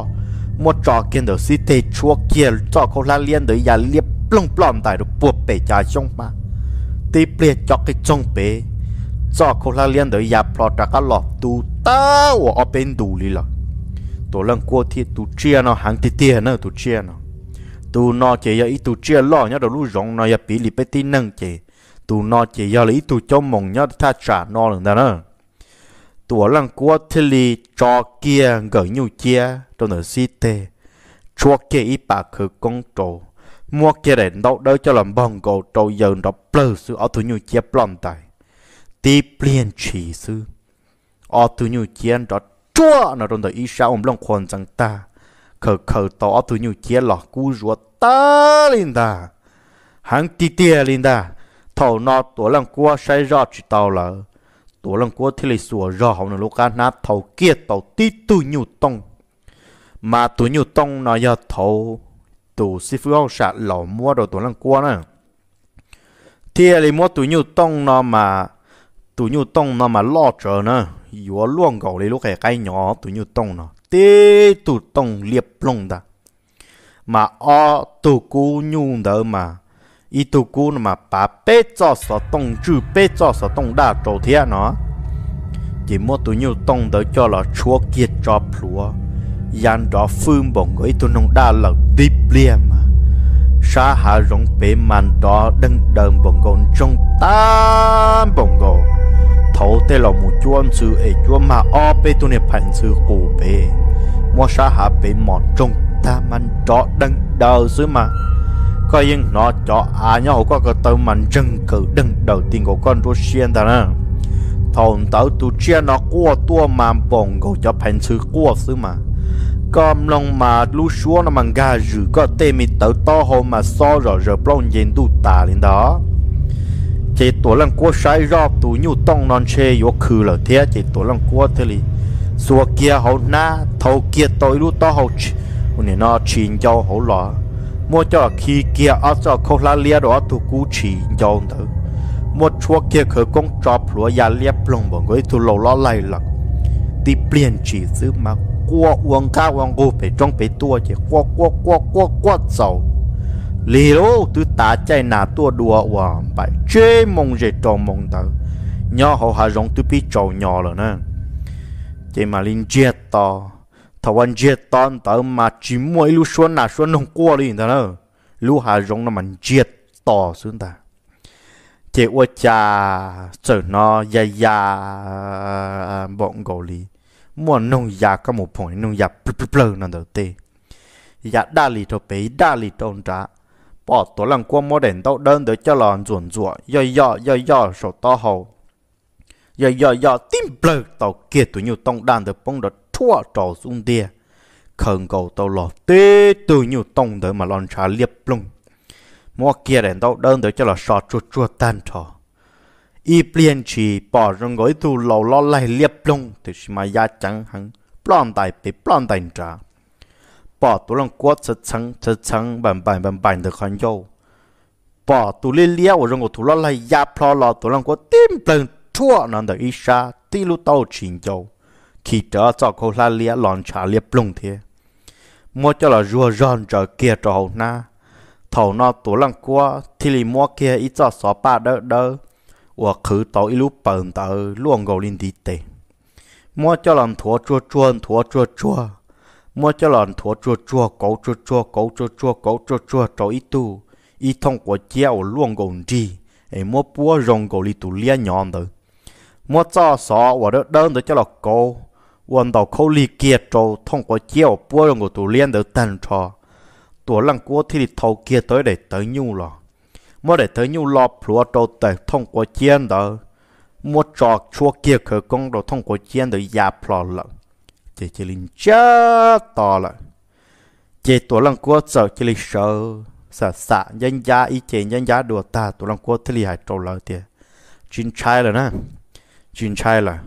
มัวจอเกนเดอสิเตชัวเกลจอเขาลาเลียนเดอยาเลียปล่องปล่อมตายดูปวดเปจ่าชงมาตีเปลี่ยนจอกให้จงเปจอกเขาลาเลียนเดอยาพลอตากหลอดตูต้าวเอเป็นดูลีล่ะตัวลังกัวที่ตูเชียนอ่ะหางติเตียนอ่ะตูเชียนอ่ะ tu nó chỉ giờ ít tu chia lo nhá đầu lúc rong nó giờ bị lì bê nâng chỉ tu nó chỉ giờ là ít tu cho mong nhá tha trả nó lần đó nữa tu lăng của thì lì cho kia gỡ nhu chia trong nửa si tê chua kia ít bạc khử công trổ mua kia để đâu đâu cho làm bông gầu trâu giờ đó plơ sư ở tu nhu chia plon tài ti plien chỉ sư ở tu nhu chia đó chua nó trong nửa ít sao ông long khoan chẳng ta khờ khờ tỏ từ nhiều chia lọ cú rùa ta lên ta hắn tì tìa lên ta thầu nó tổ lăng cua sai rõ chỉ tàu là tổ lăng cua thì lấy sủa rõ hậu nữa lúc nát thầu kia tàu tí tu nhiều tông mà tu nhiều tông nó giờ thầu tu sĩ phu ông sạ lẩu mua đồ tổ lăng cua nè, thì lấy mua tu nhiều tông nó mà tu nhiều tông nó mà lo chờ nè, yếu luôn cậu lấy lúc cái cái nhỏ tu nhiều tông nó tê tụ tông liệp lông đó mà o tụ cú nhung đó mà y tụ cú mà bà bê cho sở tông chữ bê cho sở tông đa trầu thế nó chỉ mua tụ nhung tông đó cho là chúa kiệt cho plúa yan đó phương bổng ấy tụ nông đa là deep liềm mà sa hạ rộng bể màn đó đâng đờm bổng gồn trong tam bổng gồn thấu tê lò mù chuông sư ế chuông mà o bê tu nè phản sư cổ bê mua xa hạ bê mọt trông ta man trọ đăng đầu sư mà có yên nó cho à nhá hổ có cái tàu mình chân cử đừng đầu tiên của con rùa xiên ta nè thôn tàu tu chia nó qua tua mà bồng cầu cho phản sư qua sư mà còn lòng mà lú xuống nó mà gà rử có tê mi tàu to hồ mà so rõ rỡ plong yên tu tà lên đó chỉ tổ lăng cua sai rọp tù nhu tông non chê yo khứ lở thế chỉ tổ lăng cua thế li xua kia hậu na thầu kia tối lu to hậu nè nó chín cho hậu lọ mua cho khi kia ở cho khâu la lia đó tù cú chỉ cho thử mua chua kia khởi công chọp lúa ya lia plong bọn người tù lầu lo lại lặng đi biển chỉ giữ mà cua uống cá uống gù phải trong phải tua chỉ qua qua qua qua qua sầu lì lô tu ta chạy nà tua đùa và bài chê mong dễ tròn mong tờ nhỏ họ hà rong tu pi trâu nhỏ rồi nè chỉ mà linh chia to thầu anh chia to tờ mà chỉ mỗi lúc xuân nà xuân không qua đi nè lúc hà rong nó mình chia to xuống ta chỉ ô cha sợ nó ya ya bọn gò lì mua nông ya có một point nông ya plơ plơ nó đầu tiên ya dạ đa lì cho bé đa lì tròn trả bỏ tổ lần qua mua đèn tàu đơn để cho lòn ruộn rủa yo yo yo yo sổ to hầu yo yo yo tim bờ tàu kia tụi nhiều tông đàn được bông đợt thua trò xuống đìa khẩn cầu tàu lò tê tụi nhiều tông để mà lòn trà liệp lung mua kia đèn tàu đơn để cho là sọ chua chua tàn trò y plien chỉ bỏ rong gói tu lâu lo lại liệp lung thì mà ya chẳng hẳn plon tài bị plon tài trả bỏ tụ lăng quát chật chăng chật chăng bàn bàn bàn bàn được khăn dâu bỏ tụ lê lia của rồng của tụ lo lại ya plo lo tụ lăng quát tim tầng chua nằm được isha tí lu tàu chín dâu khi trở cho cô la lia lòn trả lia plung thế mua cho là rùa ròn trở kia trò hậu na thầu nó tụ lăng quát thì lì mua kia ít cho xóa ba đỡ đỡ và khử tàu ít lu bẩn tàu luồng gầu linh đi tệ mua cho làm thua chua chua thua chua chua mua cho lòn thua chua chua cổ chua chua cổ chua chua cổ chua chua cho ít tu ít thông của chéo luôn gồm gì ấy mua búa rồng cổ đi tu lia nhọn đó mua cho sọ và đỡ đơn đó cho lọ cổ quần đầu khâu li kia trâu thông của chéo búa rồng cổ tu liên đỡ tàn trò tuổi lăng cua thì thầu kia tới để tới nhu lo, mua để tới nhu lo plua cho tới thông của chiến đó mua cho chua kia khởi công đồ thông của chiến đó giả plọ lợn chế chế linh chá to là chế tổ lăng cua sợ chế linh sợ sợ sợ nhân giá ý chế nhân giá đùa ta tổ lăng cua thế li hải trâu lợi tiền chín chai là nè chín chai là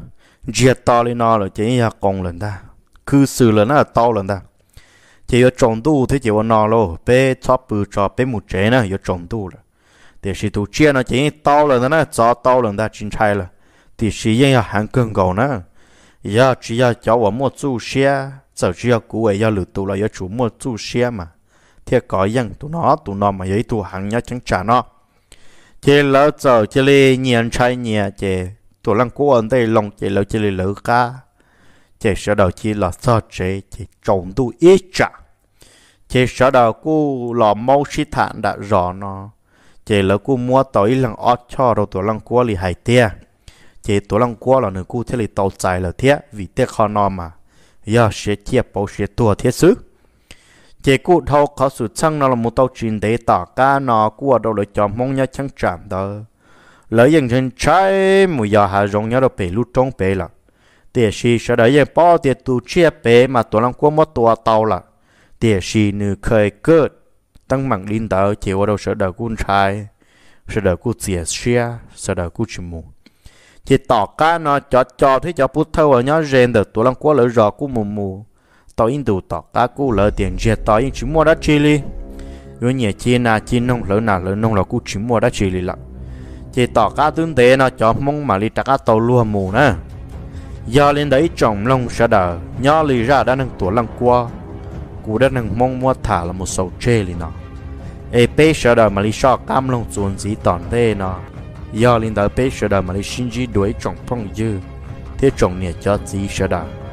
chia to lên nó là chế nhà con lần ta cứ xử là nó là to lần ta chế ở trồng tu thế chế ở nó lô bê chó bự chó bê một chế nè ở trồng tu là thì sĩ tu chia nó chế to lần ta nè cho to lần ta chín chai là thì sĩ yên hàng cơn gầu nè giờ chỉ giờ cháu ở mua chú xe giờ chỉ giờ cũ ấy giờ lử tụ là giờ chủ mua chú xe mà thiệt có dân tụ nó tụ nó mà giấy tụ hàng nhá chẳng trả nó chế lỡ giờ chỉ lê nhận trai nhẹ chế tụ lăng cũ ở đây lòng chế lỡ chế lê lỡ ca chế sợ đầu chỉ là sợ chế chế trồng tụ ít trả chế sợ đầu cũ là mâu xí thản đã rõ nó chế lỡ cũ mua tới lăng ót cho rồi tụ lăng cố lì hải tia chế tổ lòng qua là nửa cu thế lì tàu chạy là thế vì thế khó nò mà giờ sẽ chia bảo sẽ tua thế xứ chế cụ thâu khó sự chăng nó là một tàu truyền để tỏ ca nó của đâu lại cho mong nhá chẳng chạm đó lấy dần chân trái mùi giờ hà rong nhớ đâu bể lút trong bể là tiền sĩ sẽ đời dần bỏ tiền tu chia bể mà tổ lòng qua mất tua tàu là tiền sĩ nửa khơi cớt tăng mạng linh tờ chế ở đâu đời đợi cuốn trai đời đợi cuốn chia sẽ đời cuốn chim mù thì tỏ cá nó cho cho thế cho bút thâu ở nhớ rèn được tụi lăng quá lỡ rò của mù mù tỏ in đủ tỏ cá cú lỡ tiền rẻ tỏ in chỉ mua đã chili rồi nhẹ chi na chi nông lỡ nào lỡ nông là cú chỉ mua đã chili lận thì tỏ cá tương tế nó cho mong mà li cá tàu luôn mù nữa do lên đấy trồng lông sẽ đờ nhớ li ra đã nâng tuổi lăng qua cú đã nâng mong mua thả là một sầu chê lì nó ê pê sẽ đờ mà li cho cam lông chuồn gì tòn thế nó do linh đạo bế sở đà mà lấy sinh chi đuổi trọng phong dư thế trọng nè cho chỉ sở đà